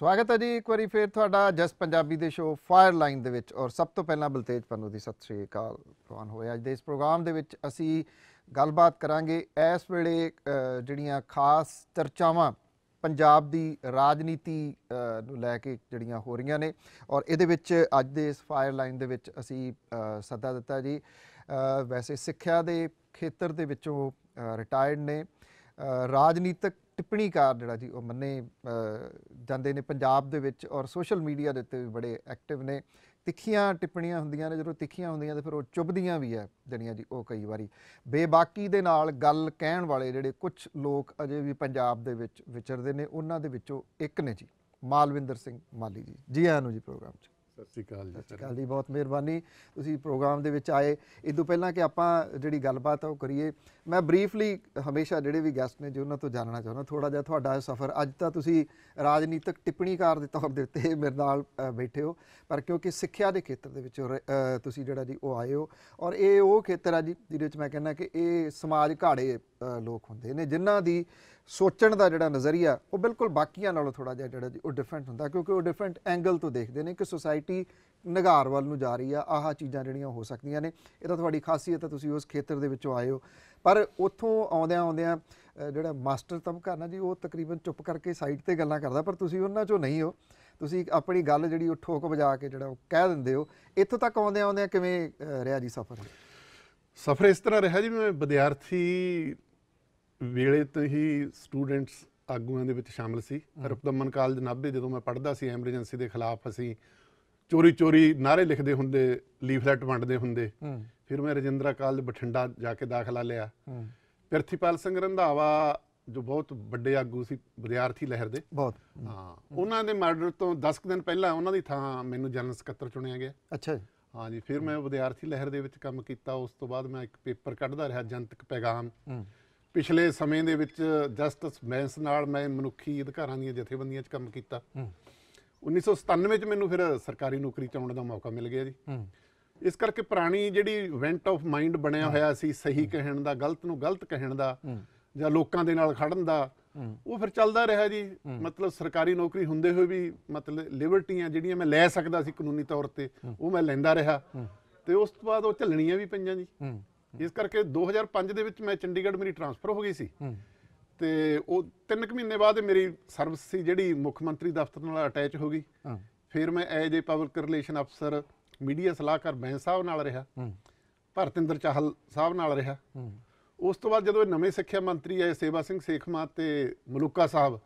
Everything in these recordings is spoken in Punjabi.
ਸਵਾਗਤ ਹੈ ਜੀ ਇੱਕ ਵਾਰੀ ਫੇਰ ਤੁਹਾਡਾ ਜਸ ਪੰਜਾਬੀ ਦੇ ਸ਼ੋਅ ਫਾਇਰ ਲਾਈਨ ਦੇ ਵਿੱਚ ਔਰ ਸਭ ਤੋਂ ਪਹਿਲਾਂ ਬਲਤੇਜ ਪੰਨੂ ਦੀ ਸਤਿ ਸ੍ਰੀ ਅਕਾਲ ਪ੍ਰਵਾਨ ਹੋਏ ਅੱਜ ਦੇ ਇਸ ਪ੍ਰੋਗਰਾਮ ਦੇ ਵਿੱਚ ਅਸੀਂ ਗੱਲਬਾਤ ਕਰਾਂਗੇ ਇਸ ਵੇਲੇ ਜਿਹੜੀਆਂ ਖਾਸ ਚਰਚਾਵਾਂ ਪੰਜਾਬ ਦੀ ਰਾਜਨੀਤੀ ਨੂੰ ਲੈ ਕੇ ਜਿਹੜੀਆਂ ਹੋ ਰਹੀਆਂ ਨੇ ਔਰ ਇਹਦੇ ਵਿੱਚ ਅੱਜ ਦੇ ਇਸ ਫਾਇਰ ਲਾਈਨ ਦੇ ਵਿੱਚ ਅਸੀਂ ਸੱਦਾ ਦਿੱਤਾ ਜੀ ਵੈਸੇ ਸਿੱਖਿਆ ਦੇ ਖੇਤਰ ਦੇ ਵਿੱਚੋਂ ਰਿਟਾਇਰਡ ਨੇ ਰਾਜਨੀਤਿਕ ਟਿੱਪਣੀਕਾਰ ਜਿਹੜਾ ਜੀ ਉਹ ਮੰਨੇ ਜਾਂਦੇ ਨੇ ਪੰਜਾਬ ਦੇ ਵਿੱਚ ਔਰ ਸੋਸ਼ਲ ਮੀਡੀਆ ਦੇ ਉੱਤੇ ਵੀ ਬੜੇ ਐਕਟਿਵ ਨੇ ਤਿੱਖੀਆਂ ਟਿੱਪਣੀਆਂ ਹੁੰਦੀਆਂ ਨੇ ਜਦੋਂ ਤਿੱਖੀਆਂ ਹੁੰਦੀਆਂ ਤੇ ਫਿਰ ਉਹ ਚੁੱਭਦੀਆਂ ਵੀ ਆ ਜਣੀਆਂ ਜੀ ਉਹ ਕਈ ਵਾਰੀ ਬੇਬਾਕੀ ਦੇ ਨਾਲ ਗੱਲ ਕਹਿਣ ਵਾਲੇ ਜਿਹੜੇ ਕੁਝ ਲੋਕ ਅਜੇ ਵੀ ਪੰਜਾਬ ਦੇ ਵਿੱਚ ਵਿਚਰਦੇ ਨੇ ਉਹਨਾਂ ਦੇ ਵਿੱਚੋਂ ਇੱਕ ਨੇ ਜੀ ਮਾਲਵਿੰਦਰ ਸਿੰਘ ਮਾਲੀ ਜੀ ਜੀ ਆਇਆਂ ਨੂੰ ਜੀ ਪ੍ਰੋਗਰਾਮ 'ਚ ਸਤਿ ਸ਼੍ਰੀ ਅਕਾਲ ਜੀ ਸਤਿ ਸ਼੍ਰੀ ਅਕਾਲ ਜੀ ਬਹੁਤ ਮਿਹਰਬਾਨੀ ਤੁਸੀਂ ਪ੍ਰੋਗਰਾਮ ਦੇ ਵਿੱਚ ਆਏ ਇਸ ਤੋਂ ਪਹਿਲਾਂ ਕਿ ਆਪਾਂ ਜਿਹੜੀ ਗੱਲਬਾਤ ਉਹ ਕਰੀਏ ਮੈਂ ਬਰੀਫਲੀ ਹਮੇਸ਼ਾ ਜਿਹੜੇ ਵੀ ਗੈਸਟ ਨੇ ਜੀ ਉਹਨਾਂ ਤੋਂ ਜਾਣਨਾ ਚਾਹੁੰਦਾ ਥੋੜਾ ਜਿਹਾ ਤੁਹਾਡਾ ਸਫ਼ਰ ਅੱਜ ਤਾਂ ਤੁਸੀਂ ਰਾਜਨੀਤਿਕ ਟਿੱਪਣੀਕਾਰ ਦੇ ਤੌਰ ਦੇ ਉੱਤੇ ਮੇਰੇ ਨਾਲ ਬੈਠੇ ਹੋ ਪਰ ਕਿਉਂਕਿ ਸਿੱਖਿਆ ਦੇ ਖੇਤਰ ਦੇ ਵਿੱਚ ਤੁਸੀਂ ਜਿਹੜਾ ਜੀ ਉਹ ਆਏ ਹੋ ਔਰ ਇਹ ਉਹ ਖੇਤਰ ਆ ਜੀ ਜਿਹਦੇ ਵਿੱਚ ਮੈਂ ਕਹਿੰਦਾ ਕਿ ਇਹ ਸਮਾਜ ਘਾੜੇ ਲੋਕ ਹੁੰਦੇ ਨੇ ਜਿਨ੍ਹਾਂ ਦੀ ਸੋਚਣ ਦਾ ਜਿਹੜਾ ਨਜ਼ਰੀਆ ਉਹ ਬਿਲਕੁਲ ਬਾਕੀਆਂ ਨਾਲੋਂ ਥੋੜਾ ਜਿਹਾ ਜਿਹੜਾ ਉਹ ਡਿਫਰੈਂਟ ਹੁੰਦਾ ਕਿਉਂਕਿ ਉਹ ਡਿਫਰੈਂਟ ਐਂਗਲ ਤੋਂ ਦੇਖਦੇ ਨੇ ਕਿ ਸੋਸਾਇਟੀ ਨਗਾਰ ਵੱਲ ਨੂੰ ਜਾ ਰਹੀ ਆ ਆਹ ਚੀਜ਼ਾਂ ਜਿਹੜੀਆਂ ਹੋ ਸਕਦੀਆਂ ਨੇ ਇਹ ਤਾਂ ਤੁਹਾਡੀ ਖਾਸੀਅਤ ਹੈ ਤੁਸੀਂ ਉਸ ਖੇਤਰ ਦੇ ਵਿੱਚੋਂ ਆਏ ਹੋ ਪਰ ਉੱਥੋਂ ਆਉਂਦਿਆਂ ਆਉਂਦਿਆਂ ਜਿਹੜਾ ਮਾਸਟਰ ਤਮਕਾ ਨਾ ਜੀ ਉਹ ਤਕਰੀਬਨ ਚੁੱਪ ਕਰਕੇ ਸਾਈਡ ਤੇ ਗੱਲਾਂ ਕਰਦਾ ਪਰ ਤੁਸੀਂ ਉਹਨਾਂ ਚੋਂ ਨਹੀਂ ਹੋ ਤੁਸੀਂ ਆਪਣੀ ਗੱਲ ਜਿਹੜੀ ਉਹ ਠੋਕ ਵਜਾ ਕੇ ਜਿਹੜਾ ਉਹ ਕਹਿ ਦਿੰਦੇ ਹੋ ਇੱਥੋਂ ਤੱਕ ਆਉਂਦਿਆਂ ਆਉਂਦਿਆਂ ਕਿਵੇਂ ਰਿਹਾ ਜੀ ਸਫ਼ਰ ਸਫ਼ਰ ਇਸ ਤਰ੍ਹਾਂ ਰਿਹਾ ਜੀ ਮੈਂ ਵਿਦਿਆਰਥੀ ਵੇਲੇ ਤੋਂ ਹੀ ਸਟੂਡੈਂਟਸ ਆਗੂਆਂ ਦੇ ਵਿੱਚ ਸ਼ਾਮਲ ਸੀ ਰੁਪਦਮਨ ਕਾਲਜ ਨਾਭੇ ਜਦੋਂ ਮੈਂ ਪੜ੍ਹਦਾ ਸੀ ਐਮਰਜੈਂਸੀ ਦੇ ਖਿਲਾਫ ਅਸੀਂ ਚੋਰੀ ਚੋਰੀ ਨਾਰੇ ਲਿਖਦੇ ਹੁੰਦੇ ਲੀਫਲੈਟ ਵੰਡਦੇ ਹੁੰਦੇ ਫਿਰ ਮੈਂ ਰਜਿੰਦਰਾ ਕਾਲਜ ਬਠਿੰਡਾ ਜਾ ਕੇ ਦਾਖਲਾ ਲਿਆ ਪਿਰਥੀਪਾਲ ਸਿੰਘ ਰੰਧਾਵਾ ਜੋ ਬਹੁਤ ਵੱਡੇ ਆਗੂ ਸੀ ਵਿਦਿਆਰਥੀ ਲਹਿਰ ਦੇ ਬਹੁਤ ਹਾਂ ਉਹਨਾਂ ਦੇ ਮਰਡਰ ਤੋਂ 10 ਦਿਨ ਪਹਿਲਾਂ ਉਹਨਾਂ ਦੀ ਥਾਂ ਮੈਨੂੰ ਜਨਰਲ ਸਕੱਤਰ ਚੁਣਿਆ ਗਿਆ ਅੱਛਾ ਜੀ ਹਾਂ ਜੀ ਫਿਰ ਮੈਂ ਵਿਦਿਆਰਥੀ ਲਹਿਰ ਦੇ ਵਿੱਚ ਕੰਮ ਕੀਤਾ ਉਸ ਤੋਂ ਬਾਅਦ ਮੈਂ ਇੱਕ ਪੇਪਰ ਕੱਢਦਾ ਰਿਹਾ ਜਨਤਕ ਪੈਗਾਮ ਪਿਛਲੇ ਸਮੇਂ ਦੇ ਵਿੱਚ ਜਸਟਿਸ ਮੈਂਸ ਨਾਲ ਮੈਂ ਮਨੁੱਖੀ ਅਧਿਕਾਰਾਂ ਦੀਆਂ ਜਥੇਬੰਦੀਆਂ 'ਚ ਕੰਮ ਕੀਤਾ 1997 'ਚ ਮੈਨੂੰ ਫਿਰ ਸਰਕਾਰੀ ਨੌਕਰੀ 'ਚ ਆਉਣ ਦਾ ਮੌਕਾ ਮਿਲ ਗਿਆ ਜੀ ਇਸ ਕਰਕੇ ਪੁਰਾਣੀ ਜਿਹੜੀ ਵੈਂਟ ਆਫ ਮਾਈਂਡ ਬਣਿਆ ਹੋਇਆ ਸੀ ਸਹੀ ਕਹਿਣ ਦਾ ਗਲਤ ਨੂੰ ਗਲਤ ਕਹਿਣ ਦਾ ਜਾਂ ਲੋਕਾਂ ਦੇ ਨਾਲ ਖੜਨ ਦਾ ਉਹ ਫਿਰ ਚੱਲਦਾ ਰਿਹਾ ਜੀ ਮਤਲਬ ਸਰਕਾਰੀ ਨੌਕਰੀ ਹੁੰਦੇ ਹੋਏ ਵੀ ਮਤਲਬ ਲਿਬਰਟੀਆਂ ਜਿਹੜੀਆਂ ਮੈਂ ਲੈ ਸਕਦਾ ਸੀ ਕਾਨੂੰਨੀ ਤੌਰ ਤੇ ਉਹ ਮੈਂ ਲੈਂਦਾ ਰਿਹਾ ਤੇ ਉਸ ਤੋਂ ਬਾਅਦ ਉਹ ਝੱਲਣੀਆਂ ਵੀ ਪਈਆਂ ਜੀ ਇਸ ਕਰਕੇ 2005 ਦੇ ਵਿੱਚ ਮੈਂ ਚੰਡੀਗੜ੍ਹ ਮੇਰੀ ਟ੍ਰਾਂਸਫਰ ਹੋ ਗਈ ਸੀ ਤੇ ਉਹ 3 ਕੁ ਮਹੀਨੇ ਬਾਅਦ ਮੇਰੀ ਸਰਵਿਸ ਸੀ ਜਿਹੜੀ ਮੁੱਖ ਮੰਤਰੀ ਦਫ਼ਤਰ ਨਾਲ ਅਟੈਚ ਹੋ ਗਈ ਫਿਰ ਮੈਂ ਐਜ ਏ ਪਬਲਿਕ ਰਿਲੇਸ਼ਨ ਅਫਸਰ ਮੀਡੀਆ ਸਲਾਹਕਾਰ ਬੈਂ ਸਾਹਿਬ ਨਾਲ ਰਿਹਾ ਭਰਤਿੰਦਰ ਚਾਹਲ ਸਾਹਿਬ ਨਾਲ ਰਿਹਾ ਉਸ ਤੋਂ ਬਾਅਦ ਜਦੋਂ ਇਹ ਨਵੇਂ ਸਿੱਖਿਆ ਮੰਤਰੀ ਆਏ ਸੇਵਾ ਸਿੰਘ ਸੇਖਮਾ ਤੇ ਮਲੂਕਾ ਸਾਹਿਬ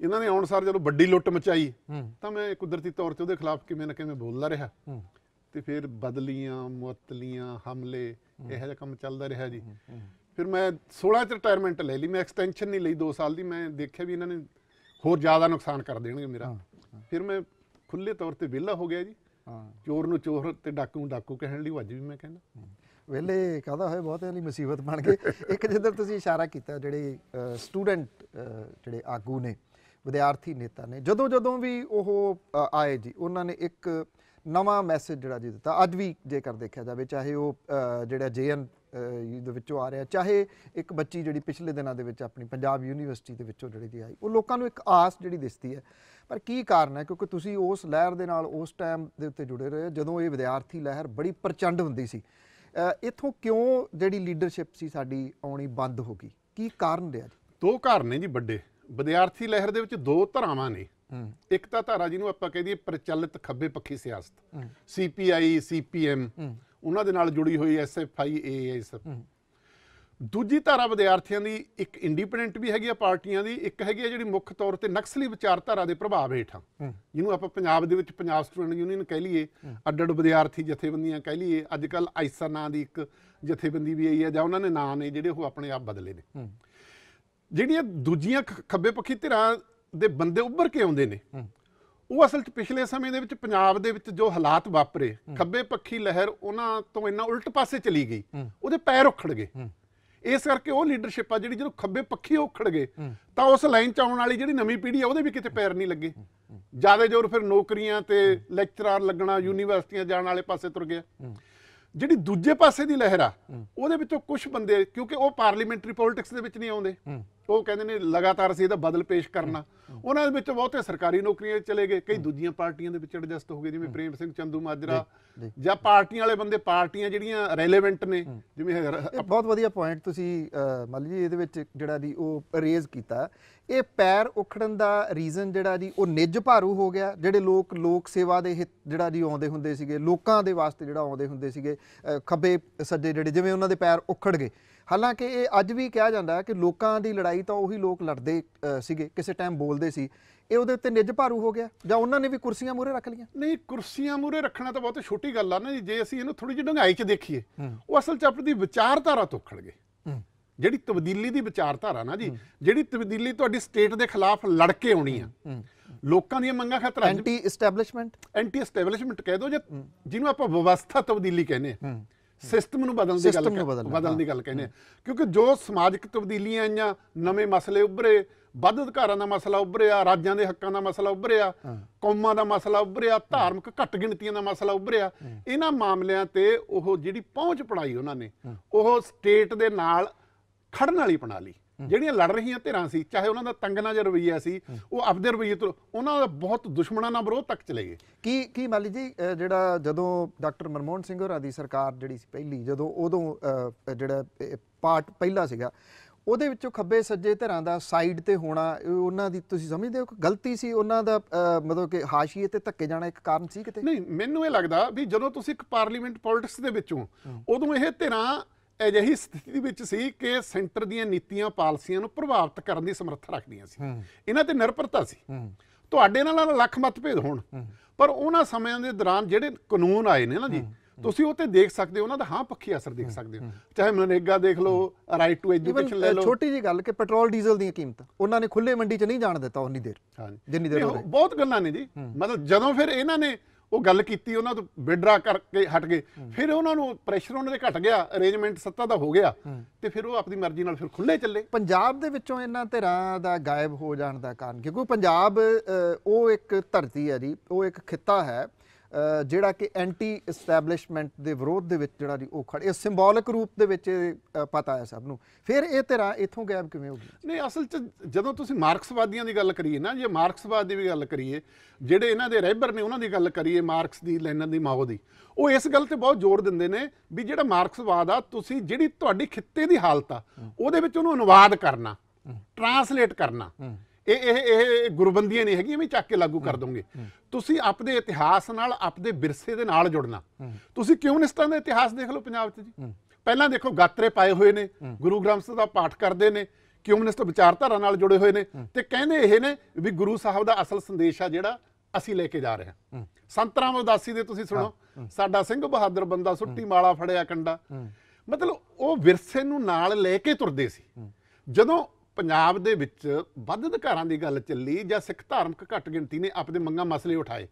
ਇਹਨਾਂ ਨੇ ਆਉਣ ਸਾਰ ਜਦੋਂ ਵੱਡੀ ਲੁੱਟ ਮਚਾਈ ਤਾਂ ਮੈਂ ਕੁਦਰਤੀ ਤੌਰ ਤੇ ਉਹਦੇ ਖਿਲਾਫ ਕਿਵੇਂ ਨਾ ਕਿਵੇਂ ਬੋਲਦਾ ਰਿਹਾ ਤੇ ਫਿਰ ਬਦਲੀਆਂ ਮੁਅਤਲੀਆਂ ਹਮਲੇ ਇਹੋ ਜਿਹਾ ਕੰਮ ਚੱਲਦਾ ਰਿਹਾ ਜੀ ਫਿਰ ਮੈਂ 16 ਚ ਰਿਟਾਇਰਮੈਂਟ ਲੈ ਲਈ ਮੈਂ ਐਕਸਟੈਂਸ਼ਨ ਨਹੀਂ ਲਈ 2 ਸਾਲ ਦੀ ਮੈਂ ਦੇਖਿਆ ਵੀ ਇਹਨਾਂ ਨੇ ਹੋਰ ਜ਼ਿਆਦਾ ਨੁਕਸਾਨ ਕਰ ਦੇਣਗੇ ਮੇਰਾ ਫਿਰ ਮੈਂ ਖੁੱਲੇ ਤੌਰ ਤੇ ਵਿਹਲਾ ਹੋ ਗਿਆ ਜੀ ਚੋਰ ਨੂੰ ਚੋਰ ਤੇ ਡਾਕੂ ਨੂੰ ਡਾਕੂ ਕਹਿਣ ਲਈ ਅੱਜ ਵੀ ਮੈਂ ਕਹਿੰਦਾ ਵੇਲੇ ਕਹਦਾ ਹੋਏ ਬਹੁਤਿਆਂ ਲਈ ਮੁਸੀਬਤ ਬਣ ਕੇ ਇੱਕ ਜਿੱਦਰ ਤੁਸੀਂ ਇਸ਼ਾਰਾ ਕੀਤਾ ਜਿਹੜੇ ਸਟੂਡੈਂਟ ਜਿਹੜੇ ਆਗੂ ਨੇ ਵਿਦਿਆਰਥੀ ਨੇਤਾ ਨੇ ਜਦੋਂ ਜਦੋਂ ਵੀ ਉਹ ਆਏ ਜੀ ਉਹਨਾਂ ਨੇ ਇੱਕ ਨਵਾਂ ਮੈਸੇਜ ਜਿਹੜਾ ਜੀ ਦਿੱਤਾ ਅੱਜ ਵੀ ਜੇਕਰ ਦੇਖਿਆ ਜਾਵੇ ਚਾਹੇ ਉਹ ਜਿਹੜਾ ਜੇਐਨ ਦੇ ਵਿੱਚੋਂ ਆ ਰਿਹਾ ਚਾਹੇ ਇੱਕ ਬੱਚੀ ਜਿਹੜੀ ਪਿਛਲੇ ਦਿਨਾਂ ਦੇ ਵਿੱਚ ਆਪਣੀ ਪੰਜਾਬ ਯੂਨੀਵਰਸਿਟੀ ਦੇ ਵਿੱਚੋਂ ਜਿਹੜੀ ਦੀ ਆਈ ਉਹ ਲੋਕਾਂ ਨੂੰ ਇੱਕ ਆਸ ਜਿਹੜੀ ਦਿਸਦੀ ਹੈ ਪਰ ਕੀ ਕਾਰਨ ਹੈ ਕਿਉਂਕਿ ਤੁਸੀਂ ਉਸ ਲਹਿਰ ਦੇ ਨਾਲ ਉਸ ਟਾਈਮ ਦੇ ਉੱਤੇ ਜੁੜੇ ਰਹੇ ਜਦੋਂ ਇਹ ਵਿਦਿਆਰਥੀ ਲਹਿਰ ਬੜੀ ਪ੍ਰਚੰਡ ਹੁੰਦੀ ਸੀ ਇਥੋਂ ਕਿਉਂ ਜਿਹੜੀ ਲੀਡਰਸ਼ਿਪ ਸੀ ਸਾਡੀ ਆਉਣੀ ਬੰਦ ਹੋ ਗਈ ਕੀ ਕਾਰਨ ਰਿਹਾ ਜੀ ਦੋ ਕਾਰਨ ਨੇ ਜੀ ਵੱਡੇ ਵਿਦਿਆਰਥੀ ਲਹਿਰ ਦੇ ਵਿੱਚ ਦੋ ਧਰਾਵਾਂ ਨੇ ਇੱਕ ਤਾਂ ਧਾਰਾ ਜਿਹਨੂੰ ਆਪਾਂ ਕਹਿੰਦੇ ਪ੍ਰਚਲਿਤ ਖੱਬੇ ਪੱਖੀ ਸਿਆਸਤ ਸੀਪੀਆਈ ਸੀਪੀਐਮ ਉਹਨਾਂ ਦੇ ਨਾਲ ਜੁੜੀ ਹੋਈ ਐਸਐਫਆਈ ਏਐਸ ਦੂਜੀ ਧਾਰਾ ਵਿਦਿਆਰਥੀਆਂ ਦੀ ਇੱਕ ਇੰਡੀਪੈਂਡੈਂਟ ਵੀ ਹੈਗੀ ਆ ਪਾਰਟੀਆਂ ਦੀ ਇੱਕ ਹੈਗੀ ਆ ਜਿਹੜੀ ਮੁੱਖ ਤੌਰ ਤੇ ਨਕਸਲੀ ਵਿਚਾਰਧਾਰਾ ਦੇ ਪ੍ਰਭਾਵ ਹੇਠਾਂ ਜਿਹਨੂੰ ਆਪਾਂ ਪੰਜਾਬ ਦੇ ਵਿੱਚ ਪੰਜਾਬ ਸਟੂਡੈਂਟ ਯੂਨੀਅਨ ਕਹਿ ਲਈਏ ਅੱਡ-ਅੱਡ ਵਿਦਿਆਰਥੀ ਜਥੇਬੰਦੀਆਂ ਕਹਿ ਲਈਏ ਅੱਜ ਕੱਲ ਆਈਸਾ ਨਾਂ ਦੀ ਇੱਕ ਜਥੇਬੰਦੀ ਵੀ ਆਈ ਹੈ ਜਾਂ ਉਹਨਾਂ ਨੇ ਨਾਂ ਨੇ ਜਿਹੜੇ ਉਹ ਆਪਣੇ ਆਪ ਬਦਲੇ ਨੇ ਜਿਹੜੀਆਂ ਦੂਜੀਆਂ ਖੱਬੇ ਪੱਖੀ ਧਿਰਾਂ ਦੇ ਬੰਦੇ ਉੱਭਰ ਕੇ ਆਉਂਦੇ ਨੇ ਉਹ ਅਸਲ 'ਚ ਪਿਛਲੇ ਸਮੇਂ ਦੇ ਵਿੱਚ ਪੰਜਾਬ ਦੇ ਵਿੱਚ ਜੋ ਹਾਲਾਤ ਵਾਪਰੇ ਖੱਬੇ ਪੱਖੀ ਲਹਿਰ ਉਹਨਾਂ ਤੋਂ ਇੰਨਾ ਉਲਟ ਪਾਸੇ ਚਲੀ ਗਈ ਉਹਦੇ ਪੈਰ ਉਖੜ ਗਏ ਇਸ ਕਰਕੇ ਉਹ ਲੀਡਰਸ਼ਿਪ ਆ ਜਿਹੜੀ ਜਦੋਂ ਖੱਬੇ ਪੱਖੀ ਉਖੜ ਗਏ ਤਾਂ ਉਸ ਲਾਈਨ 'ਚ ਆਉਣ ਵਾਲੀ ਜਿਹੜੀ ਨਵੀਂ ਪੀੜ੍ਹੀ ਆ ਉਹਦੇ ਵੀ ਕਿਤੇ ਪੈਰ ਨਹੀਂ ਲੱਗੇ ਜਿਆਦਾ ਜ਼ੋਰ ਫਿਰ ਨੌਕਰੀਆਂ ਤੇ ਲੈਕਚਰਾਰ ਲੱਗਣਾ ਯੂਨੀਵਰਸਿਟੀਆਂ ਜਾਣ ਵਾਲੇ ਪਾਸੇ ਤੁਰ ਗਿਆ ਜਿਹੜੀ ਦੂਜੇ ਪਾਸੇ ਦੀ ਲਹਿਰ ਆ ਉਹਦੇ ਵਿੱਚੋਂ ਕੁਝ ਬੰਦੇ ਕਿਉਂਕਿ ਉਹ ਪਾਰਲੀਮੈਂਟਰੀ ਪੋਲਿਟਿਕਸ ਦੇ ਵਿੱਚ ਨਹੀਂ ਆਉਂਦੇ ਉਹ ਕਹਿੰਦੇ ਨੇ ਲਗਾਤਾਰ ਅਸੀਂ ਇਹਦਾ ਬਦਲ ਪੇਸ਼ ਕਰਨਾ ਉਹਨਾਂ ਦੇ ਵਿੱਚ ਬਹੁਤੇ ਸਰਕਾਰੀ ਨੌਕਰੀਆਂ 'ਚ ਚਲੇ ਗਏ ਕਈ ਦੂਜੀਆਂ ਪਾਰਟੀਆਂ ਦੇ ਵਿੱਚ ਐਡਜਸਟ ਹੋ ਗਏ ਜਿਵੇਂ ਪ੍ਰੇਮ ਸਿੰਘ ਚੰਦੂ ਮਾਜਰਾ ਜਾਂ ਪਾਰਟੀਆਂ ਵਾਲੇ ਬੰਦੇ ਪਾਰਟੀਆਂ ਜਿਹੜੀਆਂ ਰੈਲੇਵੈਂਟ ਨੇ ਜਿਵੇਂ ਬਹੁਤ ਵਧੀਆ ਪੁਆਇੰਟ ਤੁਸੀਂ ਮੰਨ ਜੀ ਇਹਦੇ ਵਿੱਚ ਜਿਹੜਾ ਦੀ ਉਹ ਰੇਜ਼ ਕੀਤਾ ਇਹ ਪੈਰ ਉਖੜਨ ਦਾ ਰੀਜ਼ਨ ਜਿਹੜਾ ਦੀ ਉਹ ਨਿੱਜ ਭਾਰੂ ਹੋ ਗਿਆ ਜਿਹੜੇ ਲੋਕ ਲੋਕ ਸੇਵਾ ਦੇ ਜਿਹੜਾ ਦੀ ਆਉਂਦੇ ਹੁੰਦੇ ਸੀਗੇ ਲੋਕਾਂ ਦੇ ਵਾਸਤੇ ਜਿਹੜਾ ਆਉਂਦੇ ਹੁੰਦੇ ਸੀਗੇ ਖੱਬੇ ਸੱਜੇ ਜਿਹੜੇ ਜਿਵੇਂ ਉਹਨਾਂ ਦੇ ਪੈਰ ਉਖੜ ਗਏ ਹਾਲਾਂਕਿ ਇਹ ਅੱਜ ਵੀ ਕਿਹਾ ਜਾਂਦਾ ਹੈ ਕਿ ਲੋਕਾਂ ਦੀ ਲੜਾਈ ਤਾਂ ਉਹੀ ਲੋਕ ਲੜਦੇ ਸੀਗੇ ਕਿਸੇ ਟਾਈਮ ਬੋਲਦੇ ਸੀ ਇਹ ਉਹਦੇ ਉੱਤੇ ਨਿੱਜ ਭਾਰੂ ਹੋ ਗਿਆ ਜਾਂ ਉਹਨਾਂ ਨੇ ਵੀ ਕੁਰਸੀਆਂ ਮੂਰੇ ਰੱਖ ਲਈਆਂ ਨਹੀਂ ਕੁਰਸੀਆਂ ਮੂਰੇ ਰੱਖਣਾ ਤਾਂ ਬਹੁਤ ਛੋਟੀ ਗੱਲ ਆ ਨਾ ਜੇ ਅਸੀਂ ਇਹਨੂੰ ਥੋੜੀ ਜਿਹੀ ਡੰਗਾਈ 'ਚ ਦੇਖੀਏ ਉਹ ਅਸਲ 'ਚ ਆਪਣੀ ਵਿਚਾਰਧਾਰਾ ਤੋਂ ਖੜ ਗਏ ਜਿਹੜੀ ਤਬਦੀਲੀ ਦੀ ਵਿਚਾਰਧਾਰਾ ਨਾ ਜੀ ਜਿਹੜੀ ਤਬਦੀਲੀ ਤੁਹਾਡੀ ਸਟੇਟ ਦੇ ਖਿਲਾਫ ਲੜ ਕੇ ਆਉਣੀ ਆ ਲੋਕਾਂ ਦੀਆਂ ਮੰਗਾਂ ਖਾਤਰ ਐਂਟੀ ਐਸਟੈਬਲਿਸ਼ਮੈਂਟ ਐਂਟੀ ਐਸਟੈਬਲਿਸ਼ਮੈਂਟ ਕਹਿ ਦੋ ਜਿਹਨੂੰ ਆਪਾਂ ਵਿਵਸਥਾ ਤਬਦੀਲੀ ਕਹਿੰਦੇ ਆ ਸਿਸਟਮ ਨੂੰ ਬਦਲਣ ਦੀ ਗੱਲ ਸਿਸਟਮ ਨੂੰ ਬਦਲਣ ਦੀ ਗੱਲ ਕਹਿੰਦੇ ਆ ਕਿਉਂਕਿ ਜੋ ਸਮਾਜਿਕ ਤਬਦੀਲੀਆਂ ਆਈਆਂ ਨਵੇਂ ਮਸਲੇ ਉੱਭਰੇ ਵੱਧ ਅਧਿਕਾਰਾਂ ਦਾ ਮਸਲਾ ਉੱਭਰਿਆ ਰਾਜਾਂ ਦੇ ਹੱਕਾਂ ਦਾ ਮਸਲਾ ਉੱਭਰਿਆ ਕੌਮਾਂ ਦਾ ਮਸਲਾ ਉੱਭਰਿਆ ਧਾਰਮਿਕ ਘੱਟ ਗਿਣਤੀਆਂ ਦਾ ਮਸਲਾ ਉੱਭਰਿਆ ਇਹਨਾਂ ਮਾਮਲਿਆਂ ਤੇ ਉਹ ਜਿਹੜੀ ਪਹੁੰਚ ਪੜਾਈ ਉਹਨਾਂ ਨੇ ਉਹ ਸਟੇਟ ਦੇ ਨਾਲ ਖੜਨ ਵਾਲੀ ਪ੍ਰਣਾਲੀ ਜਿਹੜੀਆਂ ਲੜ ਰਹੀਆਂ ਧਿਰਾਂ ਸੀ ਚਾਹੇ ਉਹਨਾਂ ਦਾ ਤੰਗਨਾ ਜਿਹਾ ਰਵਈਆ ਸੀ ਉਹ ਆਪਦੇ ਰਵਈਏ ਤੋਂ ਉਹਨਾਂ ਦਾ ਬਹੁਤ ਦੁਸ਼ਮਣਾਂ ਨਾਲ ਵਿਰੋਧ ਤੱਕ ਚਲੇ ਗਏ ਕੀ ਕੀ ਮਾਲੀ ਜੀ ਜਿਹੜਾ ਜਦੋਂ ਡਾਕਟਰ ਮਨਮੋਹਨ ਸਿੰਘ ਹੋਰਾਂ ਦੀ ਸਰਕਾਰ ਜਿਹੜੀ ਸੀ ਪਹਿਲੀ ਜਦੋਂ ਉਦੋਂ ਜਿਹੜਾ ਪਾਰਟ ਪਹਿਲਾ ਸੀਗਾ ਉਹਦੇ ਵਿੱਚੋਂ ਖੱਬੇ ਸੱਜੇ ਧਿਰਾਂ ਦਾ ਸਾਈਡ ਤੇ ਹੋਣਾ ਉਹਨਾਂ ਦੀ ਤੁਸੀਂ ਸਮਝਦੇ ਹੋ ਕਿ ਗਲਤੀ ਸੀ ਉਹਨਾਂ ਦਾ ਮਤਲਬ ਕਿ ਹਾਸ਼ੀਏ ਤੇ ਧੱਕੇ ਜਾਣਾ ਇੱਕ ਕਾਰਨ ਸੀ ਕਿਤੇ ਨਹੀਂ ਮੈਨੂੰ ਇਹ ਲੱਗਦਾ ਵੀ ਜਦੋਂ ਤੁਸੀਂ ਇੱਕ ਪਾਰਲੀਮੈਂਟ ਪੋਲਿਟਿਕਸ ਦੇ ਵਿੱਚੋਂ ਉਦੋਂ ਇਹ ਧਿਰਾਂ ਅਜਿਹੀ ਸਥਿਤੀ ਵਿੱਚ ਸੀ ਕਿ ਸੈਂਟਰ ਦੀਆਂ ਨੀਤੀਆਂ ਪਾਲਿਸੀਆਂ ਨੂੰ ਪ੍ਰਭਾਵਿਤ ਕਰਨ ਦੀ ਸਮਰੱਥ ਰੱਖਦੀਆਂ ਸੀ ਇਹਨਾਂ ਤੇ ਨਿਰਭਰਤਾ ਸੀ ਤੁਹਾਡੇ ਨਾਲ ਲੱਖ ਮਤਭੇਦ ਹੋਣ ਪਰ ਉਹਨਾਂ ਸਮਿਆਂ ਦੇ ਦੌਰਾਨ ਜਿਹੜੇ ਕਾਨੂੰਨ ਆਏ ਨੇ ਨਾ ਜੀ ਤੁਸੀਂ ਉਹ ਤੇ ਦੇਖ ਸਕਦੇ ਹੋ ਉਹਨਾਂ ਦਾ ਹਾਂ ਪੱਖੀ ਅਸਰ ਦੇਖ ਸਕਦੇ ਹੋ ਚਾਹੇ ਮਨੇਗਾ ਦੇਖ ਲਓ ਰਾਈਟ ਟੂ ਐਜੂਕੇਸ਼ਨ ਲੈ ਲਓ ਛੋਟੀ ਜੀ ਗੱਲ ਕਿ ਪੈਟਰੋਲ ਡੀਜ਼ਲ ਦੀਆਂ ਕੀਮਤਾਂ ਉਹਨਾਂ ਨੇ ਖੁੱਲੇ ਮੰਡੀ 'ਚ ਨਹੀਂ ਜਾਣ ਦਿੱਤਾ ਉਨੀ ਦੇਰ ਜਿੰਨੀ ਦੇਰ ਬਹੁਤ ਗੱਲਾਂ ਨੇ ਜੀ ਮਤਲਬ ਜਦੋਂ ਫਿਰ ਇਹਨਾਂ ਨੇ ਉਹ ਗੱਲ ਕੀਤੀ ਉਹਨਾਂ ਤੋਂ ਵਿਡਰਾ ਕਰਕੇ ਹਟ ਗਏ ਫਿਰ ਉਹਨਾਂ ਨੂੰ ਪ੍ਰੈਸ਼ਰ ਉਹਨਾਂ ਦੇ ਘਟ ਗਿਆ ਅਰੇਂਜਮੈਂਟ ਸੱਤਾ ਦਾ ਹੋ ਗਿਆ ਤੇ ਫਿਰ ਉਹ ਆਪਣੀ ਮਰਜ਼ੀ ਨਾਲ ਫਿਰ ਖੁੱਲੇ ਚੱਲੇ ਪੰਜਾਬ ਦੇ ਵਿੱਚੋਂ ਇਹਨਾਂ ਧਿਰਾਂ ਦਾ ਗਾਇਬ ਹੋ ਜਾਣ ਦਾ ਕਾਰਨ ਕਿਉਂਕਿ ਪੰਜਾਬ ਉਹ ਇੱਕ ਧਰਤੀ ਹੈ ਜੀ ਉਹ ਇੱਕ ਖਿੱਤਾ ਹੈ ਜਿਹੜਾ ਕਿ ਐਂਟੀ ਐਸਟੈਬਲਿਸ਼ਮੈਂਟ ਦੇ ਵਿਰੋਧ ਦੇ ਵਿੱਚ ਜਿਹੜਾ ਜੀ ਉਹ ਖੜੇ ਇਹ ਸਿੰਬੋਲਿਕ ਰੂਪ ਦੇ ਵਿੱਚ ਪਤਾ ਹੈ ਸਭ ਨੂੰ ਫਿਰ ਇਹ ਤੇਰਾ ਇਥੋਂ ਗਾਇਬ ਕਿਵੇਂ ਹੋ ਗਈ ਨਹੀਂ ਅਸਲ 'ਚ ਜਦੋਂ ਤੁਸੀਂ ਮਾਰਕਸਵਾਦੀਆਂ ਦੀ ਗੱਲ ਕਰੀਏ ਨਾ ਜੇ ਮਾਰਕਸਵਾਦ ਦੀ ਵੀ ਗੱਲ ਕਰੀਏ ਜਿਹੜੇ ਇਹਨਾਂ ਦੇ ਰਹਿਬਰ ਨੇ ਉਹਨਾਂ ਦੀ ਗੱਲ ਕਰੀਏ ਮਾਰਕਸ ਦੀ ਲੈਨਨ ਦੀ ਮਾਓ ਦੀ ਉਹ ਇਸ ਗੱਲ ਤੇ ਬਹੁਤ ਜ਼ੋਰ ਦਿੰਦੇ ਨੇ ਵੀ ਜਿਹੜਾ ਮਾਰਕਸਵਾਦ ਆ ਤੁਸੀਂ ਜਿਹੜੀ ਤੁਹਾਡੀ ਖਿੱਤੇ ਦੀ ਹਾਲਤ ਆ ਉਹਦੇ ਵਿੱਚ ਉਹਨੂੰ ਅਨੁਵਾਦ ਕਰਨਾ ਟਰਾਂਸਲੇਟ ਕਰਨਾ ਇਹ ਇਹ ਇਹ ਗੁਰਬੰਦੀਆਂ ਨਹੀਂ ਹੈਗੀਆਂ ਵੀ ਚੱਕ ਕੇ ਲਾਗੂ ਕਰ ਦੋਗੇ ਤੁਸੀਂ ਆਪਣੇ ਇਤਿਹਾਸ ਨਾਲ ਆਪਣੇ ਵਿਰਸੇ ਦੇ ਨਾਲ ਜੁੜਨਾ ਤੁਸੀਂ ਕਿਉਂ ਇਸ ਤਰ੍ਹਾਂ ਦਾ ਇਤਿਹਾਸ ਦੇਖ ਲਓ ਪੰਜਾਬ 'ਚ ਜੀ ਪਹਿਲਾਂ ਦੇਖੋ ਗਾਤਰੇ ਪਾਏ ਹੋਏ ਨੇ ਗੁਰੂ ਗ੍ਰੰਥ ਸਾਹਿਬ ਦਾ ਪਾਠ ਕਰਦੇ ਨੇ ਕਮਿਊਨਿਸਟ ਵਿਚਾਰਧਾਰਾ ਨਾਲ ਜੁੜੇ ਹੋਏ ਨੇ ਤੇ ਕਹਿੰਦੇ ਇਹ ਨੇ ਵੀ ਗੁਰੂ ਸਾਹਿਬ ਦਾ ਅਸਲ ਸੰਦੇਸ਼ ਆ ਜਿਹੜਾ ਅਸੀਂ ਲੈ ਕੇ ਜਾ ਰਹੇ ਹਾਂ ਸੰਤਰਾਮ ਉਦਾਸੀ ਦੇ ਤੁਸੀਂ ਸੁਣੋ ਸਾਡਾ ਸਿੰਘ ਬਹਾਦਰ ਬੰਦਾ ਸੁੱਟੀ ਮਾਲਾ ਫੜਿਆ ਕੰਡਾ ਮਤਲਬ ਉਹ ਵਿਰਸੇ ਨੂੰ ਨਾਲ ਲੈ ਕੇ ਤੁਰਦੇ ਸੀ ਜਦੋਂ ਪੰਜਾਬ ਦੇ ਵਿੱਚ ਵੱਧ ਅਧਿਕਾਰਾਂ ਦੀ ਗੱਲ ਚੱਲੀ ਜਾਂ ਸਿੱਖ ਧਾਰਮਿਕ ਘੱਟ ਗਿਣਤੀ ਨੇ ਆਪਣੇ ਮੰਗਾਂ ਮਸਲੇ ਉਠਾਏ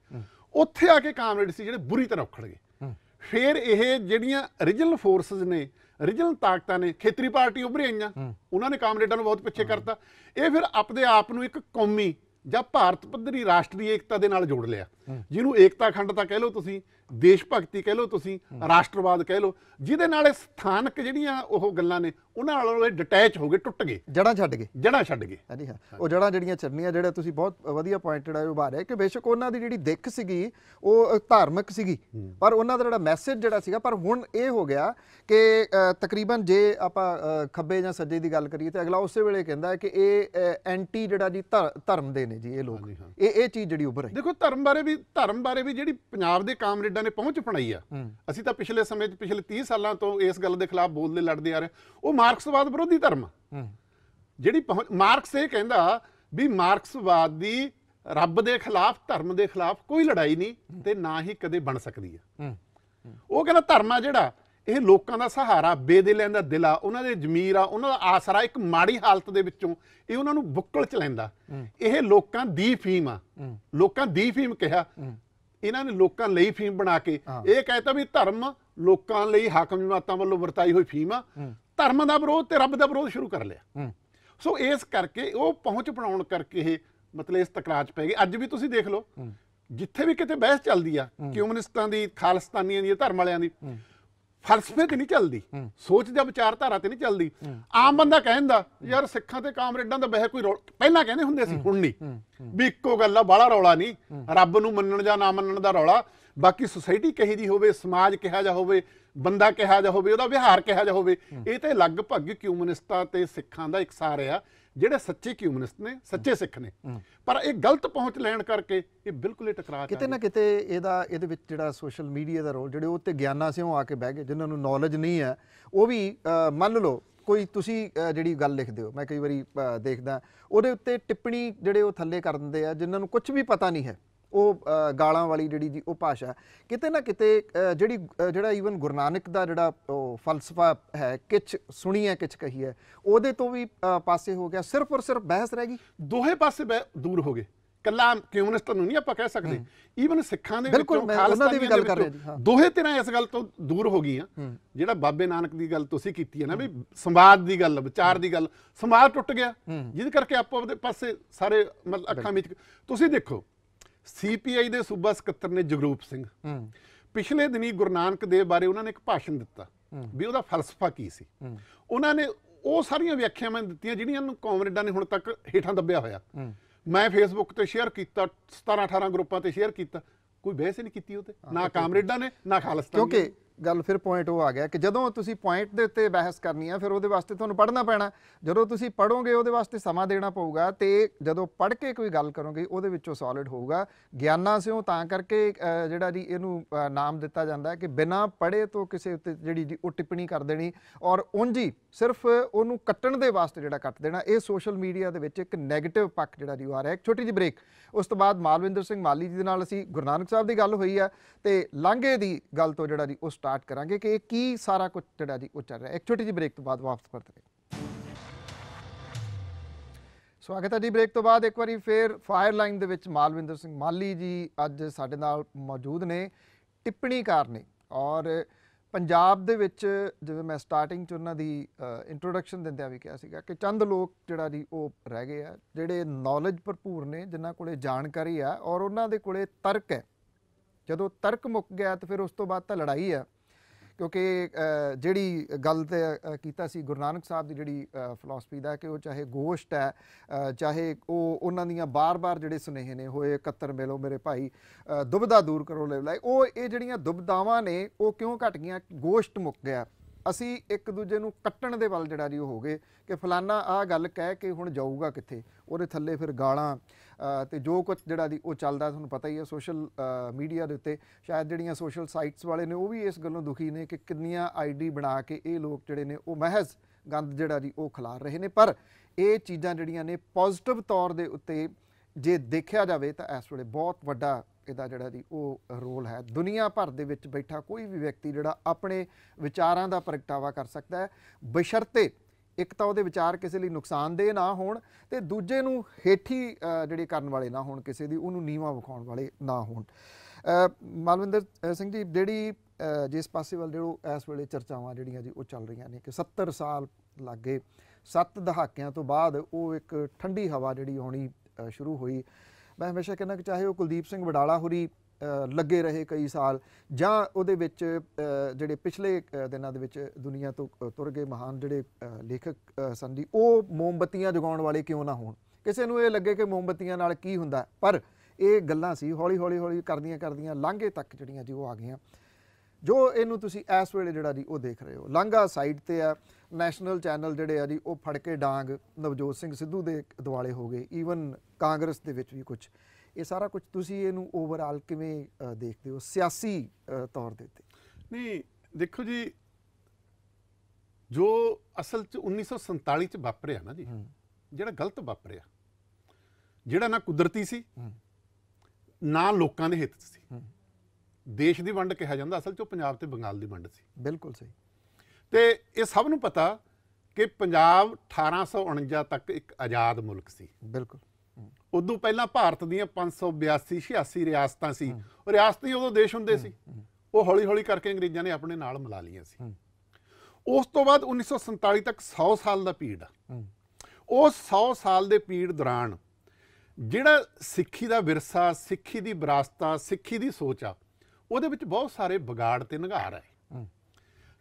ਉੱਥੇ ਆ ਕੇ ਕਾਮਰੇਡ ਸੀ ਜਿਹੜੇ ਬੁਰੀ ਤਰ੍ਹਾਂ ਉਖੜ ਗਏ ਫਿਰ ਇਹ ਜਿਹੜੀਆਂ ਰੀਜਨਲ ਫੋਰਸਸ ਨੇ ਰੀਜਨਲ ਤਾਕਤਾਂ ਨੇ ਖੇਤਰੀ ਪਾਰਟੀ ਉੱਭਰ ਆਈਆਂ ਉਹਨਾਂ ਨੇ ਕਾਮਰੇਡਾਂ ਨੂੰ ਬਹੁਤ ਪਿੱਛੇ ਕਰਤਾ ਇਹ ਫਿਰ ਆਪਣੇ ਆਪ ਨੂੰ ਇੱਕ ਕੌਮੀ ਜਾਂ ਭਾਰਤ ਪੱਧਰੀ ਰਾਸ਼ਟਰੀ ਏਕਤਾ ਦੇ ਨਾਲ ਜੋੜ ਲਿਆ ਜਿਹਨੂੰ ਏਕਤਾ ਖੰਡ ਤਾਂ ਕਹਿ ਲਓ ਤੁਸੀਂ ਦੇਸ਼ ਭਗਤੀ ਕਹਿ ਲਓ ਤੁਸੀਂ ਰਾਸ਼ਟਰਵਾਦ ਕਹਿ ਲਓ ਜਿਹਦੇ ਨਾਲ ਇਹ ਸਥਾਨਕ ਜਿਹੜੀਆਂ ਉਹ ਗੱਲਾਂ ਨੇ ਉਹਨਾਂ ਨਾਲੋਂ ਇਹ ਡਿਟੈਚ ਹੋ ਗਏ ਟੁੱਟ ਗਏ ਜੜਾਂ ਛੱਡ ਗਏ ਜੜਾਂ ਛੱਡ ਗਏ ਹਾਂਜੀ ਹਾਂ ਉਹ ਜੜਾਂ ਜਿਹੜੀਆਂ ਚਰਨੀਆਂ ਜਿਹੜਾ ਤੁਸੀਂ ਬਹੁਤ ਵਧੀਆ ਪੁਆਇੰਟਡ ਆ ਉਭਾਰਿਆ ਕਿ ਬੇਸ਼ੱਕ ਉਹਨਾਂ ਦੀ ਜਿਹੜੀ ਦਿੱਖ ਸੀਗੀ ਉਹ ਧਾਰਮਿਕ ਸੀਗੀ ਪਰ ਉਹਨਾਂ ਦਾ ਜਿਹੜਾ ਮੈਸੇਜ ਜਿਹੜਾ ਸੀਗਾ ਪਰ ਹੁਣ ਇਹ ਹੋ ਗਿਆ ਕਿ ਤਕਰੀਬਨ ਜੇ ਆਪਾਂ ਖੱਬੇ ਜਾਂ ਸੱਜੇ ਦੀ ਗੱਲ ਕਰੀਏ ਤੇ ਅਗਲਾ ਉਸੇ ਵੇਲੇ ਕਹਿੰਦਾ ਕਿ ਇਹ ਐਂਟੀ ਜਿਹੜਾ ਜੀ ਧਰਮ ਦੇ ਨੇ ਜੀ ਇਹ ਲੋਕ ਇਹ ਇਹ ਚੀਜ਼ ਜਿਹੜੀ ਉੱਭਰ ਆਈ ਦੇਖੋ ਧਰਮ ਬਾਰੇ ਵੀ ਧਰਮ ਬਾਰੇ ਵੀ ਜਿਹੜੀ ਪੰਜਾਬ ਦੇ ਕਾਮਰੇਡਾਂ ਨੇ ਪਹੁੰਚ ਪਣਾਈ ਆ ਅਸੀਂ ਤਾਂ ਪਿਛਲੇ ਸਮੇਂ 'ਚ ਪਿਛਲੇ 30 ਸਾਲਾਂ ਤੋਂ ਇਸ ਗੱਲ ਦੇ ਖਿਲਾਫ ਬੋਲਦੇ ਲੜਦੇ ਆ ਰਹੇ ਉਹ ਮਾਰਕਸਵਾਦ ਵਿਰੋਧੀ ਧਰਮ ਜਿਹੜੀ ਮਾਰਕਸ ਇਹ ਕਹਿੰਦਾ ਵੀ ਮਾਰਕਸਵਾਦ ਦੀ ਰੱਬ ਦੇ ਖਿਲਾਫ ਧਰਮ ਦੇ ਖਿਲਾਫ ਕੋਈ ਲੜਾਈ ਨਹੀਂ ਤੇ ਨਾ ਹੀ ਕਦੇ ਬਣ ਸਕਦੀ ਆ ਉਹ ਕਹਿੰਦਾ ਧਰਮ ਆ ਜਿਹੜਾ ਇਹ ਲੋਕਾਂ ਦਾ ਸਹਾਰਾ ਬੇਦਿਲਿਆਂ ਦਾ ਦਿਲਾ ਉਹਨਾਂ ਦੇ ਜ਼ਮੀਰ ਆ ਉਹਨਾਂ ਦਾ ਆਸਰਾ ਇੱਕ ਮਾੜੀ ਹਾਲਤ ਦੇ ਵਿੱਚੋਂ ਇਹ ਉਹਨਾਂ ਨੂੰ ਬੁੱਕਲ ਚ ਲੈਂਦਾ ਇਹ ਲੋਕਾਂ ਦੀ ਫੀਮ ਆ ਲੋਕਾਂ ਦੀ ਫੀਮ ਕਿਹਾ ਇਹਨਾਂ ਨੇ ਲੋਕਾਂ ਲਈ ਫੀਮ ਬਣਾ ਕੇ ਇਹ ਕਹਿੰਦਾ ਵੀ ਧਰਮ ਲੋਕਾਂ ਲਈ ਹਾਕਮ ਜਮਾਤਾਂ ਵੱਲੋਂ ਵਰਤਾਈ ਹੋਈ ਫੀਮ ਆ ਧਰਮ ਦਾ ਵਿਰੋਧ ਤੇ ਰੱਬ ਦਾ ਵਿਰੋਧ ਸ਼ੁਰੂ ਕਰ ਲਿਆ ਸੋ ਇਸ ਕਰਕੇ ਉਹ ਪਹੁੰਚ ਬਣਾਉਣ ਕਰਕੇ ਇਹ ਮਤਲਬ ਇਸ ਤਕਰਾਰ ਚ ਪੈ ਗਏ ਅੱਜ ਵੀ ਤੁਸੀਂ ਦੇਖ ਲਓ ਜਿੱਥੇ ਵੀ ਕਿਤੇ ਬਹਿਸ ਚੱਲਦੀ ਆ ਕਿਉਮਨਿਸਟਾਂ ਦੀ ਖਾਲਸਤਾਨੀਆਂ ਦੀ ਧਰਮ ਵਾਲਿਆਂ ਦੀ ਫਲਸਫੇ ਤੇ ਨਹੀਂ ਚੱਲਦੀ ਸੋਚ ਜਾਂ ਵਿਚਾਰਧਾਰਾ ਤੇ ਨਹੀਂ ਚੱਲਦੀ ਆਮ ਬੰਦਾ ਕਹਿੰਦਾ ਯਾਰ ਸਿੱਖਾਂ ਤੇ ਕਾਮਰੇਡਾਂ ਦਾ ਬਹਿ ਕੋਈ ਪਹਿਲਾਂ ਕਹਿੰਦੇ ਹੁੰਦੇ ਸੀ ਹੁਣ ਨਹੀਂ ਵੀ ਇੱਕੋ ਗੱਲ ਆ ਬਾਲਾ ਰੌਲਾ ਨਹੀਂ ਰੱਬ ਨੂੰ ਮੰਨਣ ਜਾਂ ਨਾ ਮੰਨਣ ਦਾ ਰੌਲਾ ਬਾਕੀ ਸੁਸਾਇਟੀ ਕਹੀ ਦੀ ਹੋਵੇ ਸਮਾਜ ਕਿਹਾ ਜਾ ਹੋਵੇ ਬੰਦਾ ਕਿਹਾ ਜਾ ਹੋਵੇ ਉਹਦਾ ਵਿਹਾਰ ਕਿਹਾ ਜਾ ਹੋਵੇ ਇਹ ਤੇ ਲਗਭਗ ਕਿਊਮਨਿਸਟਾਂ ਤੇ ਸਿੱਖਾਂ ਦਾ ਸਾਰ ਆ ਜਿਹੜੇ ਸੱਚੇ ਹਿਊਮਨਿਸਟ ਨੇ ਸੱਚੇ ਸਿੱਖ ਨੇ ਪਰ ਇਹ ਗਲਤ ਪਹੁੰਚ ਲੈਣ ਕਰਕੇ ਇਹ ਬਿਲਕੁਲ ਹੀ ਟਕਰਾ ਕਿਤੇ ਨਾ ਕਿਤੇ ਇਹਦਾ ਇਹਦੇ ਵਿੱਚ ਜਿਹੜਾ ਸੋਸ਼ਲ ਮੀਡੀਆ ਦਾ ਰੋਲ ਜਿਹੜੇ ਉਹ ਤੇ ਗਿਆਨਾਂ ਸਿਓ ਆ ਕੇ ਬਹਿ ਗਏ ਜਿਨ੍ਹਾਂ ਨੂੰ ਨੌਲੇਜ ਨਹੀਂ ਹੈ ਉਹ ਵੀ ਮੰਨ ਲਓ ਕੋਈ ਤੁਸੀਂ ਜਿਹੜੀ ਗੱਲ ਲਿਖਦੇ ਹੋ ਮੈਂ ਕਈ ਵਾਰੀ ਦੇਖਦਾ ਉਹਦੇ ਉੱਤੇ ਟਿੱਪਣੀ ਜਿਹੜੇ ਉਹ ਥੱਲੇ ਕਰ ਦਿੰਦੇ ਆ ਜਿਨ੍ਹਾਂ ਨੂੰ ਕੁਝ ਵੀ ਪਤਾ ਨਹੀਂ ਹੈ ਉਹ ਗਾਲਾਂ ਵਾਲੀ ਜਿਹੜੀ ਦੀ ਉਹ ਭਾਸ਼ਾ ਕਿਤੇ ਨਾ ਕਿਤੇ ਜਿਹੜੀ ਜਿਹੜਾ ਈਵਨ ਗੁਰੂ ਨਾਨਕ ਦਾ ਜਿਹੜਾ ਫਲਸਫਾ ਹੈ ਕਿਛ ਸੁਣੀ ਹੈ ਕਿਛ ਕਹੀ ਹੈ ਉਹਦੇ ਤੋਂ ਵੀ ਪਾਸੇ ਹੋ ਗਿਆ ਸਿਰਫ ਔਰ ਸਿਰਫ ਬਹਿਸ ਰਹਿ ਗਈ ਦੋਹੇ ਪਾਸੇ ਦੂਰ ਹੋ ਗਏ ਕੱਲਾ ਕਮਿਊਨਿਸਟ ਨੂੰ ਨਹੀਂ ਆਪਾਂ ਕਹਿ ਸਕਦੇ ਈਵਨ ਸਿੱਖਾਂ ਦੇ ਵਿੱਚੋਂ ਖਾਲਸਾ ਦੀ ਵੀ ਗੱਲ ਕਰ ਰਹੇ ਹਾਂ ਦੋਹੇ ਤਰ੍ਹਾਂ ਇਸ ਗੱਲ ਤੋਂ ਦੂਰ ਹੋ ਗਈਆਂ ਜਿਹੜਾ ਬਾਬੇ ਨਾਨਕ ਦੀ ਗੱਲ ਤੁਸੀਂ ਕੀਤੀ ਹੈ ਨਾ ਵੀ ਸੰਵਾਦ ਦੀ ਗੱਲ ਵਿਚਾਰ ਦੀ ਗੱਲ ਸੰਵਾਦ ਟੁੱਟ ਗਿਆ ਜਿਸ ਕਰਕੇ ਆਪੋ ਆਪਣੇ ਪਾਸੇ ਸਾਰੇ ਮਤਲਬ ਅੱਖਾਂ ਵਿੱਚ ਤੁਸੀਂ ਦੇਖੋ ਸੀਪੀਆਈ ਦੇ ਸੂਬਾ ਸਕੱਤਰ ਨੇ ਜਗਰੂਪ ਸਿੰਘ ਪਿਛਲੇ ਦਿਨੀ ਗੁਰਨਾਨਕ ਦੇਵ ਬਾਰੇ ਉਹਨਾਂ ਨੇ ਇੱਕ ਭਾਸ਼ਣ ਦਿੱਤਾ ਵੀ ਉਹਦਾ ਫਲਸਫਾ ਕੀ ਸੀ ਉਹਨਾਂ ਨੇ ਉਹ ਸਾਰੀਆਂ ਵਿਆਖਿਆਵਾਂ ਦਿੱਤੀਆਂ ਜਿਹੜੀਆਂ ਨੂੰ ਕਾਮਰੇਡਾਂ ਨੇ ਹੁਣ ਤੱਕ ਹੇਠਾਂ ਦੱਬਿਆ ਹੋਇਆ ਮੈਂ ਫੇਸਬੁੱਕ ਤੇ ਸ਼ੇਅਰ ਕੀਤਾ 17 18 ਗਰੁੱਪਾਂ ਤੇ ਸ਼ੇਅਰ ਕੀਤਾ ਕੋਈ ਬਹਿਸ ਨਹੀਂ ਕੀਤੀ ਉਹ ਤੇ ਨਾ ਕਾਮਰੇਡਾਂ ਨੇ ਨਾ ਖਾਲਸਤਾਨ ਕਿਉਂਕਿ ਗੱਲ ਫਿਰ ਪੁਆਇੰਟ ਉਹ ਆ ਗਿਆ ਕਿ ਜਦੋਂ ਤੁਸੀਂ ਪੁਆਇੰਟ ਦੇ ਉੱਤੇ ਬਹਿਸ ਕਰਨੀ ਆ ਫਿਰ ਉਹਦੇ ਵਾਸਤੇ ਤੁਹਾਨੂੰ ਪੜ੍ਹਨਾ ਪੈਣਾ ਜਦੋਂ ਤੁਸੀਂ ਪੜੋਗੇ ਉਹਦੇ ਵਾਸਤੇ ਸਮਾਂ ਦੇਣਾ ਪਊਗਾ ਤੇ ਜਦੋਂ ਪੜ੍ਹ ਕੇ ਕੋਈ ਗੱਲ ਕਰੋਗੇ ਉਹਦੇ ਵਿੱਚੋਂ ਸੋਲਿਡ ਹੋਊਗਾ ਗਿਆਨਾਂ ਸਿਓ ਤਾਂ ਕਰਕੇ ਜਿਹੜਾ ਜੀ ਇਹਨੂੰ ਨਾਮ ਦਿੱਤਾ ਜਾਂਦਾ ਕਿ ਬਿਨਾ ਪੜ੍ਹੇ ਤੋਂ ਕਿਸੇ ਉੱਤੇ ਜਿਹੜੀ ਜੀ ਉਹ ਟਿੱਪਣੀ ਕਰ ਦੇਣੀ ਔਰ ਉਂਝੀ ਸਿਰਫ ਉਹਨੂੰ ਕੱਟਣ ਦੇ ਵਾਸਤੇ ਜਿਹੜਾ ਕੱਟ ਦੇਣਾ ਇਹ ਸੋਸ਼ਲ ਮੀਡੀਆ ਦੇ ਵਿੱਚ ਇੱਕ 네ਗੇਟਿਵ ਪੱਖ ਜਿਹੜਾ ਜੀ ਆ ਰਿਹਾ ਇੱਕ ਛੋਟੀ ਜੀ ਬ੍ਰੇਕ ਉਸ ਤੋਂ ਬਾਅਦ ਮਾਲਵਿੰਦਰ ਸਿੰਘ ਮਾਲੀ ਜੀ ਦੇ ਨਾਲ ਅਸੀਂ ਗੁਰਨਾਨਕ ਸਾਹਿਬ ਦੀ ਗੱਲ ਹੋਈ ਆ ਤੇ ਲਾਂਗੇ ਦੀ ਗੱਲ ਤੋਂ ਜਿਹੜਾ ਜੀ ਉਹ ਸਟਾਰਟ ਕਰਾਂਗੇ ਕਿ ਇਹ ਕੀ ਸਾਰਾ ਕੁਝ ਜਿਹੜਾ ਜੀ ਉਹ ਚੱਲ ਰਿਹਾ ਇੱਕ ਛੋਟੀ ਜਿਹੀ ਬ੍ਰੇਕ ਤੋਂ ਬਾਅਦ ਵਾਪਸ ਪਰਤਦੇ ਸਵਾਗਤ ਹੈ ਜੀ ਬ੍ਰੇਕ ਤੋਂ ਬਾਅਦ ਇੱਕ ਵਾਰੀ ਫੇਰ ਫਾਇਰ ਲਾਈਨ ਦੇ ਵਿੱਚ ਮਾਲਵਿੰਦਰ ਸਿੰਘ ਮਾਲੀ ਜੀ ਅੱਜ ਸਾਡੇ ਨਾਲ ਮੌਜੂਦ ਨੇ ਟਿੱਪਣੀਕਾਰ ਨੇ ਔਰ ਪੰਜਾਬ ਦੇ ਵਿੱਚ ਜਿਵੇਂ ਮੈਂ ਸਟਾਰਟਿੰਗ ਚ ਉਹਨਾਂ ਦੀ ਇੰਟਰੋਡਕਸ਼ਨ ਦਿੰਦਿਆਂ ਵੀ ਕਿਹਾ ਸੀਗਾ ਕਿ ਚੰਦ ਲੋਕ ਜਿਹੜਾ ਜੀ ਉਹ ਰਹਿ ਗਏ ਆ ਜਿਹੜੇ ਨੌਲੇਜ ਭਰਪੂਰ ਨੇ ਜਿਨ੍ਹਾਂ ਕੋਲੇ ਜਾਣਕਾਰੀ ਆ ਔਰ ਉਹਨਾਂ ਦੇ ਕੋਲੇ ਤਰਕ ਹੈ ਜਦੋਂ ਤਰਕ ਮੁੱਕ ਗਿਆ ਤਾਂ ਫਿਰ ਉਸ ਤੋਂ ਬਾਅਦ ਤਾਂ ਲੜਾਈ ਆ ਕਿਉਂਕਿ ਜਿਹੜੀ ਗੱਲ ਤੇ ਕੀਤਾ ਸੀ ਗੁਰੂ ਨਾਨਕ ਸਾਹਿਬ ਦੀ ਜਿਹੜੀ ਫਲਸਫੀ ਦਾ ਕਿ ਉਹ ਚਾਹੇ ਗੋਸ਼ਟ ਹੈ ਚਾਹੇ ਉਹ ਉਹਨਾਂ ਦੀਆਂ ਬਾਰ-ਬਾਰ ਜਿਹੜੇ ਸੁਨੇਹੇ ਨੇ ਹੋਏ ਇਕੱਤਰ ਮਿਲੋ ਮੇਰੇ ਭਾਈ ਦੁਬਦਾ ਦੂਰ ਕਰੋ ਲੈ ਉਹ ਇਹ ਜਿਹੜੀਆਂ ਦੁਬਦਾਵਾਂ ਨੇ ਉਹ ਕਿਉਂ ਘਟ ਗਈਆਂ ਗੋਸ਼ਟ ਮੁੱਕ ਗਿਆ ਅਸੀਂ ਇੱਕ ਦੂਜੇ ਨੂੰ ਕੱਟਣ ਦੇ ਵੱਲ ਜਿਹੜਾ ਜੀ ਹੋ ਗਏ ਕਿ ਫਲਾਨਾ ਆ ਗੱਲ ਕਹਿ ਕੇ ਹੁਣ ਜਾਊਗਾ ਕਿੱਥੇ ਉਹਦੇ ਥੱਲੇ ਫਿਰ ਗਾਲਾਂ ਤੇ ਜੋ ਕੁਝ ਜਿਹੜਾ ਦੀ ਉਹ ਚੱਲਦਾ ਤੁਹਾਨੂੰ ਪਤਾ ਹੀ ਹੈ ਸੋਸ਼ਲ ਮੀਡੀਆ ਦੇ ਉੱਤੇ ਸ਼ਾਇਦ ਜਿਹੜੀਆਂ ਸੋਸ਼ਲ ਸਾਈਟਸ ਵਾਲੇ ਨੇ ਉਹ ਵੀ ਇਸ ਗੱਲੋਂ ਦੁਖੀ ਨੇ ਕਿ ਕਿੰਨੀਆਂ ਆਈਡੀ ਬਣਾ ਕੇ ਇਹ ਲੋਕ ਜਿਹੜੇ ਨੇ ਉਹ ਮਹਿਜ਼ ਗੰਦ ਜਿਹੜਾ ਦੀ ਉਹ ਖਿਲਾਰ ਰਹੇ ਨੇ ਪਰ ਇਹ ਚੀਜ਼ਾਂ ਜਿਹੜੀਆਂ ਨੇ ਪੋਜ਼ਿਟਿਵ ਤੌਰ ਦੇ ਉੱਤੇ ਜੇ ਦੇਖਿਆ ਜਾਵੇ ਤਾਂ ਇਸ ਵੇਲੇ ਬਹੁਤ ਵੱਡਾ ਇਹਦਾ ਜਿਹੜਾ ਦੀ ਉਹ ਰੋਲ ਹੈ ਦੁਨੀਆ ਭਰ ਦੇ ਵਿੱਚ ਬੈਠਾ ਕੋਈ ਵੀ ਵਿਅਕਤੀ ਜਿਹੜਾ ਆਪਣੇ ਵਿਚਾਰਾਂ ਦਾ ਪ੍ਰਗਟਾਵਾ ਕਰ ਸਕਦਾ ਹੈ ਬਸ਼ਰਤੇ ਇੱਕ ਤਾਂ ਉਹਦੇ ਵਿਚਾਰ ਕਿਸੇ ਲਈ ਨੁਕਸਾਨਦੇ ਨਾ ਹੋਣ ਤੇ ਦੂਜੇ ਨੂੰ ਹੇਠੀ ਜਿਹੜੇ ਕਰਨ ਵਾਲੇ ਨਾ ਹੋਣ ਕਿਸੇ ਦੀ ਉਹਨੂੰ ਨੀਵਾ ਵਿਖਾਉਣ ਵਾਲੇ ਨਾ ਹੋਣ ਮਾਲਵਿੰਦਰ ਸਿੰਘ ਜੀ ਜਿਹੜੀ ਜਿਸ ਪਾਸੇ ਵੱਲ ਜਿਹੜੋ ਇਸ ਵੇਲੇ ਚਰਚਾਵਾਂ ਜਿਹੜੀਆਂ ਜੀ ਉਹ ਚੱਲ ਰਹੀਆਂ ਨੇ ਕਿ 70 ਸਾਲ ਲੱਗੇ 7 ਦਹਾਕਿਆਂ ਤੋਂ ਬਾਅਦ ਉਹ ਇੱਕ ਠੰਡੀ ਹਵਾ ਜਿਹੜੀ ਆਉਣੀ ਸ਼ੁਰੂ ਹੋਈ ਮੈਂ ਹਮੇਸ਼ਾ ਕਹਿੰਦਾ ਕਿ ਚਾਹੇ ਉਹ ਕੁਲਦੀਪ ਸਿੰਘ ਵਡਾਲਾ ਹੋਰੀ ਲੱਗੇ ਰਹੇ ਕਈ ਸਾਲ ਜਾਂ ਉਹਦੇ ਵਿੱਚ ਜਿਹੜੇ ਪਿਛਲੇ ਦਿਨਾਂ ਦੇ ਵਿੱਚ ਦੁਨੀਆ ਤੋਂ ਤੁਰ ਗਏ ਮਹਾਨ ਜਿਹੜੇ ਲੇਖਕ ਸਨ ਉਹ ਮੋਮਬਤੀਆਂ ਜਗਾਉਣ ਵਾਲੇ ਕਿਉਂ ਨਾ ਹੋਣ ਕਿਸੇ ਨੂੰ ਇਹ ਲੱਗੇ ਕਿ ਮੋਮਬਤੀਆਂ ਨਾਲ ਕੀ ਹੁੰਦਾ ਪਰ ਇਹ ਗੱਲਾਂ ਸੀ ਹੌਲੀ ਹੌਲੀ ਹੌਲੀ ਕਰਦੀਆਂ ਕਰਦੀਆਂ ਲਾਂਘੇ ਤੱਕ ਜਿਹੜੀਆਂ ਜੀ ਉਹ ਆ ਗਈਆਂ ਜੋ ਇਹਨੂੰ ਤੁਸੀਂ ਇਸ ਵੇਲੇ ਜਿਹੜਾ ਦੀ ਉਹ ਦੇਖ ਰਹੇ ਹੋ ਲਾਂਘਾ ਸਾਈਡ ਤੇ ਆ ਨੈਸ਼ਨਲ ਚੈਨਲ ਜਿਹੜੇ ਆ ਜੀ ਉਹ ਫੜ ਕੇ ਡਾਂਗ ਨਵਜੋਤ ਸਿੰਘ ਸਿੱਧੂ ਦੇ ਦਿਵਾਲੇ ਹੋ ਗਏ ਈਵਨ ਕਾਂਗਰਸ ਦੇ ਵਿੱਚ ਵੀ ਕੁਝ ਇਹ ਸਾਰਾ ਕੁਝ ਤੁਸੀਂ ਇਹਨੂੰ ਓਵਰਆਲ ਕਿਵੇਂ ਦੇਖਦੇ ਹੋ ਸਿਆਸੀ ਤੌਰ ਦੇ ਉੱਤੇ ਨਹੀਂ ਦੇਖੋ ਜੀ ਜੋ ਅਸਲ ਚ 1947 ਚ ਵਾਪਰਿਆ ਨਾ ਜੀ ਜਿਹੜਾ ਗਲਤ ਵਾਪਰਿਆ ਜਿਹੜਾ ਨਾ ਕੁਦਰਤੀ ਸੀ ਨਾ ਲੋਕਾਂ ਦੇ ਹਿੱਤ ਸੀ ਦੇਸ਼ ਦੀ ਵੰਡ ਕਿਹਾ ਜਾਂਦਾ ਅਸਲ ਚ ਉਹ ਪੰਜਾਬ ਤੇ ਬੰਗਾਲ ਦੀ ਵੰਡ ਸੀ ਬਿਲਕੁਲ ਸਹੀ ਤੇ ਇਹ ਸਭ ਨੂੰ ਪਤਾ ਕਿ ਪੰਜਾਬ 1849 ਤੱਕ ਇੱਕ ਆਜ਼ਾਦ ਮੁਲਕ ਸੀ ਬਿਲਕੁਲ ਉਦੋਂ ਪਹਿਲਾਂ ਭਾਰਤ ਦੀਆਂ 582 86 ਰਿਆਸਤਾਂ ਸੀ ਉਹ ਰਿਆਸਤੀ ਉਦੋਂ ਦੇਸ਼ ਹੁੰਦੇ ਸੀ ਉਹ ਹੌਲੀ-ਹੌਲੀ ਕਰਕੇ ਅੰਗਰੇਜ਼ਾਂ ਨੇ ਆਪਣੇ ਨਾਲ ਮਿਲਾ ਲਈਆਂ ਸੀ ਉਸ ਤੋਂ ਬਾਅਦ 1947 ਤੱਕ 100 ਸਾਲ ਦਾ ਪੀੜ ਉਸ 100 ਸਾਲ ਦੇ ਪੀੜ ਦੌਰਾਨ ਜਿਹੜਾ ਸਿੱਖੀ ਦਾ ਵਿਰਸਾ ਸਿੱਖੀ ਦੀ ਵਿਰਾਸਤਾ ਸਿੱਖੀ ਦੀ ਸੋਚ ਆ ਉਹਦੇ ਵਿੱਚ ਬਹੁਤ ਸਾਰੇ ਵਿਗਾੜ ਤੇ ਨਿਘਾਰ ਆ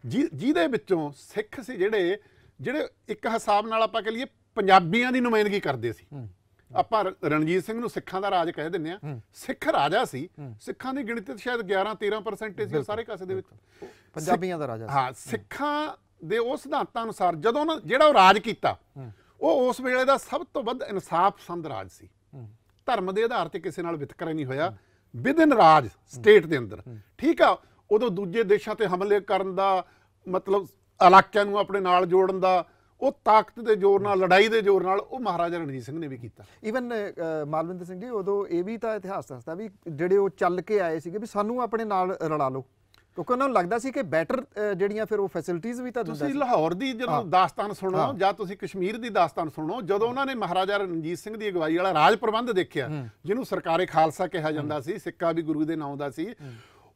ਜਿਹਦੇ ਵਿੱਚੋਂ ਸਿੱਖ ਸੀ ਜਿਹੜੇ ਜਿਹੜੇ ਇੱਕ ਹਿਸਾਬ ਨਾਲ ਆਪਾਂ ਕਹ ਲਈਏ ਪੰਜਾਬੀਆਂ ਦੀ ਨੁਮਾਇੰਦਗੀ ਕਰਦੇ ਸੀ ਆਪਾਂ ਰਣਜੀਤ ਸਿੰਘ ਨੂੰ ਸਿੱਖਾਂ ਦਾ ਰਾਜ ਕਹਿ ਦਿੰਨੇ ਆ ਸਿੱਖ ਰਾਜਾ ਸੀ ਸਿੱਖਾਂ ਦੀ ਗਿਣਤੀ ਸ਼ਾਇਦ 11 13% ਸੀ ਸਾਰੇ ਕਾਸੇ ਦੇ ਵਿੱਚ ਪੰਜਾਬੀਆਂ ਦਾ ਰਾਜਾ ਹਾਂ ਸਿੱਖਾਂ ਦੇ ਉਹ ਸਿਧਾਂਤਾਂ ਅਨੁਸਾਰ ਜਦੋਂ ਜਿਹੜਾ ਉਹ ਰਾਜ ਕੀਤਾ ਉਹ ਉਸ ਵੇਲੇ ਦਾ ਸਭ ਤੋਂ ਵੱਧ ਇਨਸਾਫ ਸੰਦ ਰਾਜ ਸੀ ਧਰਮ ਦੇ ਆਧਾਰ ਤੇ ਕਿਸੇ ਨਾਲ ਵਿਤਕਰਾ ਨਹੀਂ ਹੋਇਆ ਵਿਦਨ ਰਾਜ ਸਟੇਟ ਦੇ ਅੰਦਰ ਠੀਕ ਆ ਉਦੋਂ ਦੂਜੇ ਦੇਸ਼ਾਂ ਤੇ ਹਮਲੇ ਕਰਨ ਦਾ ਮਤਲਬ ਇਲਾਕਿਆਂ ਨੂੰ ਆਪਣੇ ਨਾਲ ਜੋੜਨ ਦਾ ਉਹ ਤਾਕਤ ਦੇ ਜ਼ੋਰ ਨਾਲ ਲੜਾਈ ਦੇ ਜ਼ੋਰ ਨਾਲ ਉਹ ਮਹਾਰਾਜਾ ਰਣਜੀਤ ਸਿੰਘ ਨੇ ਵੀ ਕੀਤਾ ਈਵਨ ਮਾਲਵਿੰਦਰ ਸਿੰਘ ਜੀ ਉਦੋਂ ਇਹ ਵੀ ਤਾਂ ਇਤਿਹਾਸ ਦੱਸਦਾ ਵੀ ਜਿਹੜੇ ਉਹ ਚੱਲ ਕੇ ਆਏ ਸੀਗੇ ਵੀ ਸਾਨੂੰ ਆਪਣੇ ਨਾਲ ਰਲਾ ਲਓ ਕਿਉਂਕਿ ਉਹਨਾਂ ਨੂੰ ਲੱਗਦਾ ਸੀ ਕਿ ਬੈਟਰ ਜਿਹੜੀਆਂ ਫਿਰ ਉਹ ਫੈਸਿਲਿਟੀਆਂ ਵੀ ਤਾਂ ਦਿੰਦਾ ਸੀ ਤੁਸੀਂ ਲਾਹੌਰ ਦੀ ਜਦੋਂ ਦਾਸਤਾਨ ਸੁਣੋ ਜਾਂ ਤੁਸੀਂ ਕਸ਼ਮੀਰ ਦੀ ਦਾਸਤਾਨ ਸੁਣੋ ਜਦੋਂ ਉਹਨਾਂ ਨੇ ਮਹਾਰਾਜਾ ਰਣਜੀਤ ਸਿੰਘ ਦੀ ਅਗਵਾਈ ਵਾਲਾ ਰਾਜ ਪ੍ਰਬੰਧ ਦੇਖਿਆ ਜਿਹਨੂੰ ਸਰਕਾਰੇ ਖਾਲਸਾ ਕਿਹਾ ਜਾਂਦਾ ਸੀ ਸਿੱਕਾ ਵੀ ਗੁਰੂ ਦੇ ਨਾਮ ਦਾ ਸੀ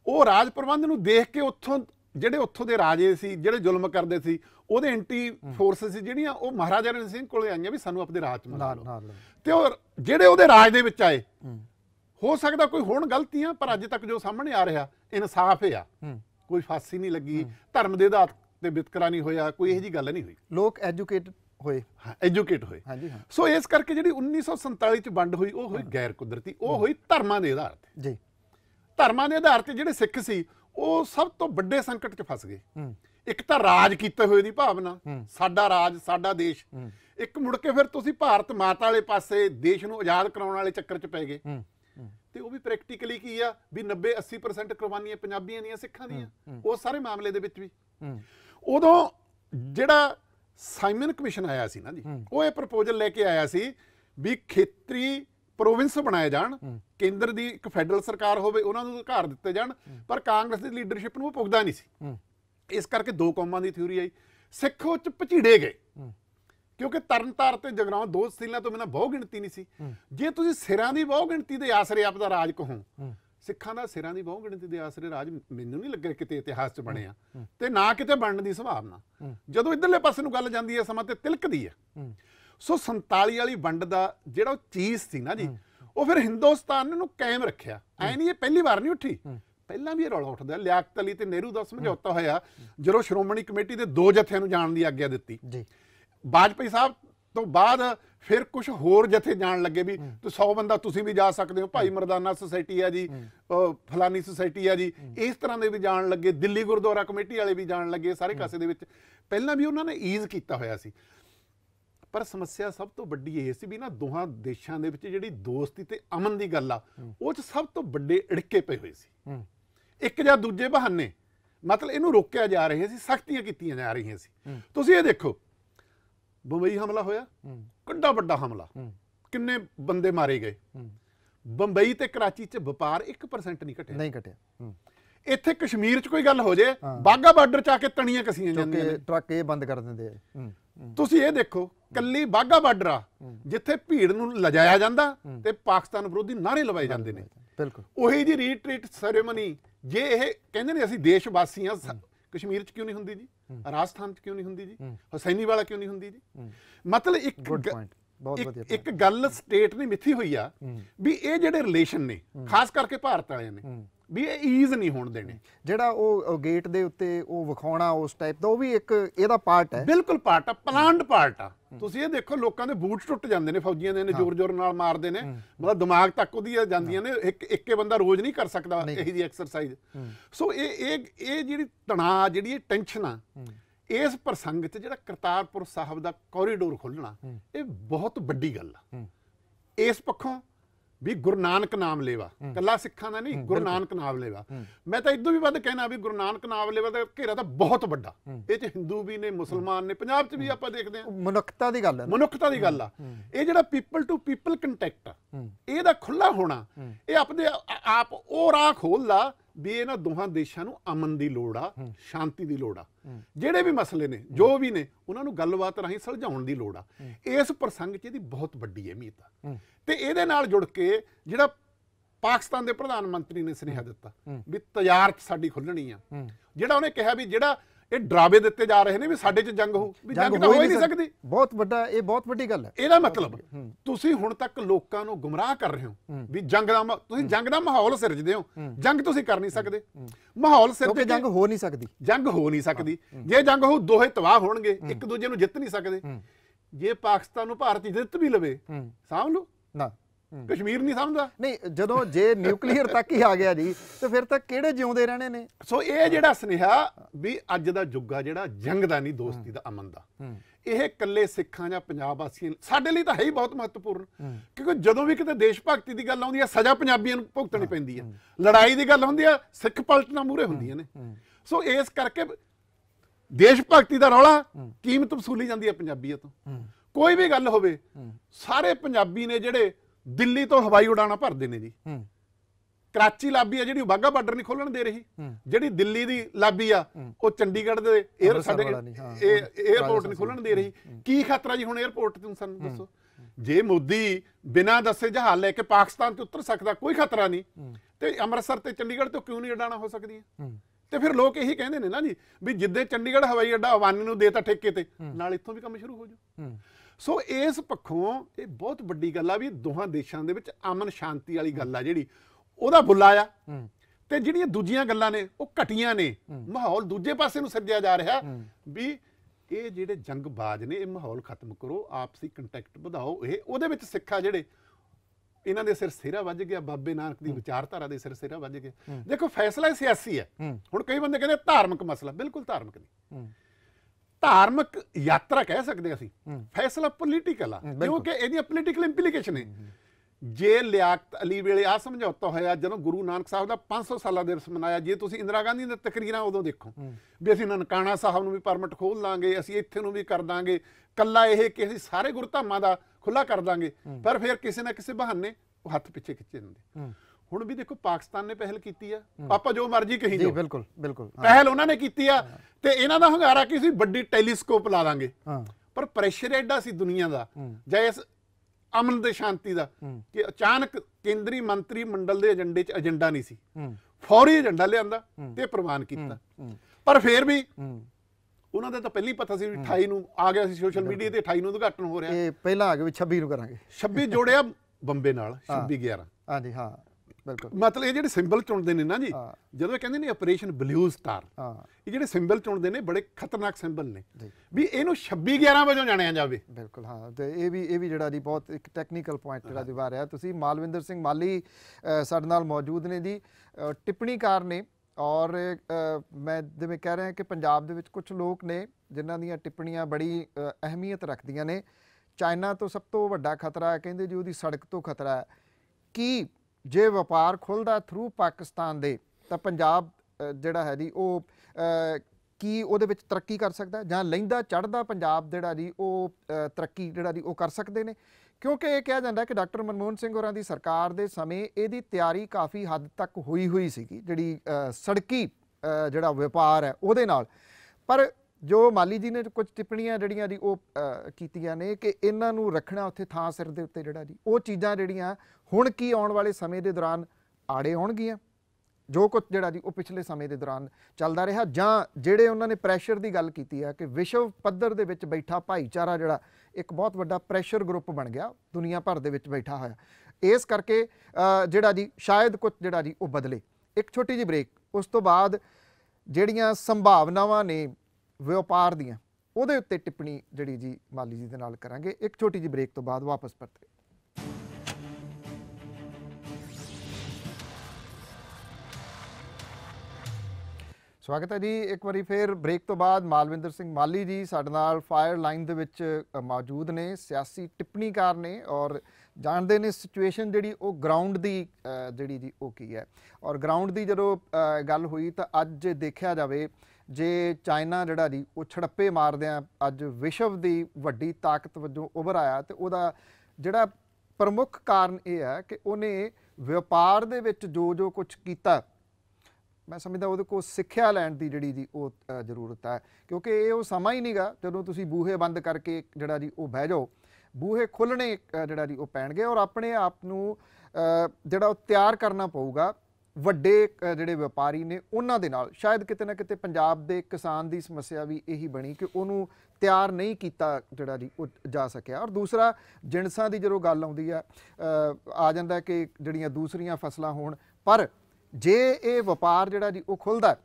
ਉਹ ਰਾਜ ਪ੍ਰਬੰਧ ਨੂੰ ਦੇਖ ਕੇ ਉੱਥੋਂ ਜਿਹੜੇ ਉੱਥੋਂ ਦੇ ਰਾਜੇ ਸੀ ਜਿਹੜੇ ਜ਼ੁਲਮ ਕਰਦੇ ਸੀ ਉਹਦੇ ਐਂਟੀ ਫੋਰਸਸ ਸੀ ਜਿਹੜੀਆਂ ਉਹ ਮਹਾਰਾਜਾ ਰਣਜੀਤ ਸਿੰਘ ਕੋਲੇ ਆਈਆਂ ਵੀ ਸਾਨੂੰ ਆਪਣੇ ਰਾਜ ਚ ਮਿਲਾ ਤੇ ਉਹ ਜਿਹੜੇ ਉਹਦੇ ਰਾਜ ਦੇ ਵਿੱਚ ਆਏ ਹੋ ਸਕਦਾ ਕੋਈ ਹੋਣ ਗਲਤੀਆਂ ਪਰ ਅੱਜ ਤੱਕ ਜੋ ਸਾਹਮਣੇ ਆ ਰਿਹਾ ਇਨਸਾਫ ਹੈ ਆ ਕੋਈ ਫਾਸੀ ਨਹੀਂ ਲੱਗੀ ਧਰਮ ਦੇ ਆਧਾਰ ਤੇ ਵਿਤਕਰਾ ਨਹੀਂ ਹੋਇਆ ਕੋਈ ਇਹੋ ਜੀ ਗੱਲ ਨਹੀਂ ਹੋਈ ਲੋਕ ਐਜੂਕੇਟ ਹੋਏ ਹਾਂ ਐਜੂਕੇਟ ਹੋਏ ਹਾਂਜੀ ਹਾਂ ਸੋ ਇਸ ਕਰਕੇ ਜਿਹੜੀ 1947 ਚ ਵੰਡ ਹੋਈ ਉਹ ਹੋਈ ਗੈਰ ਕੁਦਰਤੀ ਉਹ ਹੋਈ ਧਰਮਾਂ ਦੇ ਆਧਾਰ ਤੇ ਜੀ ਧਰਮਾਂ ਦੇ ਆਧਾਰ ਤੇ ਜਿਹੜੇ ਸਿੱਖ ਸੀ ਉਹ ਸਭ ਤੋਂ ਵੱਡੇ ਸੰਕਟ 'ਚ ਫਸ ਗਏ ਇੱਕ ਤਾਂ ਰਾਜ ਕੀਤੇ ਹੋਏ ਦੀ ਭਾਵਨਾ ਸਾਡਾ ਰਾਜ ਸਾਡਾ ਦੇਸ਼ ਇੱਕ ਮੁੜ ਕੇ ਫਿਰ ਤੁਸੀਂ ਭਾਰਤ ਮਾਤਾ ਵਾਲੇ ਪਾਸੇ ਦੇਸ਼ ਨੂੰ ਆਜ਼ਾਦ ਕਰਾਉਣ ਵਾਲੇ ਚੱਕਰ 'ਚ ਪੈ ਗਏ ਤੇ ਉਹ ਵੀ ਪ੍ਰੈਕਟੀਕਲੀ ਕੀ ਆ ਵੀ 90 80% ਕੁਰਬਾਨੀਆਂ ਪੰਜਾਬੀਆਂ ਦੀਆਂ ਸਿੱਖਾਂ ਦੀਆਂ ਉਹ ਸਾਰੇ ਮਾਮਲੇ ਦੇ ਵਿੱਚ ਵੀ ਉਦੋਂ ਜਿਹੜਾ ਸਾਈਮਨ ਕਮਿਸ਼ਨ ਆਇਆ ਸੀ ਨਾ ਜੀ ਉਹ ਇਹ ਪ੍ਰਪੋਜ਼ਲ ਲੈ ਕੇ ਆਇਆ ਸੀ ਵੀ ਖੇਤਰੀ ਪ੍ਰੋਵਿੰਸ ਬਣਾਏ ਜਾਣ ਕੇਂਦਰ ਦੀ ਇੱਕ ਫੈਡਰਲ ਸਰਕਾਰ ਹੋਵੇ ਉਹਨਾਂ ਨੂੰ ਅਧਿਕਾਰ ਦਿੱਤੇ ਜਾਣ ਪਰ ਕਾਂਗਰਸ ਦੀ ਲੀਡਰਸ਼ਿਪ ਨੂੰ ਉਹ ਪੁੱਗਦਾ ਨਹੀਂ ਸੀ ਇਸ ਕਰਕੇ ਦੋ ਕੌਮਾਂ ਦੀ ਥਿਊਰੀ ਆਈ ਸਿੱਖ ਉੱਚ ਭਚੀੜੇ ਗਏ ਕਿਉਂਕਿ ਤਰਨਤਾਰ ਤੇ ਜਗਰਾਉਂ ਦੋ ਸਥਿਲਾਂ ਤੋਂ ਬਿਨਾ ਬਹੁ ਗਿਣਤੀ ਨਹੀਂ ਸੀ ਜੇ ਤੁਸੀਂ ਸਿਰਾਂ ਦੀ ਬਹੁ ਗਿਣਤੀ ਦੇ ਆਸਰੇ ਆਪ ਦਾ ਰਾਜ ਕਹੋ ਸਿੱਖਾਂ ਦਾ ਸਿਰਾਂ ਦੀ ਬਹੁ ਗਿਣਤੀ ਦੇ ਆਸਰੇ ਰਾਜ ਮੈਨੂੰ ਨਹੀਂ ਲੱਗਿਆ ਕਿਤੇ ਇਤਿਹਾਸ 'ਚ ਬਣਿਆ ਤੇ ਨਾ ਕਿਤੇ ਬਣਨ ਦੀ ਸੰਭਾਵਨਾ ਜਦੋਂ ਇਧਰਲੇ ਪਾਸੇ ਨੂੰ ਗੱਲ ਜਾਂਦੀ ਹੈ ਸਮਾਂ ਤੇ ਤਿਲਕਦੀ ਹੈ ਸੋ 47 ਵਾਲੀ ਵੰਡ ਦਾ ਜਿਹੜਾ ਉਹ ਚੀਜ਼ ਸੀ ਨਾ ਜੀ ਉਹ ਫਿਰ ਹਿੰਦੁਸਤਾਨ ਨੇ ਨੂੰ ਕਾਇਮ ਰੱਖਿਆ ਐ ਨਹੀਂ ਇਹ ਪਹਿਲੀ ਵਾਰ ਨਹੀਂ ਉੱਠੀ ਪਹਿਲਾਂ ਵੀ ਇਹ ਰੌਲਾ ਉੱਠਦਾ ਲਿਆਕਤ ਅਲੀ ਤੇ ਨਹਿਰੂ ਦਾ ਸਮਝੌਤਾ ਹੋਇਆ ਜਦੋਂ ਸ਼੍ਰੋਮਣੀ ਕਮੇਟੀ ਦੇ ਦੋ ਜਥਿਆਂ ਨੂੰ ਜਾਣ ਦੀ ਆਗਿਆ ਦਿੱਤੀ ਜੀ ਬਾਜਪਈ ਸਾਹਿਬ ਤੋਂ ਬਾਅਦ ਫਿਰ ਕੁਝ ਹੋਰ ਜਥੇ ਜਾਣ ਲੱਗੇ ਵੀ ਤੇ 100 ਬੰਦਾ ਤੁਸੀਂ ਵੀ ਜਾ ਸਕਦੇ ਹੋ ਭਾਈ ਮਰਦਾਨਾ ਸੁਸਾਇਟੀ ਆ ਜੀ ਫਲਾਨੀ ਸੁਸਾਇਟੀ ਆ ਜੀ ਇਸ ਤਰ੍ਹਾਂ ਦੇ ਵੀ ਜਾਣ ਲੱਗੇ ਦਿੱਲੀ ਗੁਰਦੁਆਰਾ ਕਮੇਟੀ ਵਾਲੇ ਵੀ ਜਾਣ ਲੱਗੇ ਸਾਰੇ ਕਾਸੇ ਦੇ ਵਿੱਚ ਪਹਿਲਾਂ ਵੀ ਉਹਨਾਂ ਨੇ ਈਜ਼ ਕੀਤਾ ਹੋਇਆ ਸੀ ਪਰ ਸਮੱਸਿਆ ਸਭ ਤੋਂ ਵੱਡੀ ਇਹ ਸੀ ਵੀ ਨਾ ਦੋਹਾਂ ਦੇਸ਼ਾਂ ਦੇ ਵਿੱਚ ਜਿਹੜੀ ਦੋਸਤੀ ਤੇ ਅਮਨ ਦੀ ਗੱਲ ਆ ਉਹ 'ਚ ਸਭ ਤੋਂ ਵੱਡੇ ਅੜਕੇ ਪਏ ਹੋਏ ਸੀ ਇੱਕ ਜਾਂ ਦੂਜੇ ਬਹਾਨੇ ਮਤਲਬ ਇਹਨੂੰ ਰੋਕਿਆ ਜਾ ਰਿਹਾ ਸੀ ਸਖਤੀਆਂ ਕੀਤੀਆਂ ਜਾ ਰਹੀਆਂ ਸੀ ਤੁਸੀਂ ਇਹ ਦੇਖੋ ਬੰਬਈ ਹਮਲਾ ਹੋਇਆ ਕਿੰਨਾ ਵੱਡਾ ਹਮਲਾ ਕਿੰਨੇ ਬੰਦੇ ਮਾਰੇ ਗਏ ਬੰਬਈ ਤੇ ਕਰਾਚੀ 'ਚ ਵਪਾਰ 1% ਨਹੀਂ ਘਟਿਆ ਨਹੀਂ ਘਟਿਆ ਇੱਥੇ ਕਸ਼ਮੀਰ 'ਚ ਕੋਈ ਗੱਲ ਹੋ ਜੇ ਬਾਗਾ ਬਾਰਡਰ 'ਚ ਆ ਕੇ ਤਣੀਆਂ ਕਸੀਆਂ ਜਾਂਦੀਆਂ ਨੇ ਟਰੱਕ ਇਹ ਬੰਦ ਕਰ ਦਿੰਦੇ ਆ ਤੁਸੀਂ ਇਹ ਦੇਖੋ ਕੱਲੀ ਬਾਗਾ ਬਾਰਡਰ ਆ ਜਿੱਥੇ ਭੀੜ ਨੂੰ ਲਜਾਇਆ ਜਾਂਦਾ ਤੇ ਪਾਕਿਸਤਾਨ ਵਿਰੋਧੀ ਨਾਰੇ ਲਵਾਏ ਜਾਂਦੇ ਨੇ ਬਿਲਕੁਲ ਉਹੀ ਜੀ ਰੀਟ੍ਰੀਟ ਸੈਰੇਮਨੀ ਜੇ ਇਹ ਕਹਿੰਦੇ ਨੇ ਅਸੀਂ ਦੇਸ਼ ਵਾਸੀ ਆ ਕਸ਼ਮੀਰ 'ਚ ਕਿਉਂ ਨਹੀਂ ਹੁੰਦੀ ਜੀ ਰਾਜਸਥਾਨ 'ਚ ਕਿਉਂ ਨਹੀਂ ਹੁੰਦੀ ਜੀ ਹੁਸੈਨੀ ਵਾਲਾ ਕਿਉਂ ਨਹੀਂ ਹੁੰਦੀ ਜੀ ਮਤਲਬ ਇੱਕ ਗੁੱਡ ਪੁਆਇੰਟ ਬਹੁਤ ਵਧੀਆ ਇੱਕ ਗੱਲ ਸਟੇਟ ਨੇ ਮਿੱਥੀ ਹੋਈ ਆ ਵੀ ਇਹ ਜਿਹੜੇ ਰਿਲੇਸ਼ਨ ਨੇ ਖਾਸ ਕਰਕੇ ਭਾਰਤ ਵਾਲਿਆਂ ਨੇ ਵੀ ਇਹ ਈਜ਼ ਨਹੀਂ ਹੋਣ ਦੇਣੇ ਜਿਹੜਾ ਉਹ ਗੇਟ ਦੇ ਉੱਤੇ ਉਹ ਵਿਖਾਉਣਾ ਉਸ ਟਾਈਪ ਦਾ ਉਹ ਵੀ ਇੱਕ ਇਹਦਾ ਪਾਰਟ ਹੈ ਬਿਲਕੁਲ ਪਾਰਟ ਆ ਪਲਾਨਡ ਪਾਰਟ ਆ ਤੁਸੀਂ ਇਹ ਦੇਖੋ ਲੋਕਾਂ ਦੇ ਬੂਟ ਟੁੱਟ ਜਾਂਦੇ ਨੇ ਫੌਜੀਆਂ ਦੇ ਨੇ ਜ਼ੋਰ-ਜ਼ੋਰ ਨਾਲ ਮਾਰਦੇ ਨੇ ਮਤਲਬ ਦਿਮਾਗ ਤੱਕ ਉਹਦੀ ਜਾਂਦੀਆਂ ਨੇ ਇੱਕ ਇੱਕੇ ਬੰਦਾ ਰੋਜ਼ ਨਹੀਂ ਕਰ ਸਕਦਾ ਇਹੀ ਦੀ ਐਕਸਰਸਾਈਜ਼ ਸੋ ਇਹ ਇਹ ਇਹ ਜਿਹੜੀ ਤਣਾਅ ਜਿਹੜੀ ਟੈਨਸ਼ਨ ਆ ਇਸ ਪ੍ਰਸੰਗ 'ਚ ਜਿਹੜਾ ਕਰਤਾਰਪੁਰ ਸਾਹਿਬ ਦਾ ਕੋਰੀਡੋਰ ਖੁੱਲਣਾ ਇਹ ਬਹੁਤ ਵੱਡੀ ਗੱਲ ਆ ਇਸ ਪੱਖੋਂ ਵੀ ਗੁਰੂ ਨਾਨਕ ਨਾਮ ਲੇਵਾ ਕੱਲਾ ਸਿੱਖਾਂ ਦਾ ਨਹੀਂ ਗੁਰੂ ਨਾਨਕ ਨਾਮ ਲੇਵਾ ਮੈਂ ਤਾਂ ਇਦੋਂ ਵੀ ਵੱਧ ਕਹਿਣਾ ਵੀ ਗੁਰੂ ਨਾਨਕ ਨਾਮ ਲੇਵਾ ਦਾ ਘੇਰਾ ਤਾਂ ਬਹੁਤ ਵੱਡਾ ਇਹ ਚ ਹਿੰਦੂ ਵੀ ਨੇ ਮੁਸਲਮਾਨ ਨੇ ਪੰਜਾਬ 'ਚ ਵੀ ਆਪਾਂ ਦੇਖਦੇ ਆ ਮਨੁੱਖਤਾ ਦੀ ਗੱਲ ਹੈ ਮਨੁੱਖਤਾ ਦੀ ਗੱਲ ਆ ਇਹ ਜਿਹੜਾ ਪੀਪਲ ਟੂ ਪੀਪਲ ਕੰਟੈਕਟ ਆ ਇਹਦਾ ਖੁੱਲਾ ਹੋਣਾ ਇਹ ਆਪਣੇ ਆਪ ਉਹ ਰਾਹ ਖੋਲਦਾ ਵੀ ਇਹਨਾਂ ਦੋਹਾਂ ਦੇਸ਼ਾਂ ਨੂੰ ਅਮਨ ਦੀ ਲੋੜ ਆ ਸ਼ਾਂਤੀ ਦੀ ਲੋੜ ਆ ਜਿਹੜੇ ਵੀ ਮਸਲੇ ਨੇ ਜੋ ਵੀ ਨੇ ਉਹਨਾਂ ਨੂੰ ਗੱਲਬਾਤ ਰਾਹੀਂ ਸੁਲਝਾਉਣ ਦੀ ਲੋੜ ਆ ਇਸ ਪ੍ਰਸੰਗ 'ਚ ਇਹਦੀ ਬਹੁਤ ਵੱਡੀ ਅਹਿਮੀਅਤ ਆ ਤੇ ਇਹਦੇ ਨਾਲ ਜੁੜ ਕੇ ਜਿਹੜਾ ਪਾਕਿਸਤਾਨ ਦੇ ਪ੍ਰਧਾਨ ਮੰਤਰੀ ਨੇ ਸੁਨੇਹਾ ਦਿੱਤਾ ਵੀ ਤਜਾਰਤ ਸਾਡੀ ਖੁੱਲਣੀ ਆ ਜਿਹੜਾ ਉਹਨੇ ਕਿਹਾ ਵੀ ਜਿਹੜਾ ਇਹ ਡਰਾਵੇ ਦਿੱਤੇ ਜਾ ਰਹੇ ਨੇ ਵੀ ਸਾਡੇ 'ਚ ਜੰਗ ਹੋ ਵੀ ਜੰਗ ਤਾਂ ਹੋ ਹੀ ਨਹੀਂ ਸਕਦੀ ਬਹੁਤ ਵੱਡਾ ਇਹ ਬਹੁਤ ਵੱਡੀ ਗੱਲ ਹੈ ਇਹਦਾ ਮਤਲਬ ਤੁਸੀਂ ਹੁਣ ਤੱਕ ਲੋਕਾਂ ਨੂੰ ਗੁੰਮਰਾਹ ਕਰ ਰਹੇ ਹੋ ਵੀ ਜੰਗ ਦਾ ਤੁਸੀਂ ਜੰਗ ਦਾ ਮਾਹੌਲ ਸਿਰਜਦੇ ਹੋ ਜੰਗ ਤੁਸੀਂ ਕਰ ਨਹੀਂ ਸਕਦੇ ਮਾਹੌਲ ਸਿਰਜ ਕੇ ਜੰਗ ਹੋ ਨਹੀਂ ਸਕਦੀ ਜੰਗ ਹੋ ਨਹੀਂ ਸਕਦੀ ਜੇ ਜੰਗ ਹੋ ਦੋਹੇ ਤਬਾਹ ਹੋਣਗੇ ਇੱਕ ਦੂਜੇ ਨੂੰ ਜਿੱਤ ਨਹੀਂ ਸਕਦੇ ਜੇ ਪਾਕਿਸਤਾਨ ਨੂੰ ਭਾਰਤ ਜਿੱਤ ਵੀ ਲਵੇ ਸਮਝ ਲਓ ਨਾ ਕਸ਼ਮੀਰ ਨਹੀਂ ਸਮਝਦਾ ਨਹੀਂ ਜਦੋਂ ਜੇ ਨਿਊਕਲੀਅਰ ਤੱਕ ਹੀ ਆ ਗਿਆ ਜੀ ਤੇ ਫਿਰ ਤਾਂ ਕਿਹੜੇ ਜਿਉਂਦੇ ਰਹਿਣੇ ਨੇ ਸੋ ਇਹ ਜਿਹੜਾ ਸਨੇਹਾ ਵੀ ਅੱਜ ਦਾ ਜੁੱਗਾ ਜਿਹੜਾ ਜੰਗ ਦਾ ਨਹੀਂ ਦੋਸਤੀ ਦਾ ਅਮਨ ਦਾ ਇਹ ਇਕੱਲੇ ਸਿੱਖਾਂ ਜਾਂ ਪੰਜਾਬ ਵਾਸੀਆਂ ਸਾਡੇ ਲਈ ਤਾਂ ਹੈ ਹੀ ਬਹੁਤ ਮਹੱਤਵਪੂਰਨ ਕਿਉਂਕਿ ਜਦੋਂ ਵੀ ਕਿਤੇ ਦੇਸ਼ ਭਗਤੀ ਦੀ ਗੱਲ ਆਉਂਦੀ ਹੈ ਸਜ਼ਾ ਪੰਜਾਬੀਆਂ ਨੂੰ ਭੁਗਤਣੀ ਪੈਂਦੀ ਹੈ ਲੜਾਈ ਦੀ ਗੱਲ ਹੁੰਦੀ ਹੈ ਸਿੱਖ ਪਲਟਣਾ ਮੂਰੇ ਹੁੰਦੀਆਂ ਨੇ ਸੋ ਇਸ ਕਰਕੇ ਦੇਸ਼ ਭਗਤੀ ਦਾ ਰੌਲਾ ਕੀਮਤ ਵਸੂਲੀ ਜਾਂਦੀ ਹੈ ਪੰਜਾਬੀਆਂ ਤੋਂ ਕੋਈ ਵੀ ਗੱਲ ਹੋਵੇ ਸਾਰੇ ਪੰਜਾਬੀ ਨੇ ਜਿਹੜੇ ਦਿੱਲੀ ਤੋਂ ਹਵਾਈ ਉਡਾਣਾ ਭਰਦੇ ਨੇ ਜੀ ਹੂੰ ਕਰਾਚੀ ਲਾਬੀ ਆ ਜਿਹੜੀ ਵਾਗਾ ਬਾਰਡਰ ਨਹੀਂ ਖੋਲਣ ਦੇ ਰਹੀ ਜਿਹੜੀ ਦਿੱਲੀ ਦੀ ਲਾਬੀ ਆ ਉਹ ਚੰਡੀਗੜ੍ਹ ਦੇ 에ਅਰ ਸਾਡੇ 에ਅਰਪੋਰਟ ਨਹੀਂ ਖੋਲਣ ਦੇ ਰਹੀ ਕੀ ਖਤਰਾ ਜੀ ਹੁਣ 에ਅਰਪੋਰਟ ਤੋਂ ਸਾਨੂੰ ਦੱਸੋ ਜੇ ਮੋਦੀ ਬਿਨਾਂ ਦੱਸੇ ਜਹਾਜ਼ ਲੈ ਕੇ ਪਾਕਿਸਤਾਨ ਤੇ ਉਤਰ ਸਕਦਾ ਕੋਈ ਖਤਰਾ ਨਹੀਂ ਤੇ ਅੰਮ੍ਰਿਤਸਰ ਤੇ ਚੰਡੀਗੜ੍ਹ ਤੋਂ ਕਿਉਂ ਨਹੀਂ ਉਡਾਣਾ ਹੋ ਸਕਦੀ ਹੂੰ ਤੇ ਫਿਰ ਲੋਕ ਇਹੀ ਕਹਿੰਦੇ ਨੇ ਨਾ ਜੀ ਵੀ ਜਿੱਦੇ ਚੰਡੀਗੜ੍ਹ ਹਵਾਈ ਅੱਡਾ ਅਵਾਨੀ ਨੂੰ ਦੇਤਾ ਠੇਕੇ ਤੇ ਨਾਲ ਇੱਥੋਂ ਵੀ ਕੰਮ ਸ਼ੁਰੂ ਹੋ ਜਾਊ ਸੋ ਇਸ ਪੱਖੋਂ ਇਹ ਬਹੁਤ ਵੱਡੀ ਗੱਲ ਆ ਵੀ ਦੋਹਾਂ ਦੇਸ਼ਾਂ ਦੇ ਵਿੱਚ ਅਮਨ ਸ਼ਾਂਤੀ ਵਾਲੀ ਗੱਲ ਆ ਜਿਹੜੀ ਉਹਦਾ ਬੁੱਲਾ ਆ ਤੇ ਜਿਹੜੀਆਂ ਦੂਜੀਆਂ ਗੱਲਾਂ ਨੇ ਉਹ ਘਟੀਆਂ ਨੇ ਮਾਹੌਲ ਦੂਜੇ ਪਾਸੇ ਨੂੰ ਸੱਜਿਆ ਜਾ ਰਿਹਾ ਵੀ ਇਹ ਜਿਹੜੇ ਜੰਗਬਾਜ਼ ਨੇ ਇਹ ਮਾਹੌਲ ਖਤਮ ਕਰੋ ਆਪਸੀ ਕੰਟੈਕਟ ਵਧਾਓ ਇਹ ਉਹਦੇ ਵਿੱਚ ਸਿੱਖਾ ਜਿਹੜੇ ਇਹਨਾਂ ਦੇ ਸਿਰ ਸਿਰਾ ਵੱਜ ਗਿਆ ਬਾਬੇ ਨਾਨਕ ਦੀ ਵਿਚਾਰਧਾਰਾ ਦੇ ਸਿਰ ਸਿਰਾ ਵੱਜ ਗਿਆ ਦੇਖੋ ਫੈਸਲਾ ਸਿਆਸੀ ਹੈ ਹੁਣ ਕਈ ਬੰਦੇ ਕਹਿੰਦੇ ਧਾਰਮਿਕ ਮਸਲਾ ਬਿਲਕੁਲ ਧਾਰਮਿਕ ਨਹੀਂ ਧਾਰਮਿਕ ਯਾਤਰਾ ਕਹਿ ਸਕਦੇ ਅਸੀਂ ਫੈਸਲਾ ਪੋਲੀਟੀਕਲ ਆ ਕਿਉਂਕਿ ਇਹਦੀ ਪੋਲੀਟੀਕਲ ਇੰਪਲੀਕੇਸ਼ਨ ਹੈ ਜੇ ਲਿਆਕਤ ਅਲੀ ਵੇਲੇ ਆ ਸਮਝੌਤਾ ਹੋਇਆ ਜਦੋਂ ਗੁਰੂ ਨਾਨਕ ਸਾਹਿਬ ਦਾ 500 ਸਾਲਾ ਦਿਵਸ ਮਨਾਇਆ ਜੇ ਤੁਸੀਂ ਇੰਦਰਾ ਗਾਂਧੀ ਦੀਆਂ ਤਕਰੀਰਾਂ ਉਦੋਂ ਦੇਖੋ ਵੀ ਅਸੀਂ ਨਨਕਾਣਾ ਸਾਹਿਬ ਨੂੰ ਵੀ ਪਰਮਿਟ ਖੋਲ ਲਾਂਗੇ ਅਸੀਂ ਇੱਥੇ ਨੂੰ ਵੀ ਕਰ ਦਾਂਗੇ ਕੱਲਾ ਇਹ ਕਿ ਅਸੀਂ ਸਾਰੇ ਗੁਰਧਾਮਾਂ ਦਾ ਖੁੱਲਾ ਕਰ ਦਾਂਗੇ ਪਰ ਫਿਰ ਕਿਸੇ ਨਾ ਕਿਸੇ ਬਹਾਨੇ ਉਹ ਹੱਥ ਪਿੱਛੇ ਖਿੱਚੇ ਜਾਂਦੇ ਹੁਣ ਵੀ ਦੇਖੋ ਪਾਕਿਸਤਾਨ ਨੇ ਪਹਿਲ ਕੀਤੀ ਆ ਆਪਾਂ ਜੋ ਮਰਜ਼ੀ ਕਹੀ ਜੋ ਜੀ ਬਿਲਕੁਲ ਬਿਲਕੁਲ ਪਹਿਲ ਉਹਨਾਂ ਨੇ ਕੀਤੀ ਆ ਤੇ ਇਹਨਾਂ ਦਾ ਹੰਗਾਰਾ ਕੀ ਸੀ ਵੱਡੀ ਟੈਲੀਸਕੋਪ ਲਾ ਦਾਂਗੇ ਪਰ ਪ੍ਰੈਸ਼ਰ ਐਡਾ ਸੀ ਦੁਨੀਆ ਦਾ ਜੈ ਇਸ ਅਮਨ ਤੇ ਸ਼ਾਂਤੀ ਦਾ ਕਿ ਅਚਾਨਕ ਕੇਂਦਰੀ ਮੰਤਰੀ ਮੰਡਲ ਦੇ ਏਜੰਡੇ 'ਚ ਏਜੰਡਾ ਨਹੀਂ ਸੀ ਫੌਰੀ ਏਜੰਡਾ ਲਿਆਂਦਾ ਤੇ ਪ੍ਰਵਾਨ ਕੀਤਾ ਪਰ ਫੇਰ ਵੀ ਉਹਨਾਂ ਦਾ ਤਾਂ ਪਹਿਲੀ ਪਤਾ ਸੀ 28 ਨੂੰ ਆ ਗਿਆ ਸੀ ਸੋਸ਼ਲ ਮੀਡੀਆ ਤੇ 28 ਨੂੰ ਉਦਘਾਟਨ ਹੋ ਰਿਹਾ ਇਹ ਪਹਿਲਾਂ ਆ ਗਿਆ 26 ਨੂੰ ਕਰਾਂਗੇ 26 ਜੋੜਿਆ ਬੰਬੇ ਨਾਲ 26 11 ਹਾਂਜੀ ਹਾਂ ਮਤਲਬ ਇਹ ਜਿਹੜੇ ਸਿੰਬਲ ਚੁਣਦੇ ਨੇ ਨਾ ਜੀ ਜਦੋਂ ਕਹਿੰਦੇ ਨੇ ਆਪਰੇਸ਼ਨ ਬਲੂ ਸਟਾਰ ਇਹ ਜਿਹੜੇ ਸਿੰਬਲ ਚੁਣਦੇ ਨੇ ਬੜੇ ਖਤਰਨਾਕ ਸਿੰਬਲ ਨੇ ਵੀ ਇਹਨੂੰ 26 11 ਵਜੋਂ ਜਾਣਿਆ ਜਾਵੇ ਬਿਲਕੁਲ ਹਾਂ ਤੇ ਇਹ ਵੀ ਇਹ ਵੀ ਜਿਹੜਾ ਦੀ ਬਹੁਤ ਇੱਕ ਟੈਕਨੀਕਲ ਪੁਆਇੰਟ ਜਿਹੜਾ ਦਿਵਾ ਰਿਹਾ ਤੁਸੀਂ ਮਾਲਵਿੰਦਰ ਸਿੰਘ ਮਾਲੀ ਸਾਡੇ ਨਾਲ ਮੌਜੂਦ ਨੇ ਜੀ ਟਿੱਪਣੀਕਾਰ ਨੇ ਔਰ ਮੈਂ ਜਿਵੇਂ ਕਹਿ ਰਿਹਾ ਕਿ ਪੰਜਾਬ ਦੇ ਵਿੱਚ ਕੁਝ ਲੋਕ ਨੇ ਜਿਨ੍ਹਾਂ ਦੀਆਂ ਟਿੱਪਣੀਆਂ ਬੜੀ ਅਹਿਮੀਅਤ ਰੱਖਦੀਆਂ ਨੇ ਚਾਈਨਾ ਤੋਂ ਸਭ ਤੋਂ ਵੱਡਾ ਖਤਰਾ ਹੈ ਕਹਿੰਦੇ ਜੀ ਉਹਦੀ ਸੜਕ ਤੋਂ ਖਤਰਾ ਹੈ ਕੀ ਜੇ ਵਪਾਰ ਖੁੱਲਦਾ ਥਰੂ ਪਾਕਿਸਤਾਨ ਦੇ ਤਾਂ ਪੰਜਾਬ ਜਿਹੜਾ ਹੈ ਜੀ ਉਹ ਕੀ ਉਹਦੇ ਵਿੱਚ ਤਰੱਕੀ ਕਰ ਸਕਦਾ ਜਾਂ ਲੈਂਦਾ ਚੜਦਾ ਪੰਜਾਬ ਜਿਹੜਾ ਜੀ ਉਹ ਤਰੱਕੀ ਜਿਹੜਾ ਜੀ ਉਹ ਕਰ ਸਕਦੇ ਨੇ ਕਿਉਂਕਿ ਇਹ ਕਿਹਾ ਜਾਂਦਾ ਕਿ ਡਾਕਟਰ ਮਨਮੋਹਨ ਸਿੰਘ ਹੋਰਾਂ ਦੀ ਸਰਕਾਰ ਦੇ ਸਮੇਂ ਇਹਦੀ ਤਿਆਰੀ ਕਾਫੀ ਹੱਦ ਤੱਕ ਹੋਈ ਹੋਈ ਸੀਗੀ ਜਿਹੜੀ ਸੜਕੀ ਜਿਹੜਾ ਵਪਾਰ ਹੈ ਉਹਦੇ ਨਾਲ ਪਰ ਜੋ ਮਾਲੀ ਜੀ ਨੇ ਕੁਝ ਟਿੱਪਣੀਆਂ ਜਿਹੜੀਆਂ ਦੀ ਉਹ ਕੀਤੀਆਂ ਨੇ ਕਿ ਇਹਨਾਂ ਨੂੰ ਰੱਖਣਾ ਉੱਥੇ ਥਾਂ ਸਿਰ ਦੇ ਉੱਤੇ ਜਿਹੜਾ ਜੀ ਉਹ ਚੀਜ਼ਾਂ ਜਿਹੜੀਆਂ ਹੁਣ ਕੀ ਆਉਣ ਵਾਲੇ ਸਮੇਂ ਦੇ ਦੌਰਾਨ ਆੜੇ ਆਉਣਗੀਆਂ ਜੋ ਕੁਝ ਜਿਹੜਾ ਜੀ ਉਹ ਪਿਛਲੇ ਸਮੇਂ ਦੇ ਦੌਰਾਨ ਚੱਲਦਾ ਰਿਹਾ ਜਾਂ ਜਿਹੜੇ ਉਹਨਾਂ ਨੇ ਪ੍ਰੈਸ਼ਰ ਦੀ ਗੱਲ ਕੀਤੀ ਹੈ ਕਿ ਵਿਸ਼ਵ ਪੱਧਰ ਦੇ ਵਿੱਚ ਬੈਠਾ ਭਾਈਚਾਰਾ ਜਿਹੜਾ ਇੱਕ ਬਹੁਤ ਵੱਡਾ ਪ੍ਰੈਸ਼ਰ ਗਰੁੱਪ ਬਣ ਗਿਆ ਦੁਨੀਆ ਭਰ ਦੇ ਵਿੱਚ ਬੈਠਾ ਹੋਇਆ ਇਸ ਕਰਕੇ ਜਿਹੜਾ ਜੀ ਸ਼ਾਇਦ ਕੁਝ ਜਿਹੜਾ ਜੀ ਉਹ ਬਦਲੇ ਇੱਕ ਛੋਟੀ ਜੀ ਬ੍ਰੇਕ ਉਸ ਤੋਂ ਬਾਅਦ ਜਿਹੜੀਆਂ ਸੰਭਾਵਨਾਵਾਂ ਨੇ ਵਪਾਰ ਦੀਆਂ ਉਹਦੇ ਉੱਤੇ ਟਿੱਪਣੀ ਜਿਹੜੀ ਜੀ ਮਾਲੀ ਜੀ ਦੇ ਨਾਲ ਕਰਾਂਗੇ ਇੱਕ ਛੋਟੀ ਜੀ ਬ੍ਰੇਕ ਤੋਂ ਬਾਅਦ ਵਾਪਸ ਪਰਤੇ ਸਵਾਗਤ ਹੈ ਜੀ ਇੱਕ ਵਾਰੀ ਫੇਰ ਬ੍ਰੇਕ ਤੋਂ ਬਾਅਦ ਮਾਲਵਿੰਦਰ ਸਿੰਘ ਮਾਲੀ ਜੀ ਸਾਡੇ ਨਾਲ ਫਾਇਰ ਲਾਈਨ ਦੇ ਵਿੱਚ ਮੌਜੂਦ ਨੇ ਸਿਆਸੀ ਟਿੱਪਣੀਕਾਰ ਨੇ ਔਰ ਜਾਣਦੇ ਨੇ ਸਿਚੁਏਸ਼ਨ ਜਿਹੜੀ ਉਹ ਗਰਾਊਂਡ ਦੀ ਜਿਹੜੀ ਦੀ ਉਹ ਕੀ ਹੈ ਔਰ ਗਰਾਊਂਡ ਦੀ ਜਦੋਂ ਗੱਲ ਹੋਈ ਤਾਂ ਅੱਜ ਦੇਖਿਆ ਜਾਵੇ ਜੇ ਚਾਈਨਾ ਜਿਹੜਾ ਜੀ ਉਹ ਛੜੱਪੇ ਮਾਰਦਿਆਂ ਅੱਜ ਵਿਸ਼ਵ ਦੀ ਵੱਡੀ ਤਾਕਤ ਵਜੋਂ ਉੱਭਰ ਆਇਆ ਤੇ ਉਹਦਾ ਜਿਹੜਾ ਪ੍ਰਮੁੱਖ ਕਾਰਨ ਇਹ ਹੈ ਕਿ ਉਹਨੇ ਵਪਾਰ ਦੇ ਵਿੱਚ ਜੋ ਜੋ ਕੁਝ ਕੀਤਾ ਮੈਂ ਸਮਝਦਾ ਉਹਦੇ ਕੋਲ ਸਿੱਖਿਆ ਲੈਣ ਦੀ ਜਿਹੜੀ ਜੀ ਉਹ ਜ਼ਰੂਰਤ ਹੈ ਕਿਉਂਕਿ ਇਹ ਉਹ ਸਮਾਂ ਹੀ ਨਹੀਂਗਾ ਜਦੋਂ ਤੁਸੀਂ ਬੂਹੇ ਬੰਦ ਕਰਕੇ ਜਿਹੜਾ ਜੀ ਉਹ ਬਹਿ ਜਾਓ ਬੂਹੇ ਖੁੱਲਣੇ ਜਿਹੜਾ ਜੀ ਉਹ ਪੈਣਗੇ ਔਰ ਆਪਣੇ ਆਪ ਨੂੰ ਜਿਹੜਾ ਉਹ ਤਿਆਰ ਕਰਨਾ ਪਊਗਾ ਵੱਡੇ ਜਿਹੜੇ ਵਪਾਰੀ ਨੇ ਉਹਨਾਂ ਦੇ ਨਾਲ ਸ਼ਾਇਦ ਕਿਤੇ ਨਾ ਕਿਤੇ ਪੰਜਾਬ ਦੇ ਕਿਸਾਨ ਦੀ ਸਮੱਸਿਆ ਵੀ ਇਹੀ ਬਣੀ ਕਿ ਉਹਨੂੰ ਤਿਆਰ ਨਹੀਂ ਕੀਤਾ ਜਿਹੜਾ ਜੀ ਉਹ ਜਾ ਸਕਿਆ ਔਰ ਦੂਸਰਾ ਜਿਣਸਾਂ ਦੀ ਜਦੋਂ ਗੱਲ ਆਉਂਦੀ ਆ ਆ ਜਾਂਦਾ ਕਿ ਜਿਹੜੀਆਂ ਦੂਸਰੀਆਂ ਫਸਲਾਂ ਹੋਣ ਪਰ ਜੇ ਇਹ ਵਪਾਰ ਜਿਹੜਾ ਜੀ ਉਹ ਖੁੱਲਦਾ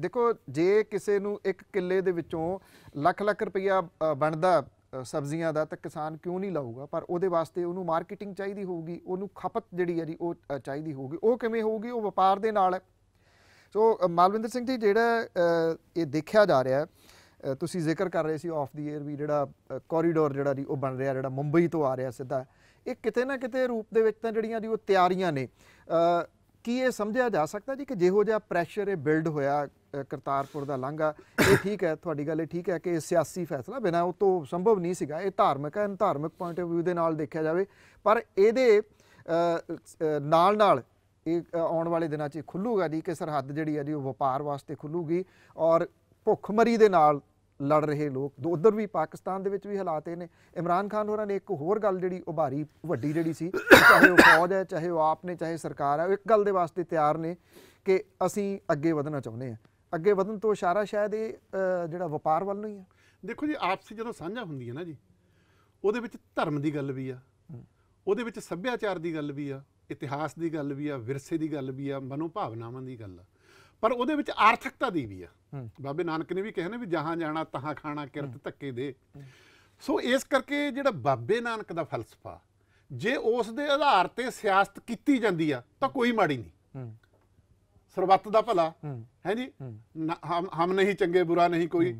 ਦੇਖੋ ਜੇ ਕਿਸੇ ਨੂੰ ਇੱਕ ਕਿੱਲੇ ਦੇ ਵਿੱਚੋਂ ਲੱਖ ਲੱਖ ਰੁਪਈਆ ਬਣਦਾ ਸਬਜ਼ੀਆਂ ਦਾ ਤਾਂ ਕਿਸਾਨ ਕਿਉਂ ਨਹੀਂ ਲਾਊਗਾ ਪਰ ਉਹਦੇ ਵਾਸਤੇ ਉਹਨੂੰ ਮਾਰਕੀਟਿੰਗ ਚਾਹੀਦੀ ਹੋਊਗੀ ਉਹਨੂੰ ਖਪਤ ਜਿਹੜੀ ਹੈ ਜੀ ਉਹ ਚਾਹੀਦੀ ਹੋਊਗੀ ਉਹ ਕਿਵੇਂ ਹੋਊਗੀ ਉਹ ਵਪਾਰ ਦੇ ਨਾਲ ਸੋ ਮਾਲਵਿੰਦਰ ਸਿੰਘ ਜੀ ਜਿਹੜਾ ਇਹ ਦੇਖਿਆ ਜਾ ਰਿਹਾ ਤੁਸੀਂ ਜ਼ਿਕਰ ਕਰ ਰਹੇ ਸੀ ਆਫ ਦੀ 에ਅਰ ਵੀ ਜਿਹੜਾ ਕੋਰੀਡੋਰ ਜਿਹੜਾ ਜੀ ਉਹ ਬਣ ਰਿਹਾ ਜਿਹੜਾ ਮੁੰਬਈ ਤੋਂ ਆ ਰਿਹਾ ਸਿੱਧਾ ਇਹ ਕਿਤੇ ਨਾ ਕਿਤੇ ਰੂਪ ਦੇ ਵਿੱਚ ਤਾਂ ਜਿਹੜੀਆਂ ਦੀ ਉਹ ਤਿਆਰੀਆਂ ਨੇ ਕੀ ਇਹ ਸਮਝਿਆ ਜਾ ਸਕਦਾ ਜੀ ਕਿ ਜਿਹੋ ਜਿਹਾ ਪ੍ਰੈਸ਼ਰ ਇਹ ਬਿਲਡ ਹੋਇਆ ਕਰਤਾਰਪੁਰ ਦਾ ਲੰਘਾ ਇਹ ਠੀਕ ਹੈ ਤੁਹਾਡੀ ਗੱਲ ਇਹ ਠੀਕ ਹੈ ਕਿ ਸਿਆਸੀ ਫੈਸਲਾ ਬਿਨਾ ਉਹ ਤੋਂ ਸੰਭਵ ਨਹੀਂ ਸੀਗਾ ਇਹ ਧਾਰਮਿਕ ਹੈ ਧਾਰਮਿਕ ਪੁਆਇੰਟ ਆਫ View ਦੇ ਨਾਲ ਦੇਖਿਆ ਜਾਵੇ ਪਰ ਇਹਦੇ ਨਾਲ ਨਾਲ ਇਹ ਆਉਣ ਵਾਲੇ ਦਿਨਾਂ 'ਚ ਖੁੱਲੂਗਾ ਜੀ ਕਿ ਸਰਹੱਦ ਜਿਹੜੀ ਹੈ ਜੀ ਉਹ ਵਪਾਰ ਵਾਸਤੇ ਖੁੱਲੂਗੀ ਔਰ ਭੁੱਖਮਰੀ ਦੇ ਨਾਲ ਲੜ ਰਹੇ ਲੋਕ ਉਧਰ ਵੀ ਪਾਕਿਸਤਾਨ ਦੇ ਵਿੱਚ ਵੀ ਹਾਲਾਤ ਇਹ ਨੇ ਇਮਰਾਨ ਖਾਨ ਹੋਰਾਂ ਨੇ ਇੱਕ ਹੋਰ ਗੱਲ ਜਿਹੜੀ ਉਭਾਰੀ ਵੱਡੀ ਜਿਹੜੀ ਸੀ ਚਾਹੇ ਉਹ ਫੌਜ ਹੈ ਚਾਹੇ ਉਹ ਆਪ ਨੇ ਚਾਹੇ ਸਰਕਾਰ ਹੈ ਇੱਕ ਗੱਲ ਦੇ ਵਾਸਤੇ ਤਿਆਰ ਨੇ ਕਿ ਅਸੀਂ ਅੱਗੇ ਵਧਣਾ ਚਾਹੁੰਦੇ ਹਾਂ ਅੱਗੇ ਵਧਣ ਤੋਂ ਇਸ਼ਾਰਾ ਸ਼ਾਇਦ ਇਹ ਜਿਹੜਾ ਵਪਾਰ ਵੱਲ ਨੂੰ ਹੀ ਆ ਦੇਖੋ ਜੀ ਆਪਸੀ ਜਦੋਂ ਸਾਂਝਾ ਹੁੰਦੀ ਹੈ ਨਾ ਜੀ ਉਹਦੇ ਵਿੱਚ ਧਰਮ ਦੀ ਗੱਲ ਵੀ ਆ ਉਹਦੇ ਵਿੱਚ ਸੱਭਿਆਚਾਰ ਦੀ ਗੱਲ ਵੀ ਆ ਇਤਿਹਾਸ ਦੀ ਗੱਲ ਵੀ ਆ ਵਿਰਸੇ ਦੀ ਗੱਲ ਵੀ ਆ ਮਨੋ ਭਾਵਨਾਵਾਂ ਦੀ ਗੱਲ ਆ ਪਰ ਉਹਦੇ ਵਿੱਚ ਆਰਥਿਕਤਾ ਦੀ ਵੀ ਆ ਬਾਬੇ ਨਾਨਕ ਨੇ ਵੀ ਕਿਹਾ ਨੇ ਵੀ ਜਹਾਂ ਜਾਣਾ ਤਹਾਂ ਖਾਣਾ ਕਿਰਤ ਧੱਕੇ ਦੇ ਸੋ ਇਸ ਕਰਕੇ ਜਿਹੜਾ ਬਾਬੇ ਨਾਨਕ ਦਾ ਫਲਸਫਾ ਜੇ ਉਸ ਦੇ ਆਧਾਰ ਤੇ ਸਿਆਸਤ ਕੀਤੀ ਜਾਂਦੀ ਆ ਤਾਂ ਕੋਈ ਮਾੜੀ ਨਹੀਂ ਸਰਬੱਤ ਦਾ ਭਲਾ ਹੈ ਜੀ ਹਮ ਨਹੀਂ ਚੰਗੇ ਬੁਰਾ ਨਹੀਂ ਕੋਈ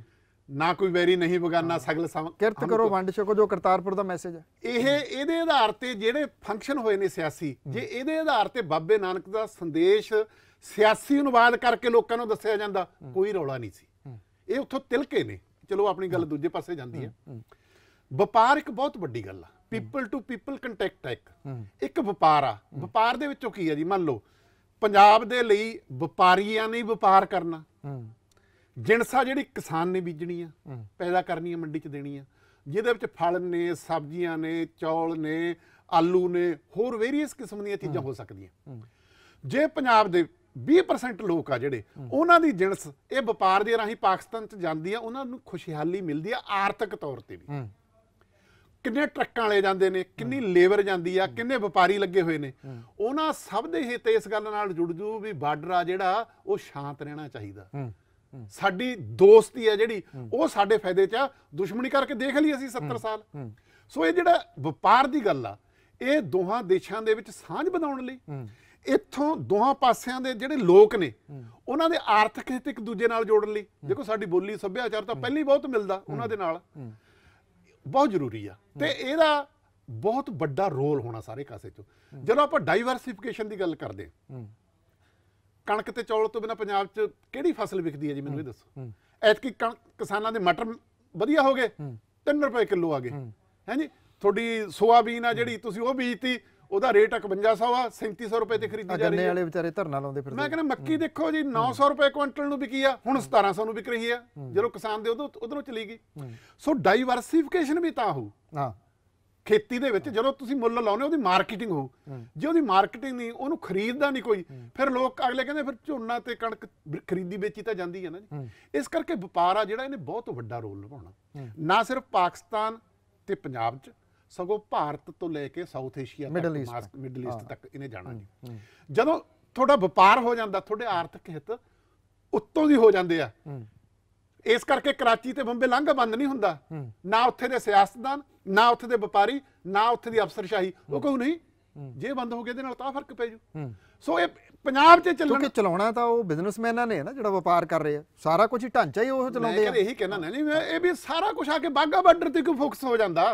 ਨਾ ਕੋਈ ਵੈਰੀ ਨਹੀਂ ਬਗਾਨਾ ਸਗਲ ਕਿਰਤ ਕਰੋ ਵੰਡ ਛਕੋ ਜੋ ਕਰਤਾਰਪੁਰ ਦਾ ਮੈਸੇਜ ਹੈ ਇਹ ਇਹਦੇ ਆਧਾਰ ਤੇ ਜਿਹੜੇ ਫੰਕਸ਼ਨ ਹੋਏ ਨੇ ਸਿਆਸੀ ਜੇ ਇਹਦੇ ਆਧਾਰ ਤੇ ਬਾਬੇ ਨਾਨਕ ਦਾ ਸੰਦੇਸ਼ ਸਿਆਸੀ ਅਨੁਵਾਦ ਕਰਕੇ ਲੋਕਾਂ ਨੂੰ ਦੱਸਿਆ ਜਾਂਦਾ ਕੋਈ ਰੌਲਾ ਨਹੀਂ ਸੀ ਇਹ ਉੱਥੋਂ ਤਿਲਕੇ ਨੇ ਚਲੋ ਆਪਣੀ ਗੱਲ ਦੂਜੇ ਪਾਸੇ ਜਾਂਦੀ ਹੈ ਵਪਾਰ ਇੱਕ ਬਹੁਤ ਵੱਡੀ ਗੱਲ ਆ ਪੀਪਲ ਟੂ ਪੀਪਲ ਕੰਟੈਕਟ ਆ ਇੱਕ ਇੱਕ ਵਪਾਰ ਆ ਵਪਾਰ ਦੇ ਵਿੱਚੋਂ ਕੀ ਆ ਜੀ ਮੰਨ ਲਓ ਪੰਜਾਬ ਦੇ ਲਈ ਵਪਾਰੀਆਂ ਨੇ ਵਪਾਰ ਕਰਨਾ ਜਿਣਸਾ ਜਿਹੜੀ ਕਿਸਾਨ ਨੇ ਬੀਜਣੀ ਆ ਪੈਦਾ ਕਰਨੀ ਆ ਮੰਡੀ 'ਚ ਦੇਣੀ ਆ ਜਿਹਦੇ ਵਿੱਚ ਫਲ ਨੇ ਸਬਜ਼ੀਆਂ ਨੇ ਚੌਲ ਨੇ ਆਲੂ ਨੇ ਹੋਰ ਵੇਰੀਅਸ ਕਿਸਮ ਦੀਆਂ ਚੀਜ਼ਾਂ ਹੋ ਸਕਦੀਆਂ ਜੇ ਪੰਜਾਬ ਦੇ 20% ਲੋਕ ਆ ਜਿਹੜੇ ਉਹਨਾਂ ਦੀ ਜਿਣਸ ਇਹ ਵਪਾਰ ਦੇ ਰਾਹੀਂ ਪਾਕਿਸਤਾਨ ਚ ਜਾਂਦੀ ਆ ਉਹਨਾਂ ਨੂੰ ਖੁਸ਼ਹਾਲੀ ਮਿਲਦੀ ਆ ਆਰਥਿਕ ਤੌਰ ਤੇ ਵੀ ਕਿੰਨੇ ਟਰੱਕਾਂ ਲੈ ਜਾਂਦੇ ਨੇ ਕਿੰਨੀ ਲੇਬਰ ਜਾਂਦੀ ਆ ਕਿੰਨੇ ਵਪਾਰੀ ਲੱਗੇ ਹੋਏ ਨੇ ਉਹਨਾਂ ਸਭ ਦੇ ਹਿੱਤ ਇਸ ਗੱਲ ਨਾਲ ਜੁੜ ਜੂ ਵੀ ਬਾਰਡਰ ਆ ਜਿਹੜਾ ਉਹ ਸ਼ਾਂਤ ਰਹਿਣਾ ਚਾਹੀਦਾ ਸਾਡੀ ਦੋਸਤੀ ਆ ਜਿਹੜੀ ਉਹ ਸਾਡੇ ਫਾਇਦੇ 'ਚ ਆ ਦੁਸ਼ਮਣੀ ਕਰਕੇ ਦੇਖ ਲਈ ਅਸੀਂ 70 ਸਾਲ ਸੋ ਇਹ ਜਿਹੜਾ ਵਪਾਰ ਦੀ ਗੱਲ ਆ ਇਹ ਦੋਹਾਂ ਦੇਸ਼ਾਂ ਦੇ ਵਿੱਚ ਸਾਂਝ ਬਣਾਉਣ ਲਈ ਇੱਥੋਂ ਦੋਹਾਂ ਪਾਸਿਆਂ ਦੇ ਜਿਹੜੇ ਲੋਕ ਨੇ ਉਹਨਾਂ ਦੇ ਆਰਥਿਕ ਹਿੱਤ ਇੱਕ ਦੂਜੇ ਨਾਲ ਜੋੜਨ ਲਈ ਦੇਖੋ ਸਾਡੀ ਬੋਲੀ ਸੱਭਿਆਚਾਰ ਤਾਂ ਪਹਿਲੀ ਬਹੁਤ ਮਿਲਦਾ ਉਹਨਾਂ ਦੇ ਨਾਲ ਬਹੁਤ ਜ਼ਰੂਰੀ ਆ ਤੇ ਇਹਦਾ ਬਹੁਤ ਵੱਡਾ ਰੋਲ ਹੋਣਾ ਸਾਰੇ ਕਾਸੇ 'ਚ ਜਦੋਂ ਆਪਾਂ ਡਾਈਵਰਸਿਫਿਕੇਸ਼ਨ ਦੀ ਗੱਲ ਕਰਦੇ ਹਾਂ ਕਣਕ ਤੇ ਚੌਲ ਤੋਂ ਬਿਨਾ ਪੰਜਾਬ 'ਚ ਕਿਹੜੀ ਫਸਲ ਵਿਕਦੀ ਹੈ ਜੀ ਮੈਨੂੰ ਇਹ ਦੱਸੋ ਐਤਕੀ ਕਿਸਾਨਾਂ ਦੇ ਮਟਰ ਵਧੀਆ ਹੋ ਗਏ 3 ਰੁਪਏ ਕਿਲੋ ਆ ਗਏ ਹੈ ਜੀ ਤੁਹਾਡੀ ਸੋਆਬੀਨ ਆ ਜਿਹੜੀ ਤੁਸੀਂ ਉਹ ਬੀਜਤੀ ਉਹਦਾ ਰੇਟ 5100 ਆ 3700 ਰੁਪਏ ਤੇ ਖਰੀਦੀ ਜਾ ਰਹੀ ਹੈ ਗੰਨੇ ਵਾਲੇ ਵਿਚਾਰੇ ਧਰਨਾ ਲਾਉਂਦੇ ਫਿਰਦੇ ਮੈਂ ਕਹਿੰਦਾ ਮੱਕੀ ਦੇਖੋ ਜੀ 900 ਰੁਪਏ ਕੁਇੰਟਲ ਨੂੰ ਵਿਕੀ ਆ ਹੁਣ 1700 ਨੂੰ ਵਿਕ ਰਹੀ ਆ ਜਦੋਂ ਕਿਸਾਨ ਦੇ ਉਦੋਂ ਉਧਰੋਂ ਚਲੀ ਗਈ ਸੋ ਡਾਈਵਰਸਿਫਿਕੇਸ਼ਨ ਵੀ ਤਾਂ ਹੋ ਹਾਂ ਖੇਤੀ ਦੇ ਵਿੱਚ ਜਦੋਂ ਤੁਸੀਂ ਮੁੱਲ ਲਾਉਨੇ ਉਹਦੀ ਮਾਰਕੀਟਿੰਗ ਹੋ ਜੇ ਉਹਦੀ ਮਾਰਕੀਟਿੰਗ ਨਹੀਂ ਉਹਨੂੰ ਖਰੀਦਦਾ ਨਹੀਂ ਕੋਈ ਫਿਰ ਲੋਕ ਅਗਲੇ ਕਹਿੰਦੇ ਫਿਰ ਝੋਨਾ ਤੇ ਕਣਕ ਖਰੀਦੀ ਵੇਚੀ ਤਾਂ ਜਾਂਦੀ ਹੈ ਨਾ ਜੀ ਇਸ ਕਰਕੇ ਵਪਾਰ ਆ ਜਿਹੜਾ ਇਹਨੇ ਬਹੁਤ ਵੱਡਾ ਰੋਲ ਨਿਭਾਉਣਾ ਨਾ ਸਿਰਫ ਪਾਕਿਸਤਾਨ ਤੇ ਪੰਜਾਬ 'ਚ ਸਗੋਂ ਭਾਰਤ ਤੋਂ ਲੈ ਕੇ ਸਾਊਥ ਏਸ਼ੀਆ ਤੱਕ ਮਿਡਲ ਈਸਟ ਤੱਕ ਇਹਨੇ ਜਾਣਾ ਜੀ ਜਦੋਂ ਤੁਹਾਡਾ ਵਪਾਰ ਹੋ ਜਾਂਦਾ ਤੁਹਾਡੇ ਆਰਥਿਕ ਹਿੱਤ ਉੱਤੋਂ ਦੀ ਹੋ ਜਾਂਦੇ ਆ ਇਸ ਕਰਕੇ ਕਰਾਚੀ ਤੇ ਬੰਬੇ ਲੰਘ ਬੰਦ ਨਹੀਂ ਹੁੰਦਾ ਨਾ ਉੱਥੇ ਦੇ ਸਿਆਸਤਦਾਨ ਨਾ ਉੱਥੇ ਦੇ ਵਪਾਰੀ ਨਾ ਉੱਥੇ ਦੀ ਅਫਸਰਸ਼ਾਹੀ ਉਹ ਕਹੂ ਨਹੀਂ ਜੇ ਬੰਦ ਹੋ ਗਏ ਇਹਦੇ ਨਾਲ ਤਾਂ ਫਰਕ ਪੈ ਜੂ ਸੋ ਇਹ ਪੰਜਾਬ 'ਚ ਚੱਲਣਾ ਕਿਉਂਕਿ ਚਲਾਉਣਾ ਤਾਂ ਉਹ ਬਿਜ਼ਨਸਮੈਨਾਂ ਨੇ ਨਾ ਜਿਹੜਾ ਵਪਾਰ ਕਰ ਰਹੇ ਆ ਸਾਰਾ ਕੁਝ ਹੀ ਢਾਂਚਾ ਹੀ ਉਹ ਚਲਾਉਂਦੇ ਆ ਮੈਂ ਇਹੀ ਕਹਿਣਾ ਨਹੀਂ ਇਹ ਵੀ ਸਾਰਾ ਕੁਝ ਆ ਕੇ ਬਾਗਾ ਬਾਰਡਰ ਤੇ ਕਿਉਂ ਫੋਕਸ ਹੋ ਜਾਂਦਾ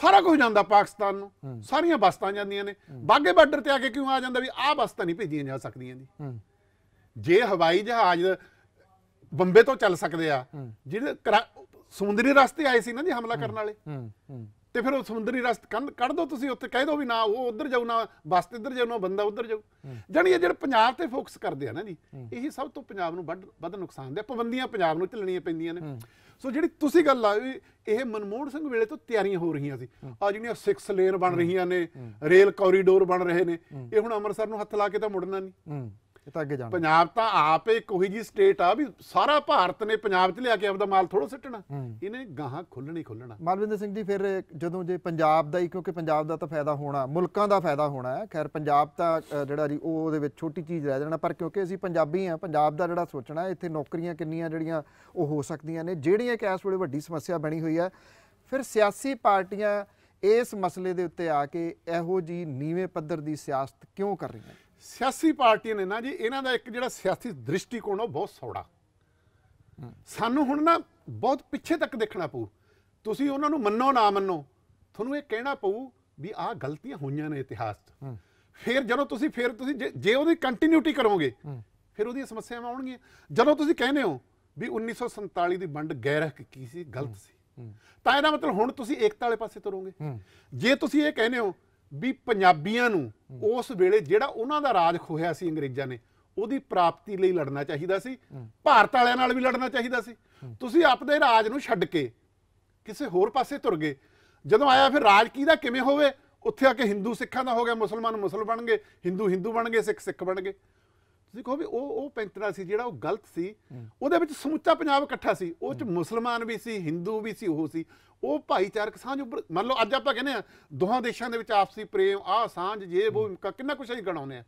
ਸਾਰਾ ਕੁਝ ਜਾਂਦਾ ਪਾਕਿਸਤਾਨ ਨੂੰ ਸਾਰੀਆਂ ਬਸਤਾਂ ਜਾਂਦੀਆਂ ਨੇ ਬਾਗੇ ਬਾਰਡਰ ਤੇ ਆ ਕੇ ਕਿਉਂ ਆ ਜਾਂਦਾ ਵੀ ਆ ਬਸਤਾਂ ਨਹੀਂ ਭੇਜੀਆਂ ਜਾ ਸਕਦੀਆਂ ਜੀ ਜੇ ਹਵਾਈ ਜਹਾਜ਼ ਬੰਬੇ ਤੋਂ ਚੱਲ ਸਕਦੇ ਆ ਜਿਹੜੇ ਸਮੁੰਦਰੀ ਰਸਤੇ ਆਏ ਸੀ ਨਾ ਜੀ ਹਮਲਾ ਕਰਨ ਵਾਲੇ ਤੇ ਫਿਰ ਉਹ ਸਮੁੰਦਰੀ ਰਸਤ ਕੱਢ ਦੋ ਤੁਸੀਂ ਉੱਥੇ ਕਹਿ ਦੋ ਵੀ ਨਾ ਉਹ ਉੱਧਰ ਜਾਊ ਨਾ ਬਸ ਇੱਧਰ ਜਾਊ ਨਾ ਬੰਦਾ ਉੱਧਰ ਜਾਊ ਜਾਨੀ ਇਹ ਜਿਹੜੇ ਪੰਜਾਬ ਤੇ ਫੋਕਸ ਕਰਦੇ ਆ ਨਾ ਜੀ ਇਹ ਸਭ ਤੋਂ ਪੰਜਾਬ ਨੂੰ ਵੱਧ ਵੱਧ ਨੁਕਸਾਨ ਦੇ ਪਾਬੰਦੀਆਂ ਪੰਜਾਬ ਨੂੰ ਝੱਲਣੀਆਂ ਪੈਂਦੀਆਂ ਨੇ ਸੋ ਜਿਹੜੀ ਤੁਸੀਂ ਗੱਲ ਆ ਵੀ ਇਹ ਮਨਮੋਹਨ ਸਿੰਘ ਵੇਲੇ ਤੋਂ ਤਿਆਰੀਆਂ ਹੋ ਰਹੀਆਂ ਸੀ ਆ ਜਿਹੜੀਆਂ ਸਿਕਸ ਲੇਨ ਬਣ ਰਹੀਆਂ ਨੇ ਰੇਲ ਕੋਰੀਡੋਰ ਬਣ ਰਹੇ ਨੇ ਇਹ ਹੁਣ ਅੰਮ੍ਰਿਤਸਰ ਨੂੰ ਹੱਥ ਲਾ ਕੇ ਤਾਂ ਮੁੜਨਾ ਨਹੀਂ ਇਹ ਤਾਂ ਅੱਗੇ ਜਾਣਾ ਪੰਜਾਬ ਤਾਂ ਆਪ ਇੱਕ ਉਹੀ ਜੀ ਸਟੇਟ ਆ ਵੀ ਸਾਰਾ ਭਾਰਤ ਨੇ ਪੰਜਾਬ 'ਚ ਲਿਆ ਕੇ ਆਪਦਾ ਮਾਲ ਥੋੜਾ ਸਿੱਟਣਾ ਇਹਨੇ ਗਾਹਾਂ ਖੁੱਲਣੀ ਖੁੱਲਣਾ ਮਲਵਿੰਦਰ ਸਿੰਘ ਜੀ ਫਿਰ ਜਦੋਂ ਜੇ ਪੰਜਾਬ ਦਾ ਹੀ ਕਿਉਂਕਿ ਪੰਜਾਬ ਦਾ ਤਾਂ ਫਾਇਦਾ ਹੋਣਾ ਮੁਲਕਾਂ ਦਾ ਫਾਇਦਾ ਹੋਣਾ ਹੈ ਖੈਰ ਪੰਜਾਬ ਤਾਂ ਜਿਹੜਾ ਜੀ ਉਹ ਉਹਦੇ ਵਿੱਚ ਛੋਟੀ ਚੀਜ਼ ਰਹਿ ਜਾਣਾ ਪਰ ਕਿਉਂਕਿ ਅਸੀਂ ਪੰਜਾਬੀ ਆ ਪੰਜਾਬ ਦਾ ਜਿਹੜਾ ਸੋਚਣਾ ਇੱਥੇ ਨੌਕਰੀਆਂ ਕਿੰਨੀਆਂ ਜਿਹੜੀਆਂ ਉਹ ਹੋ ਸਕਦੀਆਂ ਨੇ ਜਿਹੜੀਆਂ ਕਿ ਇਸ ਵੇਲੇ ਵੱਡੀ ਸਮੱਸਿਆ ਬਣੀ ਹੋਈ ਹੈ ਫਿਰ ਸਿਆਸੀ ਪਾਰਟੀਆਂ ਇਸ ਮਸਲੇ ਦੇ ਉੱਤੇ ਆ ਕੇ ਇਹੋ ਜੀ ਨੀਵੇਂ ਪੱਧਰ ਦੀ ਸਿਆਸਤ ਕਿਉਂ ਕਰ ਰਹੀਆਂ ਸਿਆਸੀ ਪਾਰਟੀਆਂ ਨੇ ਨਾ ਜੀ ਇਹਨਾਂ ਦਾ ਇੱਕ ਜਿਹੜਾ ਸਿਆਸੀ ਦ੍ਰਿਸ਼ਟੀਕੋਣ ਉਹ ਬਹੁਤ ਸੌੜਾ ਸਾਨੂੰ ਹੁਣ ਨਾ ਬਹੁਤ ਪਿੱਛੇ ਤੱਕ ਦੇਖਣਾ ਪਊ ਤੁਸੀਂ ਉਹਨਾਂ ਨੂੰ ਮੰਨੋ ਨਾ ਮੰਨੋ ਤੁਹਾਨੂੰ ਇਹ ਕਹਿਣਾ ਪਊ ਵੀ ਆਹ ਗਲਤੀਆਂ ਹੋਈਆਂ ਨੇ ਇਤਿਹਾਸ 'ਚ ਫਿਰ ਜਦੋਂ ਤੁਸੀਂ ਫਿਰ ਤੁਸੀਂ ਜੇ ਉਹਦੀ ਕੰਟੀਨਿਊਟੀ ਕਰੋਗੇ ਫਿਰ ਉਹਦੀਆਂ ਸਮੱਸਿਆਵਾਂ ਆਉਣਗੀਆਂ ਜਦੋਂ ਤੁਸੀਂ ਕਹਿੰਦੇ ਹੋ ਵੀ 1947 ਦੀ ਵੰਡ ਗੈਰ ਹਕੀਕੀ ਸੀ ਗਲਤ ਸੀ ਤਾਂ ਇਹਦਾ ਮਤਲਬ ਹੁਣ ਤੁਸੀਂ ਏਕਤਾ ਵਾਲੇ ਪਾਸੇ ਤੁਰੋਗੇ ਜੇ ਤੁਸੀਂ ਇਹ ਕਹਿੰਦੇ ਹੋ ਵੀ ਪੰਜਾਬੀਆਂ ਨੂੰ ਉਸ ਵੇਲੇ ਜਿਹੜਾ ਉਹਨਾਂ ਦਾ ਰਾਜ ਖੋਹਿਆ ਸੀ ਅੰਗਰੇਜ਼ਾਂ ਨੇ ਉਹਦੀ ਪ੍ਰਾਪਤੀ ਲਈ ਲੜਨਾ ਚਾਹੀਦਾ ਸੀ ਭਾਰਤ ਵਾਲਿਆਂ ਨਾਲ ਵੀ ਲੜਨਾ ਚਾਹੀਦਾ ਸੀ ਤੁਸੀਂ ਆਪਣੇ ਰਾਜ ਨੂੰ ਛੱਡ ਕੇ ਕਿਸੇ ਹੋਰ ਪਾਸੇ ਤੁਰ ਗਏ ਜਦੋਂ ਆਇਆ ਫਿਰ ਰਾਜ ਕਿਹਦਾ ਕਿਵੇਂ ਹੋਵੇ ਉੱਥੇ ਆ ਕੇ ਹਿੰਦੂ ਸਿੱਖਾਂ ਦਾ ਹੋ ਗਿਆ ਮੁਸਲਮਾਨ ਮੁਸਲ ਬਣ ਗਏ ਹਿੰਦੂ ਹਿੰਦੂ ਬਣ ਗਏ ਸਿੱਖ ਸਿੱਖ ਬਣ ਗਏ ਤੁਸੀਂ ਕਹੋ ਵੀ ਉਹ ਉਹ ਪੈਂਤਰਾ ਸੀ ਜਿਹੜਾ ਉਹ ਗਲਤ ਸੀ ਉਹਦੇ ਵਿੱਚ ਸਮੁੱਚਾ ਪੰਜਾਬ ਇਕੱਠਾ ਸੀ ਉਹ ਚ ਮੁਸਲਮਾਨ ਵੀ ਸੀ ਹਿੰਦੂ ਵੀ ਸੀ ਉਹ ਸੀ ਉਹ ਭਾਈਚਾਰਕ ਸਾਂਝ ਉੱਪਰ ਮੰਨ ਲਓ ਅੱਜ ਆਪਾਂ ਕਹਿੰਦੇ ਆ ਦੋਹਾਂ ਦੇਸ਼ਾਂ ਦੇ ਵਿੱਚ ਆਪਸੀ ਪ੍ਰੇਮ ਆਹ ਸਾਂਝ ਜੇ ਉਹ ਕਿੰਨਾ ਕੁਝ ਅਸੀਂ ਗਣਾਉਨੇ ਆ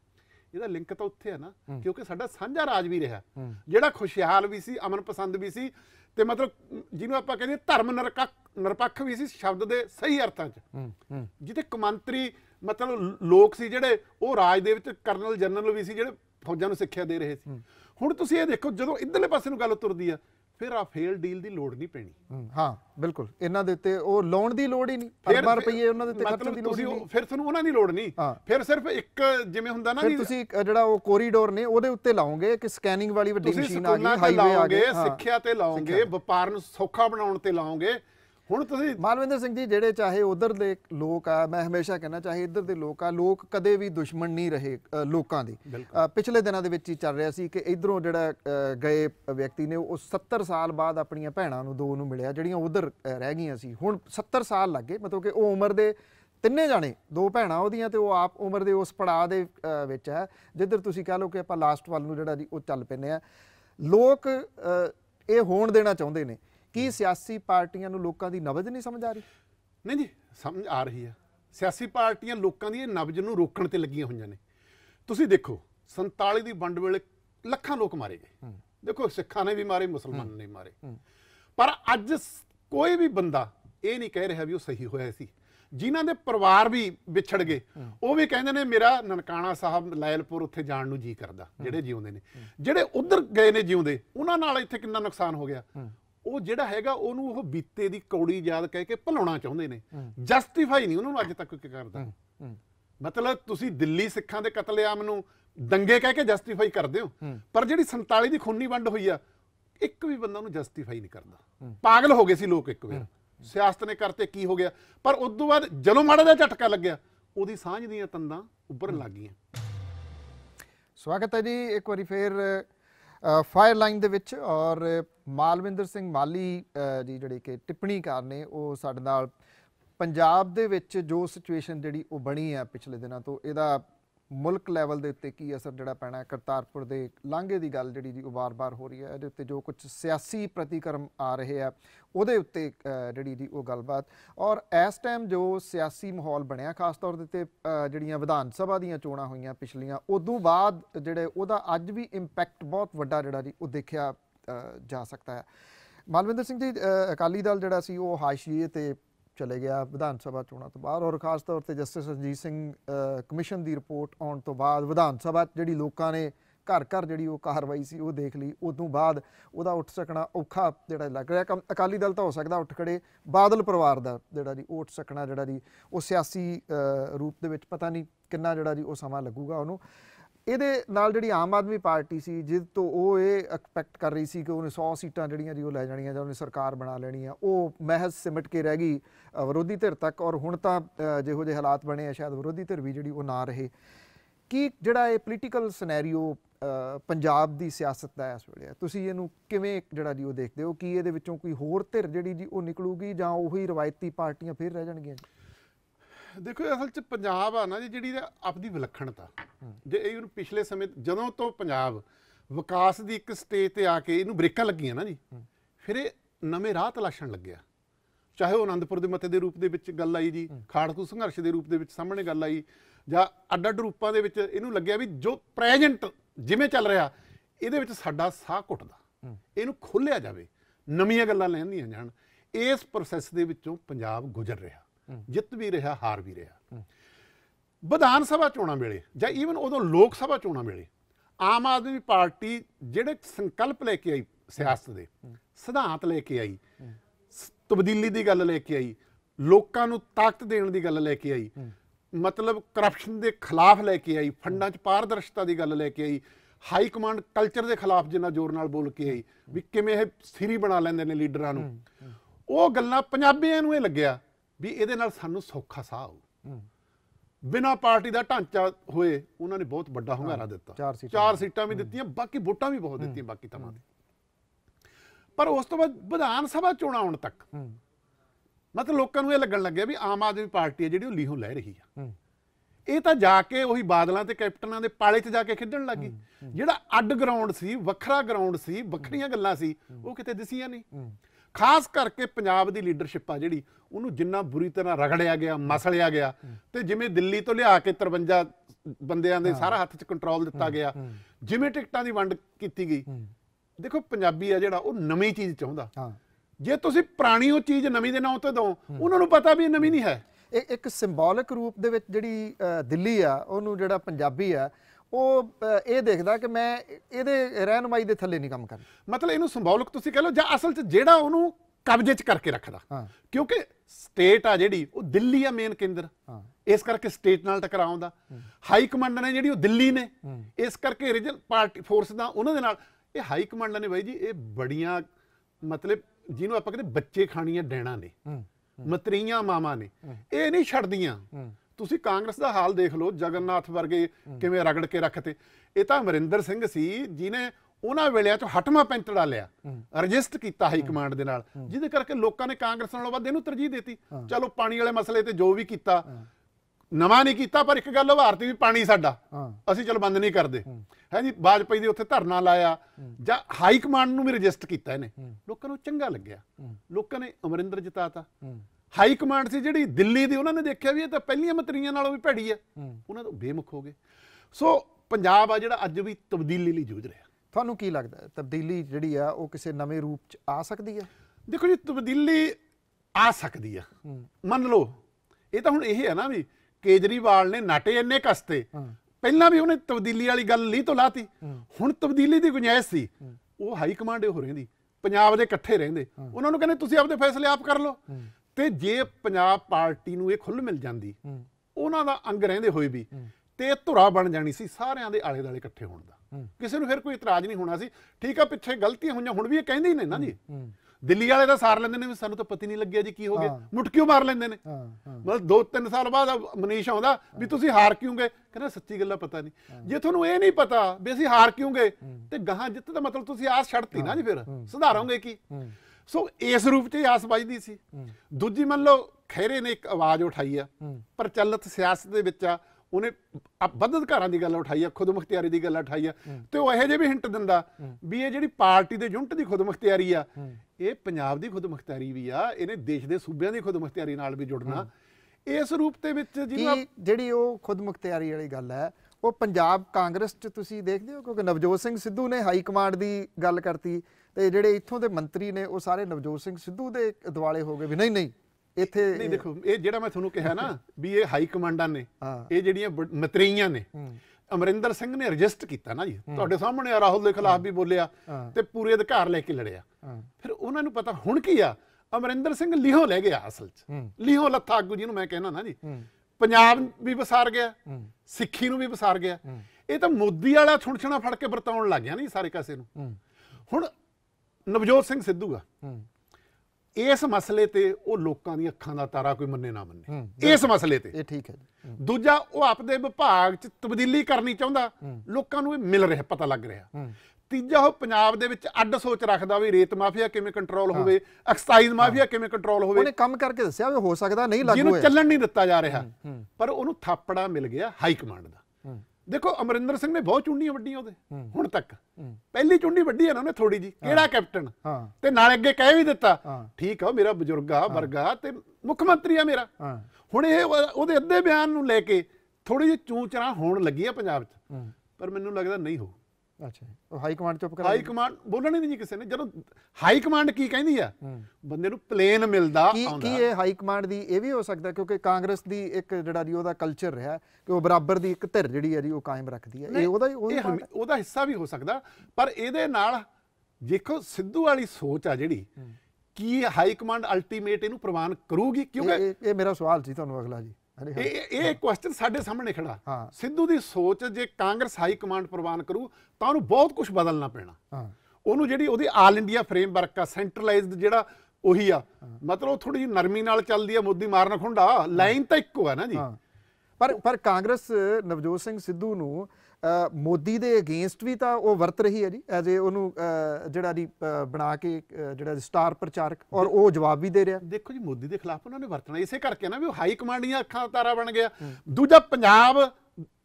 ਇਹਦਾ ਲਿੰਕ ਤਾਂ ਉੱਥੇ ਆ ਨਾ ਕਿਉਂਕਿ ਸਾਡਾ ਸਾਂਝਾ ਰਾਜ ਵੀ ਰਿਹਾ ਜਿਹੜਾ ਖੁਸ਼ਹਾਲ ਵੀ ਸੀ ਅਮਨ ਪਸੰਦ ਵੀ ਸੀ ਤੇ ਮਤਲਬ ਜਿਹਨੂੰ ਆਪਾਂ ਕਹਿੰਦੇ ਧਰਮ ਨਰਕਾ ਨਿਰਪੱਖ ਵੀ ਸੀ ਸ਼ਬਦ ਦੇ ਸਹੀ ਅਰਥਾਂ 'ਚ ਜਿੱਤੇ ਕਮੰਤਰੀ ਮਤਲਬ ਲੋਕ ਸੀ ਜਿਹੜੇ ਉਹ ਰਾਜ ਦੇ ਵਿੱਚ ਕਰਨਲ ਜਨਰਲ ਵੀ ਸੀ ਜਿਹੜੇ ਫੌਜਾਂ ਨੂੰ ਸਿੱਖਿਆ ਦੇ ਰਹੇ ਸੀ ਹੁਣ ਤੁਸੀਂ ਇਹ ਦੇਖੋ ਜਦੋਂ ਇਧਰਲੇ ਪਾਸੇ ਨੂੰ ਗੱਲ ਤੁਰਦੀ ਆ ਫਿਰ ਆ ਫੇਲ ਡੀਲ ਦੀ ਲੋੜ ਨਹੀਂ ਪੈਣੀ ਹਾਂ ਬਿਲਕੁਲ ਇਹਨਾਂ ਦੇ ਉੱਤੇ ਉਹ ਲੋਨ ਦੀ ਲੋੜ ਹੀ ਨਹੀਂ ਅਰਬਾਂ ਰੁਪਏ ਉਹਨਾਂ ਦੇ ਉੱਤੇ ਖਰਚਣ ਦੀ ਲੋੜ ਨਹੀਂ ਫਿਰ ਤੁਹਾਨੂੰ ਉਹਨਾਂ ਦੀ ਲੋੜ ਨਹੀਂ ਫਿਰ ਸਿਰਫ ਇੱਕ ਜਿਵੇਂ ਹੁੰਦਾ ਨਾ ਫਿਰ ਤੁਸੀਂ ਜਿਹੜਾ ਉਹ ਕੋਰੀਡੋਰ ਨੇ ਉਹਦੇ ਉੱਤੇ ਲਾਓਗੇ ਕਿ ਸਕੈਨਿੰਗ ਵਾਲੀ ਵੱਡੀ ਮਸ਼ੀਨ ਆ ਗਈ ਹਾਈਵੇ ਆ ਗਏ ਸਿੱਖਿਆ ਤੇ ਲਾਓਗੇ ਵਪਾਰ ਨੂੰ ਸੌਖਾ ਬਣਾਉਣ ਤੇ ਲਾਓਗੇ ਹੁਣ ਤੁਸੀਂ ਮਾਲਵਿੰਦਰ ਸਿੰਘ ਜੀ ਜਿਹੜੇ ਚਾਹੇ ਉਧਰ ਦੇ ਲੋਕ ਆ ਮੈਂ ਹਮੇਸ਼ਾ ਕਹਿਣਾ ਚਾਹੇ ਇੱਧਰ ਦੇ ਲੋਕ ਆ ਲੋਕ ਕਦੇ ਵੀ ਦੁਸ਼ਮਣ ਨਹੀਂ ਰਹੇ ਲੋਕਾਂ ਦੇ ਪਿਛਲੇ ਦਿਨਾਂ ਦੇ ਵਿੱਚ ਹੀ ਚੱਲ ਰਿਹਾ ਸੀ ਕਿ ਇਧਰੋਂ ਜਿਹੜਾ ਗਏ ਵਿਅਕਤੀ ਨੇ ਉਹ 70 ਸਾਲ ਬਾਅਦ ਆਪਣੀਆਂ ਭੈਣਾਂ ਨੂੰ ਦੋ ਨੂੰ ਮਿਲਿਆ ਜਿਹੜੀਆਂ ਉਧਰ ਰਹਿ ਗਈਆਂ ਸੀ ਹੁਣ 70 ਸਾਲ ਲੱਗੇ ਮਤਲਬ ਕਿ ਉਹ ਉਮਰ ਦੇ ਤਿੰਨੇ ਜਾਣੇ ਦੋ ਭੈਣਾਂ ਉਹਦੀਆਂ ਤੇ ਉਹ ਆਪ ਉਮਰ ਦੇ ਉਸ ਪੜਾਅ ਦੇ ਵਿੱਚ ਹੈ ਜਿੱਧਰ ਤੁਸੀਂ ਕਹ ਲਓ ਕਿ ਆਪਾਂ ਲਾਸਟ ਵੱਲ ਨੂੰ ਜਿਹੜਾ ਜੀ ਉਹ ਚੱਲ ਪੈਨੇ ਆ ਲੋਕ ਇਹ ਹੋਣ ਦੇਣਾ ਚਾਹੁੰਦੇ ਨੇ ਕੀ ਸਿਆਸੀ ਪਾਰਟੀਆਂ ਨੂੰ ਲੋਕਾਂ ਦੀ ਨਬਜ਼ ਨਹੀਂ ਸਮਝ ਆ ਰਹੀ ਨਹੀਂ ਜੀ ਸਮਝ ਆ ਰਹੀ ਹੈ ਸਿਆਸੀ ਪਾਰਟੀਆਂ ਲੋਕਾਂ ਦੀ ਇਹ ਨਬਜ਼ ਨੂੰ ਰੋਕਣ ਤੇ ਲੱਗੀਆਂ ਹੋਈਆਂ ਨੇ ਤੁਸੀਂ ਦੇਖੋ 47 ਦੀ ਵੰਡ ਵੇਲੇ ਲੱਖਾਂ ਲੋਕ ਮਾਰੇ ਗਏ ਦੇਖੋ ਸਿੱਖਾਂ ਨੇ ਵੀ ਮਾਰੇ ਮੁਸਲਮਾਨ ਨੇ ਮਾਰੇ ਪਰ ਅੱਜ ਕੋਈ ਵੀ ਬੰਦਾ ਇਹ ਨਹੀਂ ਕਹਿ ਰਿਹਾ ਵੀ ਉਹ ਸਹੀ ਹੋਇਆ ਸੀ ਜਿਨ੍ਹਾਂ ਦੇ ਪਰਿਵਾਰ ਵੀ ਵਿਛੜ ਗਏ ਉਹ ਵੀ ਕਹਿੰਦੇ ਨੇ ਮੇਰਾ ਨਨਕਾਣਾ ਸਾਹਿਬ ਲਾਇਲਪੁਰ ਉੱਥੇ ਜਾਣ ਨੂੰ ਜੀ ਕਰਦਾ ਜਿਹੜੇ ਜਿਉਂਦੇ ਨੇ ਜਿਹੜੇ ਉਧਰ ਗਏ ਨੇ ਜਿਉਂਦੇ ਉਹਨਾਂ ਨਾਲ ਇੱਥੇ ਕਿੰਨਾ ਨੁਕਸਾਨ ਹੋ ਗਿਆ ਉਹ ਜਿਹੜਾ ਹੈਗਾ ਉਹਨੂੰ ਉਹ ਬੀਤੇ ਦੀ ਕੌੜੀ ਯਾਦ ਕਹਿ ਕੇ ਭੁਲਾਉਣਾ ਚਾਹੁੰਦੇ ਨੇ ਜਸਟੀਫਾਈ ਨਹੀਂ ਉਹਨਾਂ ਨੂੰ ਅੱਜ ਤੱਕ ਕਿ ਕਰਦਾ ਮਤਲਬ ਤੁਸੀਂ ਦਿੱਲੀ ਸਿੱਖਾਂ ਦੇ ਕਤਲੇਆਮ ਨੂੰ ਦੰਗੇ ਕਹਿ ਕੇ ਜਸਟੀਫਾਈ ਕਰਦੇ ਹੋ ਪਰ ਜਿਹੜੀ 47 ਦੀ ਖੂਨੀ ਵੰਡ ਹੋਈ ਆ ਇੱਕ ਵੀ ਬੰਦਾ ਉਹਨੂੰ ਜਸਟੀਫਾਈ ਨਹੀਂ ਕਰਦਾ ਪਾਗਲ ਹੋ ਗਏ ਸੀ ਲੋਕ ਇੱਕ ਵਾਰ ਸਿਆਸਤ ਨੇ ਕਰਤੇ ਕੀ ਹੋ ਗਿਆ ਪਰ ਉਸ ਤੋਂ ਬਾਅਦ ਜਦੋਂ ਮਾੜਾ ਦਾ ਝਟਕਾ ਲੱਗਿਆ ਉਹਦੀ ਸਾਂਝ ਦੀਆਂ ਤੰਦਾਂ ਉੱਭਰਨ ਲੱਗੀਆਂ ਸਵਾਗਤ ਹੈ ਜੀ ਇੱਕ ਵਾਰੀ ਫੇਰ ਫਾਇਰ ਲਾਈਨ ਦੇ ਵਿੱਚ ਔਰ ਮਾਲਵਿੰਦਰ ਸਿੰਘ ਮਾਲੀ ਜੀ ਜਿਹੜੇ ਕਿ ਟਿੱਪਣੀ ਕਰਨੇ ਉਹ ਸਾਡੇ ਨਾਲ ਪੰਜਾਬ ਦੇ ਵਿੱਚ ਜੋ ਸਿਚੁਏਸ਼ਨ ਜਿਹੜੀ ਉਹ ਬਣੀ ਆ ਪਿਛਲੇ ਦਿਨਾਂ ਤੋਂ ਇਹਦਾ ਮੁਲਕ ਲੈਵਲ ਦੇ ਉੱਤੇ ਕੀ ਅਸਰ ਜਿਹੜਾ ਪੈਣਾ ਹੈ ਕਰਤਾਰਪੁਰ ਦੇ ਲਾਂਘੇ ਦੀ ਗੱਲ ਜਿਹੜੀ ਦੀ ਉਹ ਵਾਰ-ਵਾਰ ਹੋ ਰਹੀ ਹੈ ਇਹਦੇ ਉੱਤੇ ਜੋ ਕੁਝ ਸਿਆਸੀ ਪ੍ਰਤੀਕਰਮ ਆ ਰਹੇ ਆ ਉਹਦੇ ਉੱਤੇ ਜਿਹੜੀ ਦੀ ਉਹ ਗੱਲਬਾਤ ਔਰ ਇਸ ਟਾਈਮ ਜੋ ਸਿਆਸੀ ਮਾਹੌਲ ਬਣਿਆ ਖਾਸ ਤੌਰ ਦੇ ਤੇ ਜਿਹੜੀਆਂ ਵਿਧਾਨ ਸਭਾ ਦੀਆਂ ਚੋਣਾਂ ਹੋਈਆਂ ਪਿਛਲੀਆਂ ਉਦੋਂ ਬਾਅਦ ਜਿਹੜੇ ਉਹਦਾ ਅੱਜ ਵੀ ਇੰਪੈਕਟ ਬਹੁਤ ਵੱਡਾ ਜਿਹੜਾ ਦੀ ਉਹ ਦੇਖਿਆ ਜਾ ਸਕਦਾ ਹੈ ਮਾਲਵਿੰਦਰ ਸਿੰਘ ਜੀ ਅਕਾਲੀ ਦਲ ਜਿਹੜਾ ਸੀ ਉਹ ਹਾਸ਼ੀਏ ਤੇ ਚਲੇ ਗਿਆ ਵਿਧਾਨ ਸਭਾ ਚੋਣਾਂ ਤੋਂ ਬਾਅਦ ਔਰ ਖਾਸ ਤੌਰ ਤੇ ਜਸਟਿਸ ਰਣਜੀਤ ਸਿੰਘ ਕਮਿਸ਼ਨ ਦੀ ਰਿਪੋਰਟ ਆਉਣ ਤੋਂ ਬਾਅਦ ਵਿਧਾਨ ਸਭਾ ਜਿਹੜੀ ਲੋਕਾਂ ਨੇ ਘਰ ਘਰ ਜਿਹੜੀ ਉਹ ਕਾਰਵਾਈ ਸੀ ਉਹ ਦੇਖ ਲਈ ਉਸ ਤੋਂ ਬਾਅਦ ਉਹਦਾ ਉੱਠ ਸਕਣਾ ਔਖਾ ਜਿਹੜਾ ਲੱਗ ਰਿਹਾ ਅਕਾਲੀ ਦਲ ਤਾਂ ਹੋ ਸਕਦਾ ਉੱਠ ਖੜੇ ਬਾਦਲ ਪਰਿਵਾਰ ਦਾ ਜਿਹੜਾ ਜੀ ਉੱਠ ਸਕਣਾ ਜਿਹੜਾ ਜੀ ਉਹ ਸਿਆਸੀ ਰੂਪ ਦੇ ਵਿੱਚ ਪਤਾ ਨਹੀਂ ਕਿੰਨਾ ਜਿਹੜਾ ਜੀ ਉਹ ਸਮਾਂ ਲੱਗੂਗਾ ਉਹਨੂੰ ਇਹਦੇ ਨਾਲ ਜਿਹੜੀ ਆਮ ਆਦਮੀ ਪਾਰਟੀ ਸੀ ਜਿਸ ਤੋਂ ਉਹ ਇਹ ਐਕਸਪੈਕਟ ਕਰ ਰਹੀ ਸੀ ਕਿ ਉਹਨੇ 100 ਸੀਟਾਂ ਜਿਹੜੀਆਂ ਜੀ ਉਹ ਲੈ ਜਾਣੀਆਂ ਜਾਂ ਉਹਨੇ ਸਰਕਾਰ ਬਣਾ ਲੈਣੀ ਆ ਉਹ ਮਹਿਜ਼ ਸਿਮਟ ਕੇ ਰਹਿ ਗਈ ਵਿਰੋਧੀ ਧਿਰ ਤੱਕ ਔਰ ਹੁਣ ਤਾਂ ਜਿਹੋ ਜਿਹੇ ਹਾਲਾਤ ਬਣੇ ਆ ਸ਼ਾਇਦ ਵਿਰੋਧੀ ਧਿਰ ਵੀ ਜਿਹੜੀ ਉਹ ਨਾ ਰਹੇ ਕੀ ਜਿਹੜਾ ਇਹ ਪੋਲੀਟੀਕਲ ਸਿਨੈਰੀਓ ਪੰਜਾਬ ਦੀ ਸਿਆਸਤ ਦਾ ਇਸ ਵੇਲੇ ਤੁਸੀਂ ਇਹਨੂੰ ਕਿਵੇਂ ਜਿਹੜਾ ਜੀ ਉਹ ਦੇਖਦੇ ਹੋ ਕਿ ਇਹਦੇ ਵਿੱਚੋਂ ਕੋਈ ਹੋਰ ਧਿਰ ਜਿਹੜੀ ਜੀ ਉਹ ਨਿਕਲੂਗੀ ਜਾਂ ਉਹੀ ਰਵਾਇਤੀ ਪਾਰਟੀਆਂ ਫਿਰ ਰਹਿ ਜਾਣਗੀਆਂ ਜੀ ਦੇਖੋ ਅਸਲ 'ਚ ਪੰਜਾਬ ਆ ਨਾ ਜਿਹੜੀ ਆਪਦੀ ਵਿਲੱਖਣਤਾ ਜੇ ਇਹ ਨੂੰ ਪਿਛਲੇ ਸਮੇਂ ਜਦੋਂ ਤੋਂ ਪੰਜਾਬ ਵਿਕਾਸ ਦੀ ਇੱਕ ਸਟੇਜ ਤੇ ਆ ਕੇ ਇਹਨੂੰ ਬ੍ਰੇਕਾਂ ਲੱਗੀਆਂ ਨਾ ਜੀ ਫਿਰ ਇਹ ਨਵੇਂ ਰਾਹ ਤਲਾਸ਼ਣ ਲੱਗਿਆ ਚਾਹੇ ਉਹ ਆਨੰਦਪੁਰ ਦੇ ਮਤੇ ਦੇ ਰੂਪ ਦੇ ਵਿੱਚ ਗੱਲ ਆਈ ਜੀ ਖਾੜਕੂ ਸੰਘਰਸ਼ ਦੇ ਰੂਪ ਦੇ ਵਿੱਚ ਸਾਹਮਣੇ ਗੱਲ ਆਈ ਜਾਂ ਅੱਡ ਅੱਡ ਰੂਪਾਂ ਦੇ ਵਿੱਚ ਇਹਨੂੰ ਲੱਗਿਆ ਵੀ ਜੋ ਪ੍ਰੈਜ਼ੈਂਟ ਜਿਵੇਂ ਚੱਲ ਰਿਹਾ ਇਹਦੇ ਵਿੱਚ ਸਾਡਾ ਸਾਹ ਘੁੱਟਦਾ ਇਹਨੂੰ ਖੋਲਿਆ ਜਾਵੇ ਨਵੀਆਂ ਗੱਲਾਂ ਦੀਆਂ ਜਾਣ ਇਸ ਪ੍ਰੋਸੈਸ ਦੇ ਵਿੱਚੋਂ ਪੰਜਾਬ ਗੁਜ਼ਰ ਰਿਹਾ ਜਿੱਤ ਵੀ ਰਿਹਾ ਹਾਰ ਵੀ ਰਿਹਾ ਵਿਧਾਨ ਸਭਾ ਚੋਣਾਂ ਵੇਲੇ ਜਾਂ ਈਵਨ ਉਦੋਂ ਲੋਕ ਸਭਾ ਚੋਣਾਂ ਵੇਲੇ ਆਮ ਆਦਮੀ ਪਾਰਟੀ ਜਿਹੜੇ ਸੰਕਲਪ ਲੈ ਕੇ ਆਈ ਸਿਆਸਤ ਦੇ ਸਿਧਾਂਤ ਲੈ ਕੇ ਆਈ ਤਬਦੀਲੀ ਦੀ ਗੱਲ ਲੈ ਕੇ ਆਈ ਲੋਕਾਂ ਨੂੰ ਤਾਕਤ ਦੇਣ ਦੀ ਗੱਲ ਲੈ ਕੇ ਆਈ ਮਤਲਬ ਕਰਪਸ਼ਨ ਦੇ ਖਿਲਾਫ ਲੈ ਕੇ ਆਈ ਫੰਡਾਂ 'ਚ ਪਾਰਦਰਸ਼ਤਾ ਦੀ ਗੱਲ ਲੈ ਕੇ ਆਈ ਹਾਈ ਕਮਾਂਡ ਕਲਚਰ ਦੇ ਖਿਲਾਫ ਜਿੰਨਾ ਜ਼ੋਰ ਨਾਲ ਬੋਲ ਕੇ ਆਈ ਵੀ ਕਿਵੇਂ ਇਹ ਸਿਰੀ ਬਣਾ ਲੈਂਦੇ ਨੇ ਲੀਡਰਾਂ ਨੂੰ ਉਹ ਗੱਲਾਂ ਪੰਜਾਬੀਆਂ ਨੂੰ ਇਹ ਲੱਗਿਆ ਵੀ ਇਹਦੇ ਨਾਲ ਸਾਨੂੰ ਸੌਖਾ ਸਾਹ ਹੂੰ ਬਿਨਾ ਪਾਰਟੀ ਦਾ ਢਾਂਚਾ ਹੋਏ ਉਹਨਾਂ ਨੇ ਬਹੁਤ ਵੱਡਾ ਹੰਗਾਰਾ ਦਿੱਤਾ ਚਾਰ ਸੀਟਾਂ ਵੀ ਦਿੱਤੀਆਂ ਬਾਕੀ ਵੋਟਾਂ ਵੀ ਬਹੁਤ ਦਿੱਤੀਆਂ ਬਾਕੀ ਤਮਾਂ ਦੇ ਪਰ ਉਸ ਤੋਂ ਬਾਅਦ ਵਿਧਾਨ ਸਭਾ ਚੋਣਾਂ ਆਉਣ ਤੱਕ ਮਤਲਬ ਲੋਕਾਂ ਨੂੰ ਇਹ ਲੱਗਣ ਲੱਗਿਆ ਵੀ ਆਮ ਆਦਮੀ ਪਾਰਟੀ ਹੈ ਜਿਹੜੀ ਉਹ ਲੀਹੋਂ ਲੈ ਰਹੀ ਆ ਇਹ ਤਾਂ ਜਾ ਕੇ ਉਹੀ ਬਾਦਲਾਂ ਤੇ ਕੈਪਟਨਾਂ ਦੇ ਪਾਲੇ 'ਚ ਜਾ ਕੇ ਖੇਡਣ ਲੱਗੀ ਜਿਹੜਾ ਅੱਡ ਗਰਾਊਂਡ ਸੀ ਵੱਖਰਾ ਗਰਾਊਂਡ ਸੀ ਵੱਖਰੀਆਂ ਗੱਲਾਂ ਸੀ ਉਹ ਕਿਤੇ ਦਿਸੀਆਂ ਨਹੀਂ ਖਾਸ ਕਰਕੇ ਪੰਜਾਬ ਦੀ ਲੀਡਰਸ਼ਿਪ ਆ ਜਿਹੜੀ ਉਹਨੂੰ ਜਿੰਨਾ ਬੁਰੀ ਤਰ੍ਹਾਂ ਰਗੜਿਆ ਗਿਆ ਮਸਲਿਆ ਗਿਆ ਤੇ ਜਿਵੇਂ ਦਿੱਲੀ ਤੋਂ ਲਿਆ ਕੇ 53 ਬੰਦਿਆਂ ਦੇ ਸਾਰਾ ਹੱਥ 'ਚ ਕੰਟਰੋਲ ਦਿੱਤਾ ਗਿਆ ਜਿਵੇਂ ਟਿਕਟਾਂ ਦੀ ਵੰਡ ਕੀਤੀ ਗਈ ਦੇਖੋ ਪੰਜਾਬੀ ਆ ਜਿਹੜਾ ਉਹ ਨਵੀਂ ਚੀਜ਼ ਚਾਹੁੰਦਾ ਜੇ ਤੁਸੀਂ ਪੁਰਾਣੀ ਉਹ ਚੀਜ਼ ਨਵੀਂ ਦੇ ਨਾਂ ਤੇ ਦੋ ਉਹਨਾਂ ਨੂੰ ਪਤਾ ਵੀ ਇਹ ਨਵੀਂ ਨਹੀਂ ਹੈ ਇੱਕ ਸਿੰਬੋਲਿਕ ਰੂਪ ਦੇ ਵਿੱਚ ਜਿਹੜੀ ਦਿੱਲੀ ਆ ਉਹਨੂੰ ਜਿਹੜਾ ਪੰਜਾਬੀ ਆ ਉਹ ਇਹ ਦੇਖਦਾ ਕਿ ਮੈਂ ਇਹਦੇ ਰਹਿਨਮਾਈ ਦੇ ਥੱਲੇ ਨਹੀਂ ਕੰਮ ਕਰਨਾ ਮਤਲਬ ਇਹਨੂੰ ਸਿੰਬੋਲਿਕ ਤੁਸੀਂ ਕਹ ਲਓ ਜਾਂ ਅਸਲ 'ਚ ਜਿਹੜਾ ਉਹਨੂੰ ਕਬਜ਼ੇ 'ਚ ਕਰਕੇ ਰੱਖਦਾ ਕਿਉਂਕਿ ਸਟੇਟ ਆ ਜਿਹੜੀ ਉਹ ਦਿੱਲੀ ਆ ਮੇਨ ਕੇਂਦਰ ਇਸ ਕਰਕੇ ਸਟੇਟ ਨਾਲ ਟਕਰਾਉਂਦਾ ਹਾਈ ਕਮਾਂਡ ਨੇ ਜਿਹੜੀ ਉਹ ਦਿੱਲੀ ਨੇ ਇਸ ਕਰਕੇ ਰੀਜਨ ਪਾਰਟੀ ਫੋਰਸ ਦਾ ਉਹਨਾਂ ਦੇ ਨਾਲ ਇਹ ਹਾਈ ਕਮਾਂਡ ਨੇ ਬਾਈ ਜੀ ਇਹ ਬੜੀਆਂ ਮਤਲਬ ਜਿਹਨੂੰ ਆਪਾਂ ਕਹਿੰਦੇ ਬੱਚੇ ਖਾਣੀਆਂ ਡੈਣਾ ਨੇ ਮਤਰੀਆਂ ਮਾਮਾ ਨੇ ਇਹ ਨਹੀਂ ਛੱਡਦੀਆਂ ਤੁਸੀਂ ਕਾਂਗਰਸ ਦਾ ਹਾਲ ਦੇਖ ਲਓ ਜਗਨਨਾਥ ਵਰਗੇ ਕਿਵੇਂ ਰਗੜ ਕੇ ਰੱਖਤੇ ਇਹ ਤਾਂ ਅਮਰਿੰਦਰ ਸਿੰਘ ਸੀ ਜਿਨੇ ਉਹਨਾਂ ਵੇਲਿਆਂ 'ਚ ਹਟਮਾ ਪੈਂਤੜਾ ਲਿਆ ਰਜਿਸਟ ਕੀਤਾ ਹਾਈ ਕਮਾਂਡ ਦੇ ਨਾਲ ਜਿਹਦੇ ਕਰਕੇ ਲੋਕਾਂ ਨੇ ਕਾਂਗਰਸ ਨਾਲੋਂ ਵੱਧ ਇਹਨੂੰ ਤਰਜੀਹ ਦਿੱਤੀ ਚਲੋ ਪਾਣੀ ਵਾਲੇ ਮਸਲੇ ਤੇ ਜੋ ਵੀ ਕੀਤਾ ਨਵਾਂ ਨਹੀਂ ਕੀਤਾ ਪਰ ਇੱਕ ਗੱਲ ਭਾਰਤੀ ਵੀ ਪਾਣੀ ਸਾਡਾ ਅਸੀਂ ਚਲ ਬੰਦ ਨਹੀਂ ਕਰਦੇ ਹੈ ਜੀ ਬਾਜਪਈ ਦੇ ਉੱਥੇ ਧਰਨਾ ਲਾਇਆ ਜਾਂ ਹਾਈ ਕਮਾਂਡ ਨੂੰ ਵੀ ਰਜਿਸਟ ਕੀਤਾ ਇਹਨੇ ਲੋਕਾਂ ਨੂੰ ਚੰਗਾ ਲੱਗਿਆ ਲੋਕਾਂ ਨੇ ਅਮਰਿੰਦਰ ਜਿਤਾਤਾ ਹਾਈ ਕਮਾਂਡ ਸੀ ਜਿਹੜੀ ਦਿੱਲੀ ਦੀ ਉਹਨਾਂ ਨੇ ਦੇਖਿਆ ਵੀ ਇਹ ਤਾਂ ਪਹਿਲੀਆਂ ਮੰਤਰੀਆਂ ਨਾਲੋਂ ਵੀ ਭੈੜੀ ਆ ਉਹਨਾਂ ਤੋਂ ਬੇਮੁਖ ਹੋ ਗਏ ਸੋ ਪੰਜਾਬ ਆ ਜਿਹੜਾ ਅੱਜ ਵੀ ਤਬਦੀਲੀ ਲਈ ਜੂਝ ਰਿਹਾ ਤੁਹਾਨੂੰ ਕੀ ਲੱਗਦਾ ਤਬਦੀਲੀ ਜਿਹੜੀ ਆ ਉਹ ਕਿਸੇ ਨਵੇਂ ਰੂਪ ਚ ਆ ਸਕਦੀ ਹੈ ਦੇਖੋ ਜੀ ਤਬਦੀਲੀ ਆ ਸਕਦੀ ਆ ਮੰਨ ਲਓ ਇਹ ਤਾਂ ਹੁਣ ਇਹ ਹੈ ਨਾ ਵੀ ਕੇਜਰੀਵਾਲ ਨੇ ਨਾਟੇ ਇੰਨੇ ਕਸਤੇ ਪਹਿਲਾਂ ਵੀ ਉਹਨੇ ਤਬਦੀਲੀ ਵਾਲੀ ਗੱਲ ਨਹੀਂ ਤੋਂ ਲਾਤੀ ਹੁਣ ਤਬਦੀਲੀ ਦੀ ਗੁੰਜਾਇਸ਼ ਸੀ ਉਹ ਹਾਈ ਕਮਾਂਡ ਹੋ ਦੀ ਪੰਜਾਬ ਦੇ ਇਕੱਠੇ ਰਹਿੰਦੇ ਉਹਨਾਂ ਨੂੰ ਕਹਿੰਦੇ ਤੁਸੀਂ ਆਪਦੇ ਫੈਸਲੇ ਆਪ ਕਰ ਲਓ ਤੇ ਜੇ ਪੰਜਾਬ ਪਾਰਟੀ ਨੂੰ ਇਹ ਖੁੱਲ ਮਿਲ ਜਾਂਦੀ ਉਹਨਾਂ ਦਾ ਅੰਗ ਰਹਿੰਦੇ ਹੋਏ ਵੀ ਤੇ ਧੁਰਾ ਬਣ ਜਾਣੀ ਸੀ ਸਾਰਿਆਂ ਦੇ ਆਲੇ ਦਾਲੇ ਇਕੱਠੇ ਹੋਣ ਦਾ ਕਿਸੇ ਨੂੰ ਫਿਰ ਕੋਈ ਇਤਰਾਜ਼ ਨਹੀਂ ਹੋਣਾ ਸੀ ਠੀਕ ਆ ਪਿੱਛੇ ਗਲਤੀਆਂ ਹੋਈਆਂ ਹੁਣ ਵੀ ਇਹ ਕਹਿੰਦੇ ਹੀ ਨੇ ਨਾ ਜੀ ਦਿੱਲੀ ਵਾਲੇ ਤਾਂ ਸਾਰ ਲੈਂਦੇ ਨੇ ਵੀ ਸਾਨੂੰ ਤਾਂ ਪਤਾ ਨਹੀਂ ਲੱਗਿਆ ਜੀ ਕੀ ਹੋ ਗਿਆ ਮੁੱਠ ਕਿਉਂ ਮਾਰ ਲੈਂਦੇ ਨੇ ਮਤਲਬ 2-3 ਸਾਲ ਬਾਅਦ ਮਨੀਸ਼ ਆਉਂਦਾ ਵੀ ਤੁਸੀਂ ਹਾਰ ਕਿਉਂ ਗਏ ਕਹਿੰਦਾ ਸੱਚੀ ਗੱਲਾਂ ਪਤਾ ਨਹੀਂ ਜੇ ਤੁਹਾਨੂੰ ਇਹ ਨਹੀਂ ਪਤਾ ਵੀ ਅਸੀਂ ਹਾਰ ਕਿਉਂ ਗਏ ਤੇ ਗਾਹਾਂ ਜਿੱਤ ਦਾ ਮਤਲਬ ਤੁਸੀਂ ਆਸ ਛੱਡਤੀ ਨਾ ਜੀ ਫਿਰ ਸੁਧਾਰੋਗੇ ਕੀ ਸੋ ਇਸ ਰੂਪ 'ਚ ਆਸ ਵੱਜਦੀ ਸੀ ਦੂਜੀ ਮੰਨ ਲਓ ਖੈਰੇ ਨੇ ਇੱਕ ਆਵਾਜ਼ ਉਠਾਈ ਆ ਪ੍ਰਚਲਿਤ ਸਿਆਸਤ ਦੇ ਵਿੱਚ ਆ ਉਹਨੇ ਅਧਿਕਾਰਾਂ ਦੀ ਗੱਲ ਉਠਾਈ ਆ ਖੁਦਮੁਖਤਿਆਰੀ ਦੀ ਗੱਲ ਉਠਾਈ ਆ ਤੇ ਉਹ ਇਹੋ ਜਿਹੇ ਵੀ ਹਿੰਟ ਦਿੰਦਾ ਵੀ ਇਹ ਜਿਹੜੀ ਪਾਰਟੀ ਦੇ ਯੂਨਿਟ ਦੀ ਖੁਦਮੁਖਤਿਆਰੀ ਆ ਇਹ ਪੰਜਾਬ ਦੀ ਖੁਦਮੁਖਤਿਆਰੀ ਵੀ ਆ ਇਹਨੇ ਦੇਸ਼ ਦੇ ਸੂਬਿਆਂ ਦੀ ਖੁਦਮੁਖਤਿਆਰੀ ਨਾਲ ਵੀ ਜੁੜਨਾ ਇਸ ਰੂਪ ਤੇ ਵਿੱਚ ਜਿਹਨੂੰ ਜਿਹੜੀ ਉਹ ਖੁਦਮੁਖਤਿਆਰੀ ਵਾਲੀ ਗੱਲ ਹੈ ਉਹ ਪੰਜਾਬ ਕਾਂਗਰਸ 'ਚ ਤੁਸੀਂ ਦੇਖਦੇ ਹੋ ਕਿਉਂਕਿ ਨਵਜੋਤ ਸਿੰਘ ਸਿੱਧੂ ਨੇ ਹਾਈ ਕਮਾਂਡ ਦੀ ਗੱਲ ਕਰਤੀ ਤੇ ਜਿਹੜੇ ਇੱਥੋਂ ਦੇ ਮੰਤਰੀ ਨੇ ਉਹ ਸਾਰੇ ਨਵਜੋਤ ਸਿੰਘ ਸਿੱਧੂ ਦੇ ਦਿਵਾਲੇ ਹੋ ਗਏ ਵੀ ਨਹੀਂ ਨਹੀਂ ਇੱਥੇ ਨਹੀਂ ਦੇਖੋ ਇਹ ਜਿਹੜਾ ਮੈਂ ਤੁਹਾਨੂੰ ਕਿਹਾ ਨਾ ਵੀ ਇਹ ਹਾਈ ਕਮਾਂਡਾਂ ਨੇ ਇਹ ਜਿਹੜੀਆਂ ਮਤਰੇਈਆਂ ਨੇ ਅਮਰਿੰਦਰ ਸਿੰਘ ਨੇ ਰਜਿਸਟ ਕੀਤਾ ਨਾ ਜੀ ਤੁਹਾਡੇ ਸਾਹਮਣੇ ਆ ਰਾਹੁਲ ਦੇ ਖਿਲਾਫ ਵੀ ਬੋਲਿਆ ਤੇ ਪੂਰੇ ਅਧਿਕਾਰ ਲੈ ਕੇ ਲੜਿਆ ਫਿਰ ਉਹਨਾਂ ਨੂੰ ਪਤਾ ਹੁਣ ਕੀ ਆ ਅਮਰਿੰਦਰ ਸਿੰਘ ਲਿਹੋ ਲੈ ਗਿਆ ਅਸਲ 'ਚ ਲਿਹੋ ਲੱਥਾ ਜੀ ਨੂੰ ਮੈਂ ਕਹਿਣਾ ਨਾ ਜੀ ਪੰਜਾਬ ਵੀ ਵਸਾਰ ਗਿਆ ਸਿੱਖੀ ਨੂੰ ਵੀ ਵਸਾਰ ਗਿਆ ਇਹ ਤਾਂ ਮੋਦੀ ਵਾਲਾ ਛੁਣਛਣਾ ਫੜ ਕੇ ਵਰਤਾਉਣ ਲੱਗ ਗਿਆ ਨਹੀਂ ਸਾਰੇ ਕਾਸੇ ਨੂੰ ਹੁਣ ਨਵਜੋਤ ਸਿੰਘ ਸਿੱਧੂ ਆ ਇਸ ਮਸਲੇ ਤੇ ਉਹ ਲੋਕਾਂ ਦੀਆਂ ਅੱਖਾਂ ਦਾ ਤਾਰਾ ਕੋਈ ਮੰਨੇ ਨਾ ਮੰਨੇ ਇਸ ਮਸਲੇ ਤੇ ਇਹ ਠੀਕ ਹੈ ਦੂਜਾ ਉਹ ਆਪਦੇ ਵਿਭਾਗ 'ਚ ਤਬਦੀਲੀ ਕਰਨੀ ਚਾਹੁੰਦਾ ਲੋਕਾਂ ਨੂੰ ਇਹ ਮਿਲ ਰਿਹਾ ਪਤਾ ਲੱਗ ਰਿਹਾ ਤੀਜਾ ਉਹ ਪੰਜਾਬ ਦੇ ਵਿੱਚ ਅੱਡ ਸੋਚ ਰੱਖਦਾ ਵੀ ਰੇਤ ਮਾਫੀਆ ਕਿਵੇਂ ਕੰਟਰੋਲ ਹੋਵੇ ਐਕਸਾਈਜ਼ ਮਾਫੀਆ ਕਿਵੇਂ ਕੰਟਰੋਲ ਹੋਵੇ ਉਹਨੇ ਕੰਮ ਕਰਕੇ ਦੱਸਿਆ ਵੀ ਹੋ ਸਕਦਾ ਨਹੀਂ ਲੱਗੂ ਜਿਹਨੂੰ ਚੱਲਣ ਨਹੀਂ ਦਿੱਤਾ ਜਾ ਰਿਹਾ ਪਰ ਉਹਨੂੰ ਥਾਪੜਾ ਮਿਲ ਗਿਆ ਹਾਈ ਕਮਾਂਡ ਦਾ ਦੇਖੋ ਅਮਰਿੰਦਰ ਸਿੰਘ ਨੇ ਬਹੁਤ ਚੁੰਡੀਆਂ ਵੱਡੀਆਂ ਉਹਦੇ ਹੁਣ ਤੱਕ ਪਹਿਲੀ ਚੁੰਡੀ ਵੱਡੀ ਹੈ ਨਾ ਉਹਨੇ ਥੋੜੀ ਜੀ ਕਿਹੜਾ ਕੈਪਟਨ ਤੇ ਨਾਲ ਅੱਗੇ ਕਹਿ ਵੀ ਦਿੱਤਾ ਠੀਕ ਆ ਮੇਰਾ ਬਜ਼ੁਰਗ ਆ ਵਰਗਾ ਤੇ ਮੁੱਖ ਮੰਤਰੀ ਆ ਮੇਰਾ ਹੁਣ ਇਹ ਉਹਦੇ ਅੱਧੇ ਬਿਆਨ ਨੂੰ ਲੈ ਕੇ ਥੋੜੀ ਜਿਹੀ ਚੂਚਰਾ ਹੋਣ ਲੱਗੀ ਆ ਪੰਜਾਬ 'ਚ ਪਰ ਮੈਨੂੰ ਲੱਗਦਾ ਨਹੀਂ ਹੋ ਅੱਛਾ ਹਾਈ ਕਮਾਂਡ ਚੁੱਪ ਕਰਾ ਹਾਈ ਕਮਾਂਡ ਬੋਲਣ ਨਹੀਂ ਕਿਸੇ ਨੇ ਜਦੋਂ ਹਾਈ ਕਮਾਂਡ ਕੀ ਕਹਿੰਦੀ ਆ ਬੰਦੇ ਨੂੰ ਪਲੇਨ ਮਿਲਦਾ ਆਉਂਦਾ ਕੀ ਇਹ ਹਾਈ ਕਮਾਂਡ ਦੀ ਇਹ ਵੀ ਹੋ ਸਕਦਾ ਕਿਉਂਕਿ ਕਾਂਗਰਸ ਦੀ ਇੱਕ ਜਿਹੜਾ ਜੀ ਉਹਦਾ ਕਲਚਰ ਰਿਹਾ ਕਿ ਉਹ ਬਰਾਬਰ ਦੀ ਇੱਕ ਧਿਰ ਜਿਹੜੀ ਹੈ ਜੀ ਉਹ ਕਾਇਮ ਰੱਖਦੀ ਹੈ ਇਹ ਉਹਦਾ ਉਹਦਾ ਹਿੱਸਾ ਵੀ ਹੋ ਸਕਦਾ ਪਰ ਇਹਦੇ ਨਾਲ ਦੇਖੋ ਸਿੱਧੂ ਵਾਲੀ ਸੋਚ ਆ ਜਿਹੜੀ ਕੀ ਹਾਈ ਕਮਾਂਡ ਅਲਟੀਮੇਟ ਇਹਨੂੰ ਪ੍ਰਵਾਨ ਕਰੂਗੀ ਕਿਉਂਕਿ ਇਹ ਮੇਰਾ ਸਵਾਲ ਸੀ ਤੁਹਾਨੂੰ ਅਗਲਾ ਜੀ ਇਹ ਇਹ ਕੁਐਸਚਨ ਸਾਡੇ ਸਾਹਮਣੇ ਖੜਾ ਸਿੱਧੂ ਦੀ ਸੋਚ ਜੇ ਕਾਂਗਰਸ ਹਾਈ ਕਮਾਂਡ ਪ੍ਰਵਾਨ ਕਰੂ ਤਾਂ ਉਹਨੂੰ ਬਹੁਤ ਕੁਝ ਬਦਲਣਾ ਪੈਣਾ ਉਹਨੂੰ ਜਿਹੜੀ ਉਹਦੀ ਆਲ ਇੰਡੀਆ ਫਰੇਮਵਰਕ ਆ ਸੈਂਟਰਲਾਈਜ਼ਡ ਜਿਹੜਾ ਉਹੀ ਆ ਮਤਲਬ ਉਹ ਥੋੜੀ ਜਿਹੀ ਨਰਮੀ ਨਾਲ ਚੱਲਦੀ ਆ ਮੋਦੀ ਮਾਰਨ ਖੁੰਡਾ ਲਾਈਨ ਤਾਂ ਇੱਕੋ ਆ ਨਾ ਜੀ ਪਰ ਪਰ ਕਾਂਗਰਸ ਨਵਜੋਤ ਸਿੰਘ ਸਿੱਧੂ ਨੂੰ ਮੋਦੀ ਦੇ ਅਗੇਂਸਟ ਵੀ ਤਾਂ ਉਹ ਵਰਤ ਰਹੀ ਹੈ ਜੀ ਐਜ਼ ਏ ਉਹਨੂੰ ਜਿਹੜਾ ਦੀ ਬਣਾ ਕੇ ਜਿਹੜਾ ਸਟਾਰ ਪ੍ਰਚਾਰਕ ਔਰ ਉਹ ਜਵਾਬ ਵੀ ਦੇ ਰਿਹਾ ਦੇਖੋ ਜੀ ਮੋਦੀ ਦੇ ਖਿਲਾਫ ਉਹਨਾਂ ਨੇ ਵਰਤਣਾ ਇਸੇ ਕਰਕੇ ਨਾ ਵੀ ਉਹ ਹਾਈ ਕਮਾਂਡ ਦੀਆਂ ਅੱਖਾਂ ਤਾਰਾ ਬਣ ਗਿਆ ਦੂਜਾ ਪੰਜਾਬ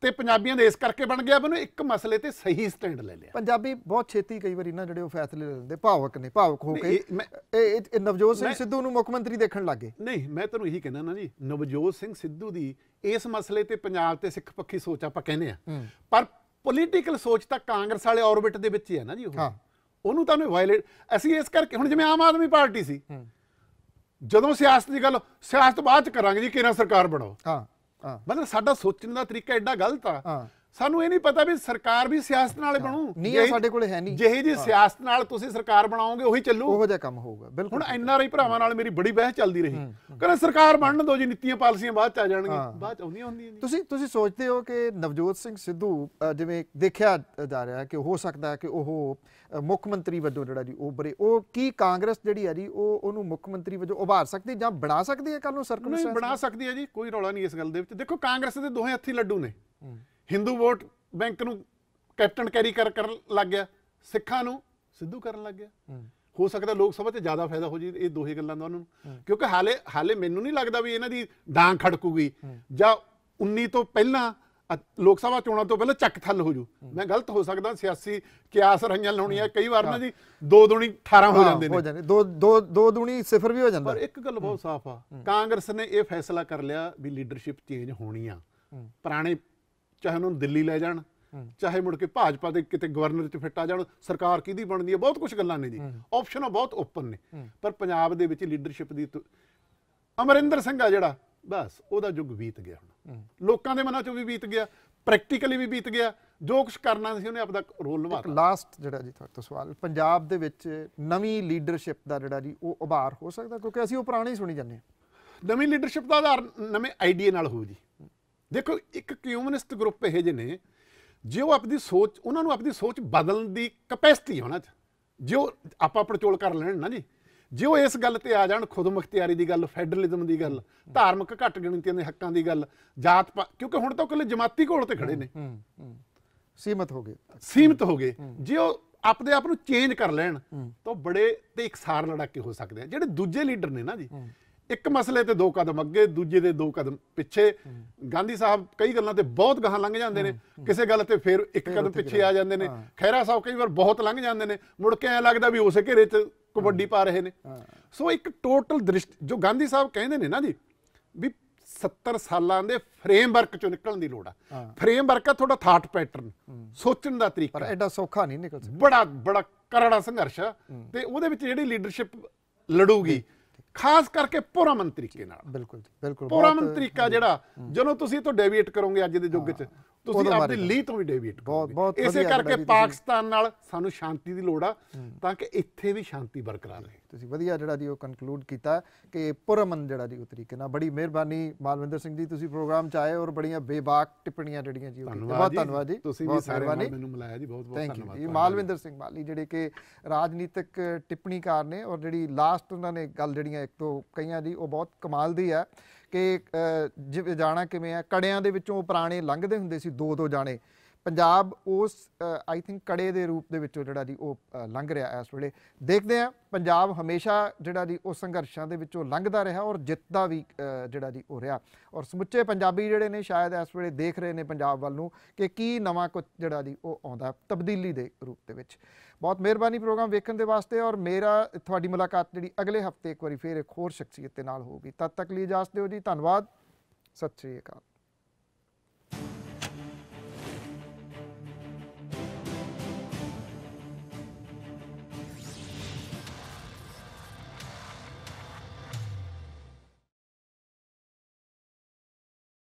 ਤੇ ਪੰਜਾਬੀਆਂ ਦੇ ਇਸ ਕਰਕੇ ਬਣ ਗਿਆ ਮੈਨੂੰ ਇੱਕ ਮਸਲੇ ਤੇ ਸਹੀ ਸਟੈਂਡ ਲੈ ਲਿਆ ਪੰਜਾਬੀ ਬਹੁਤ ਛੇਤੀ ਕਈ ਵਾਰੀ ਨਾ ਜਿਹੜੇ ਉਹ ਫੈਸਲੇ ਲੈ ਲੈਂਦੇ ਭਾਵਕ ਨੇ ਭਾਵਕ ਹੋ ਕੇ ਇਹ ਨਵਜੋਤ ਸਿੰਘ ਸਿੱਧੂ ਨੂੰ ਮੁੱਖ ਮੰਤਰੀ ਦੇਖਣ ਲੱਗੇ ਨਹੀਂ ਮੈਂ ਤੁਹਾਨੂੰ ਇਹੀ ਕਹਿੰਦਾ ਨਾ ਜੀ ਨਵਜੋਤ ਸਿੰਘ ਸਿੱਧੂ ਦੀ ਇਸ ਮਸਲੇ ਤੇ ਪੰਜਾਬ ਤੇ ਸਿੱਖ ਪੱਖੀ ਸੋਚ ਆਪਾਂ ਕਹਿੰਦੇ ਆ ਪਰ ਪੋਲੀਟੀਕਲ ਸੋਚ ਤਾਂ ਕਾਂਗਰਸ ਵਾਲੇ ਔਰਬਿਟ ਦੇ ਵਿੱਚ ਹੀ ਹੈ ਨਾ ਜੀ ਉਹ ਹਾਂ ਉਹਨੂੰ ਤਾਂ ਉਹ ਵਾਇਲੇਟ ਅਸੀਂ ਇਸ ਕਰਕੇ ਹੁਣ ਜਿਵੇਂ ਆਮ ਆਦਮੀ ਪਾਰਟੀ ਸੀ ਜਦੋਂ ਸਿਆਸਤ ਦੀ ਗੱਲ ਸਿਆਸਤ ਬਾਅਦ ਚ ਕਰਾਂਗੇ ਜੀ ਕਿਹਨਾਂ ਸਰਕਾਰ ਬਣਾਓ ਹਾਂ ਮਤਲਬ ਸਾਡਾ ਸੋਚਣ ਦਾ ਤਰੀਕਾ ਐਡਾ ਗਲਤ ਆ ਹਾਂ ਸਾਨੂੰ ਇਹ ਨਹੀਂ ਪਤਾ ਵੀ ਸਰਕਾਰ ਵੀ ਸਿਆਸਤ ਨਾਲ ਬਣੂ ਨਹੀਂ ਇਹ ਸਾਡੇ ਕੋਲ ਹੈ ਨਹੀਂ ਜਿਹੇ ਜੀ ਸਿਆਸਤ ਨਾਲ ਤੁਸੀਂ ਸਰਕਾਰ ਬਣਾਓਗੇ ਉਹੀ ਚੱਲੂ ਉਹੋ ਜਿਹਾ ਕੰਮ ਹੋਊਗਾ ਬਿਲਕੁਲ ਹੁਣ ਐਨਆਰਆਈ ਭਰਾਵਾਂ ਨਾਲ ਮੇਰੀ ਬੜੀ ਬਹਿਸ ਚੱਲਦੀ ਰਹੀ ਕਹਿੰਦੇ ਸਰਕਾਰ ਬਣਨ ਦੋ ਜੀ ਨੀਤੀਆਂ ਪਾਲਿਸੀਆਂ ਬਾਅਦ ਚ ਆ ਜਾਣਗੀਆਂ ਬਾਅਦ ਚ ਆਉਂਦੀਆਂ ਹੁੰਦੀਆਂ ਤੁਸੀਂ ਤੁਸੀਂ ਸੋਚਦੇ ਹੋ ਕਿ ਨਵਜੋਤ ਸਿੰਘ ਸਿੱਧੂ ਜਿਵੇਂ ਦੇਖਿਆ ਜਾ ਰਿਹਾ ਕਿ ਹੋ ਸਕਦਾ ਕਿ ਉਹ ਮੁੱਖ ਮੰਤਰੀ ਵਜੋਂ ਜਿਹੜਾ ਜੀ ਉਹ ਬਰੇ ਉਹ ਕੀ ਕਾਂਗਰਸ ਜਿਹੜੀ ਹੈ ਜੀ ਉਹ ਉਹਨੂੰ ਮੁੱਖ ਮੰਤਰੀ ਵਜੋਂ ਉਭਾਰ ਸਕਦੀ ਜਾਂ ਬਣਾ ਸਕਦੀ ਹੈ ਕੱਲ ਨੂੰ ਸਰਕਮਸਟੈਂਸ ਨਹੀਂ ਬਣਾ ਸਕਦੀ ਹੈ ਜੀ ਕੋਈ ਰੌਲਾ ਨਹੀਂ ਇਸ ਗੱਲ ਦੇ ਵਿੱਚ ਦੇਖੋ ਕਾਂਗਰਸ ਦੇ ਦੋਹੇ ਹੱਥੀ ਲੱਡੂ ਨੇ ਹਿੰਦੂ ਵੋਟ ਬੈਂਕ ਨੂੰ ਕੈਪਟਨ ਕੈਰੀ ਕਰ ਕਰ ਲੱਗ ਗਿਆ ਸਿੱਖਾਂ ਨੂੰ ਸਿੱਧੂ ਕਰਨ ਲੱਗ ਗਿਆ ਹੋ ਸਕਦਾ ਲੋਕ ਸਭਾ ਤੇ ਜ਼ਿਆਦਾ ਫਾਇਦਾ ਹੋ ਜੀ ਇਹ ਦੋਹੇ ਗੱਲਾਂ ਦਾ ਉਹਨਾਂ ਨੂੰ ਕਿਉਂਕਿ ਹਾਲੇ ਹਾਲੇ ਮੈਨੂੰ ਨਹੀਂ ਲੱਗਦਾ ਵੀ ਇਹਨਾਂ ਦੀ ਡਾਂ ਖੜਕੂਗੀ ਜਾਂ 19 ਤੋਂ ਪਹਿਲਾਂ ਲੋਕ ਸਭਾ ਚੋਣਾਂ ਤੋਂ ਪਹਿਲਾਂ ਚੱਕ ਥੱਲ ਹੋ ਜੂ ਮੈਂ ਗਲਤ ਹੋ ਸਕਦਾ ਸਿਆਸੀ ਕਿਆਸ ਰਹੀਆਂ ਲਾਉਣੀਆਂ ਕਈ ਵਾਰ ਨਾ ਜੀ ਦੋ ਦੁਣੀ 18 ਹੋ ਜਾਂਦੇ ਨੇ ਹੋ ਜਾਂਦੇ ਦੋ ਦੋ ਦੋ ਦੁਣੀ ਸਿਫਰ ਵੀ ਹੋ ਜਾਂਦਾ ਪਰ ਇੱਕ ਗੱਲ ਬਹੁਤ ਸਾਫ਼ ਆ ਕਾਂਗਰਸ ਨੇ ਇਹ ਫੈਸਲਾ ਕਰ ਲਿਆ ਵੀ ਲੀਡਰਸ਼ਿਪ ਚੇਂਜ ਹੋਣੀ ਆ ਪੁਰਾਣੇ ਚਾਹੇ ਉਹਨਾਂ ਨੂੰ ਦਿੱਲੀ ਲੈ ਜਾਣ ਚਾਹੇ ਮੁੜ ਕੇ ਭਾਜਪਾ ਦੇ ਕਿਤੇ ਗਵਰਨਰ ਚ ਆ ਜਾਣ ਸਰਕਾਰ ਕਿਹਦੀ ਬਣਦੀ ਹੈ ਬਹੁਤ ਕੁਝ ਗੱਲਾਂ ਨੇ ਜੀ ਆਪਸ਼ਨਾਂ ਬਹੁਤ ਓਪਨ ਨੇ ਪਰ ਪੰਜਾਬ ਦੇ ਵਿੱਚ ਲੀਡਰਸ਼ਿਪ ਦੀ ਅਮਰਿੰਦਰ ਸਿੰਘ ਆ ਜਿਹੜਾ ਬਸ ਉਹਦਾ ਯੁੱਗ ਬੀਤ ਗਿਆ ਹੁਣ ਲੋਕਾਂ ਦੇ ਮਨਾਂ ਚੋਂ ਵੀ ਬੀਤ ਗਿਆ ਪ੍ਰੈਕਟੀਕਲੀ ਵੀ ਬੀਤ ਗਿਆ ਜੋ ਕੁਝ ਕਰਨਾ ਸੀ ਉਹਨੇ ਆਪਦਾ ਰੋਲ ਨਿਭਾ ਇੱਕ ਲਾਸਟ ਜਿਹੜਾ ਜੀ ਤੁਹਾਡਾ ਸਵਾਲ ਪੰਜਾਬ ਦੇ ਵਿੱਚ ਨਵੀਂ ਲੀਡਰਸ਼ਿਪ ਦਾ ਜਿਹੜਾ ਜੀ ਉਹ ਉਭਾਰ ਹੋ ਸਕਦਾ ਕਿਉਂਕਿ ਅਸੀਂ ਉਹ ਪੁਰਾਣੀ ਸੁਣੀ ਜਾਂਦੇ ਹਾਂ ਨਵੀਂ ਲੀਡਰਸ਼ਿਪ ਦਾ ਆਧਾਰ ਨਵੇਂ ਆਈਡੀਆ ਨਾਲ ਹੋਊ ਜੀ ਦੇਖੋ ਇੱਕ ਕਮਿਊਨਿਸਟ ਗਰੁੱਪ ਇਹ ਜਿਹੇ ਨੇ ਜੇ ਉਹ ਆਪਣੀ ਸੋਚ ਉਹਨਾਂ ਨੂੰ ਆਪਣੀ ਸੋਚ ਬਦਲਣ ਦੀ ਕਪੈਸਿਟੀ ਹੋਣਾ 'ਚ ਜੇ ਉਹ ਆਪਾਂ ਪਰਚੋਲ ਕਰ ਲੈਣ ਨਾ ਜੀ ਜੇ ਉਹ ਇਸ ਗੱਲ ਤੇ ਆ ਜਾਣ ਖੁਦਮੁਖਤਿਆਰੀ ਦੀ ਗੱਲ ਫੈਡਰਲਿਜ਼ਮ ਦੀ ਗੱਲ ਧਾਰਮਿਕ ਘੱਟ ਗਿਣਤੀਆਂ ਦੇ ਹੱਕਾਂ ਦੀ ਗੱਲ ਜਾਤ ਕਿਉਂਕਿ ਹੁਣ ਤਾਂ ਕੱਲੇ ਜਮਾਤੀ ਘੋਲ ਤੇ ਖੜੇ ਨੇ ਸੀਮਤ ਹੋ ਗਏ ਸੀਮਤ ਹੋ ਗਏ ਜੇ ਉਹ ਆਪਣੇ ਆਪ ਨੂੰ ਚੇਂਜ ਕਰ ਲੈਣ ਤਾਂ ਬੜੇ ਤੇ ਇਕਸਾਰ ਲੜਾਕੇ ਹੋ ਸਕਦੇ ਆ ਜਿਹੜੇ ਦੂਜੇ ਲੀਡਰ ਨੇ ਨਾ ਜੀ ਇੱਕ ਮਸਲੇ ਤੇ ਦੋ ਕਦਮ ਅੱਗੇ ਦੂਜੇ ਦੇ ਦੋ ਕਦਮ ਪਿੱਛੇ ਗਾਂਧੀ ਸਾਹਿਬ ਕਈ ਗੱਲਾਂ ਤੇ ਬਹੁਤ ਗਾਹਾਂ ਲੰਘ ਜਾਂਦੇ ਨੇ ਕਿਸੇ ਗੱਲ ਤੇ ਫਿਰ ਇੱਕ ਕਦਮ ਪਿੱਛੇ ਆ ਜਾਂਦੇ ਨੇ ਖੈਰਾ ਸਾਹਿਬ ਕਈ ਵਾਰ ਬਹੁਤ ਲੰਘ ਜਾਂਦੇ ਨੇ ਮੁੜ ਕੇ ਐ ਲੱਗਦਾ ਵੀ ਉਸੇ ਘੇਰੇ 'ਚ ਕਬੱਡੀ ਪਾ ਰਹੇ ਨੇ ਸੋ ਇੱਕ ਟੋਟਲ ਦ੍ਰਿਸ਼ਟ ਜੋ ਗਾਂਧੀ ਸਾਹਿਬ ਕਹਿੰਦੇ ਨੇ ਨਾ ਜੀ ਵੀ 70 ਸਾਲਾਂ ਦੇ ਫਰੇਮਵਰਕ ਚੋਂ ਨਿਕਲਣ ਦੀ ਲੋੜ ਆ ਫਰੇਮਵਰਕ ਆ ਤੁਹਾਡਾ ਥਾਟ ਪੈਟਰਨ ਸੋਚਣ ਦਾ ਤਰੀਕਾ ਪਰ ਐਡਾ ਸੌਖਾ ਨਹੀਂ ਨਿਕਲ ਸਕਦਾ ਬੜਾ ਬੜਾ ਕਰੜਾ ਸੰਘਰਸ਼ ਤੇ ਉਹਦੇ ਵਿੱਚ ਜਿਹੜੀ ਲੀਡਰਸ਼ਿਪ ਲੜੂਗੀ ਖਾਸ ਕਰਕੇ ਪੁਰਾਮਨ ਤਰੀਕੇ ਨਾਲ ਬਿਲਕੁਲ ਬਿਲਕੁਲ ਪੁਰਾਮਨ ਤਰੀਕਾ ਜਿਹੜਾ ਜਦੋਂ ਤੁਸੀਂ ਤੋਂ ਡੇਵੀਏਟ ਕਰੋਗੇ ਅੱਜ ਦੇ ਯੁੱਗ ਵਿੱਚ ਤੁਸੀਂ ਆਪਣੀ ਲੀਹ ਤੋਂ ਵੀ ਡੇਵੀਟ ਬਹੁਤ ਬਹੁਤ ਇਸੇ ਕਰਕੇ ਪਾਕਿਸਤਾਨ ਨਾਲ ਸਾਨੂੰ ਸ਼ਾਂਤੀ ਦੀ ਲੋੜ ਆ ਤਾਂ ਕਿ ਇੱਥੇ ਵੀ ਸ਼ਾਂਤੀ ਬਰਕਰਾਰ ਰਹੇ ਤੁਸੀਂ ਵਧੀਆ ਜਿਹੜਾ ਜੀ ਉਹ ਕਨਕਲੂਡ ਕੀਤਾ ਕਿ ਪੁਰਮਨ ਜਿਹੜਾ ਜੀ ਉਹ ਤਰੀਕੇ ਨਾਲ ਬੜੀ ਮਿਹਰਬਾਨੀ ਮਾਲਵਿੰਦਰ ਸਿੰਘ ਜੀ ਤੁਸੀਂ ਪ੍ਰੋਗਰਾਮ ਚ ਆਏ ਔਰ ਬੜੀਆਂ ਬੇਬਾਕ ਟਿੱਪਣੀਆਂ ਜਿਹੜੀਆਂ ਜੀ ਬਹੁਤ ਧੰਨਵਾਦ ਜੀ ਤੁਸੀਂ ਵੀ ਸਾਰੇ ਮੈਨੂੰ ਮਿਲਾਇਆ ਜੀ ਬਹੁਤ ਬਹੁਤ ਧੰਨਵਾਦ ਜੀ ਮਾਲਵਿੰਦਰ ਸਿੰਘ ਮਾਲੀ ਜਿਹੜੇ ਕਿ ਰਾਜਨੀਤਿਕ ਟਿੱਪਣੀਕਾਰ ਨੇ ਔਰ ਜਿਹੜੀ ਲਾਸਟ ਉਹਨਾਂ ਨੇ ਗੱਲ ਜਿਹੜੀਆਂ ਇੱਕ ਤੋਂ ਕਈਆਂ ਦੀ ਉਹ ਬਹੁਤ ਕਮਾਲ ਦੀ ਹੈ ਕਿ ਜਾਣਾ ਕਿਵੇਂ ਆ ਕੜਿਆਂ ਦੇ ਵਿੱਚੋਂ ਪੁਰਾਣੇ ਲੰਘਦੇ ਹੁੰਦੇ ਸੀ ਦੋ ਦੋ ਜਾਣੇ ਪੰਜਾਬ ਉਸ ਆਈ ਥਿੰਕ ਕੜੇ ਦੇ ਰੂਪ ਦੇ ਵਿੱਚੋਂ ਜਿਹੜਾ ਦੀ ਉਹ ਲੰਘ ਰਿਹਾ ਇਸ ਵੇਲੇ ਦੇਖਦੇ ਆ ਪੰਜਾਬ ਹਮੇਸ਼ਾ ਜਿਹੜਾ ਦੀ ਉਹ ਸੰਘਰਸ਼ਾਂ ਦੇ ਵਿੱਚੋਂ ਲੰਘਦਾ ਰਿਹਾ ਔਰ ਜਿੱਤਦਾ ਵੀ ਜਿਹੜਾ ਦੀ ਉਹ ਰਿਹਾ ਔਰ ਸਮੁੱਚੇ ਪੰਜਾਬੀ ਜਿਹੜੇ ਨੇ ਸ਼ਾਇਦ ਇਸ ਵੇਲੇ ਦੇਖ ਰਹੇ ਨੇ ਪੰਜਾਬ ਵੱਲ ਨੂੰ ਕਿ ਕੀ ਨਵਾਂ ਕੁਝ ਜਿਹੜਾ ਦੀ ਉਹ ਆਉਂਦਾ ਤਬਦੀਲੀ ਦੇ ਰੂਪ ਦੇ ਵਿੱਚ ਬਹੁਤ ਮਿਹਰਬਾਨੀ ਪ੍ਰੋਗਰਾਮ ਵੇਖਣ ਦੇ ਵਾਸਤੇ ਔਰ ਮੇਰਾ ਤੁਹਾਡੀ ਮੁਲਾਕਾਤ ਜਿਹੜੀ ਅਗਲੇ ਹਫਤੇ ਇੱਕ ਵਾਰੀ ਫੇਰ ਇੱਕ ਹੋਰ ਸ਼ਖਸੀਅਤ ਦੇ ਨਾਲ ਹੋਊਗੀ ਤਦ ਤੱਕ ਲਈ ਇਜਾਜ਼ਤ ਦਿਓ ਜੀ ਧੰਨਵਾਦ ਸਤਿ ਸ੍ਰੀ ਅਕਾਲ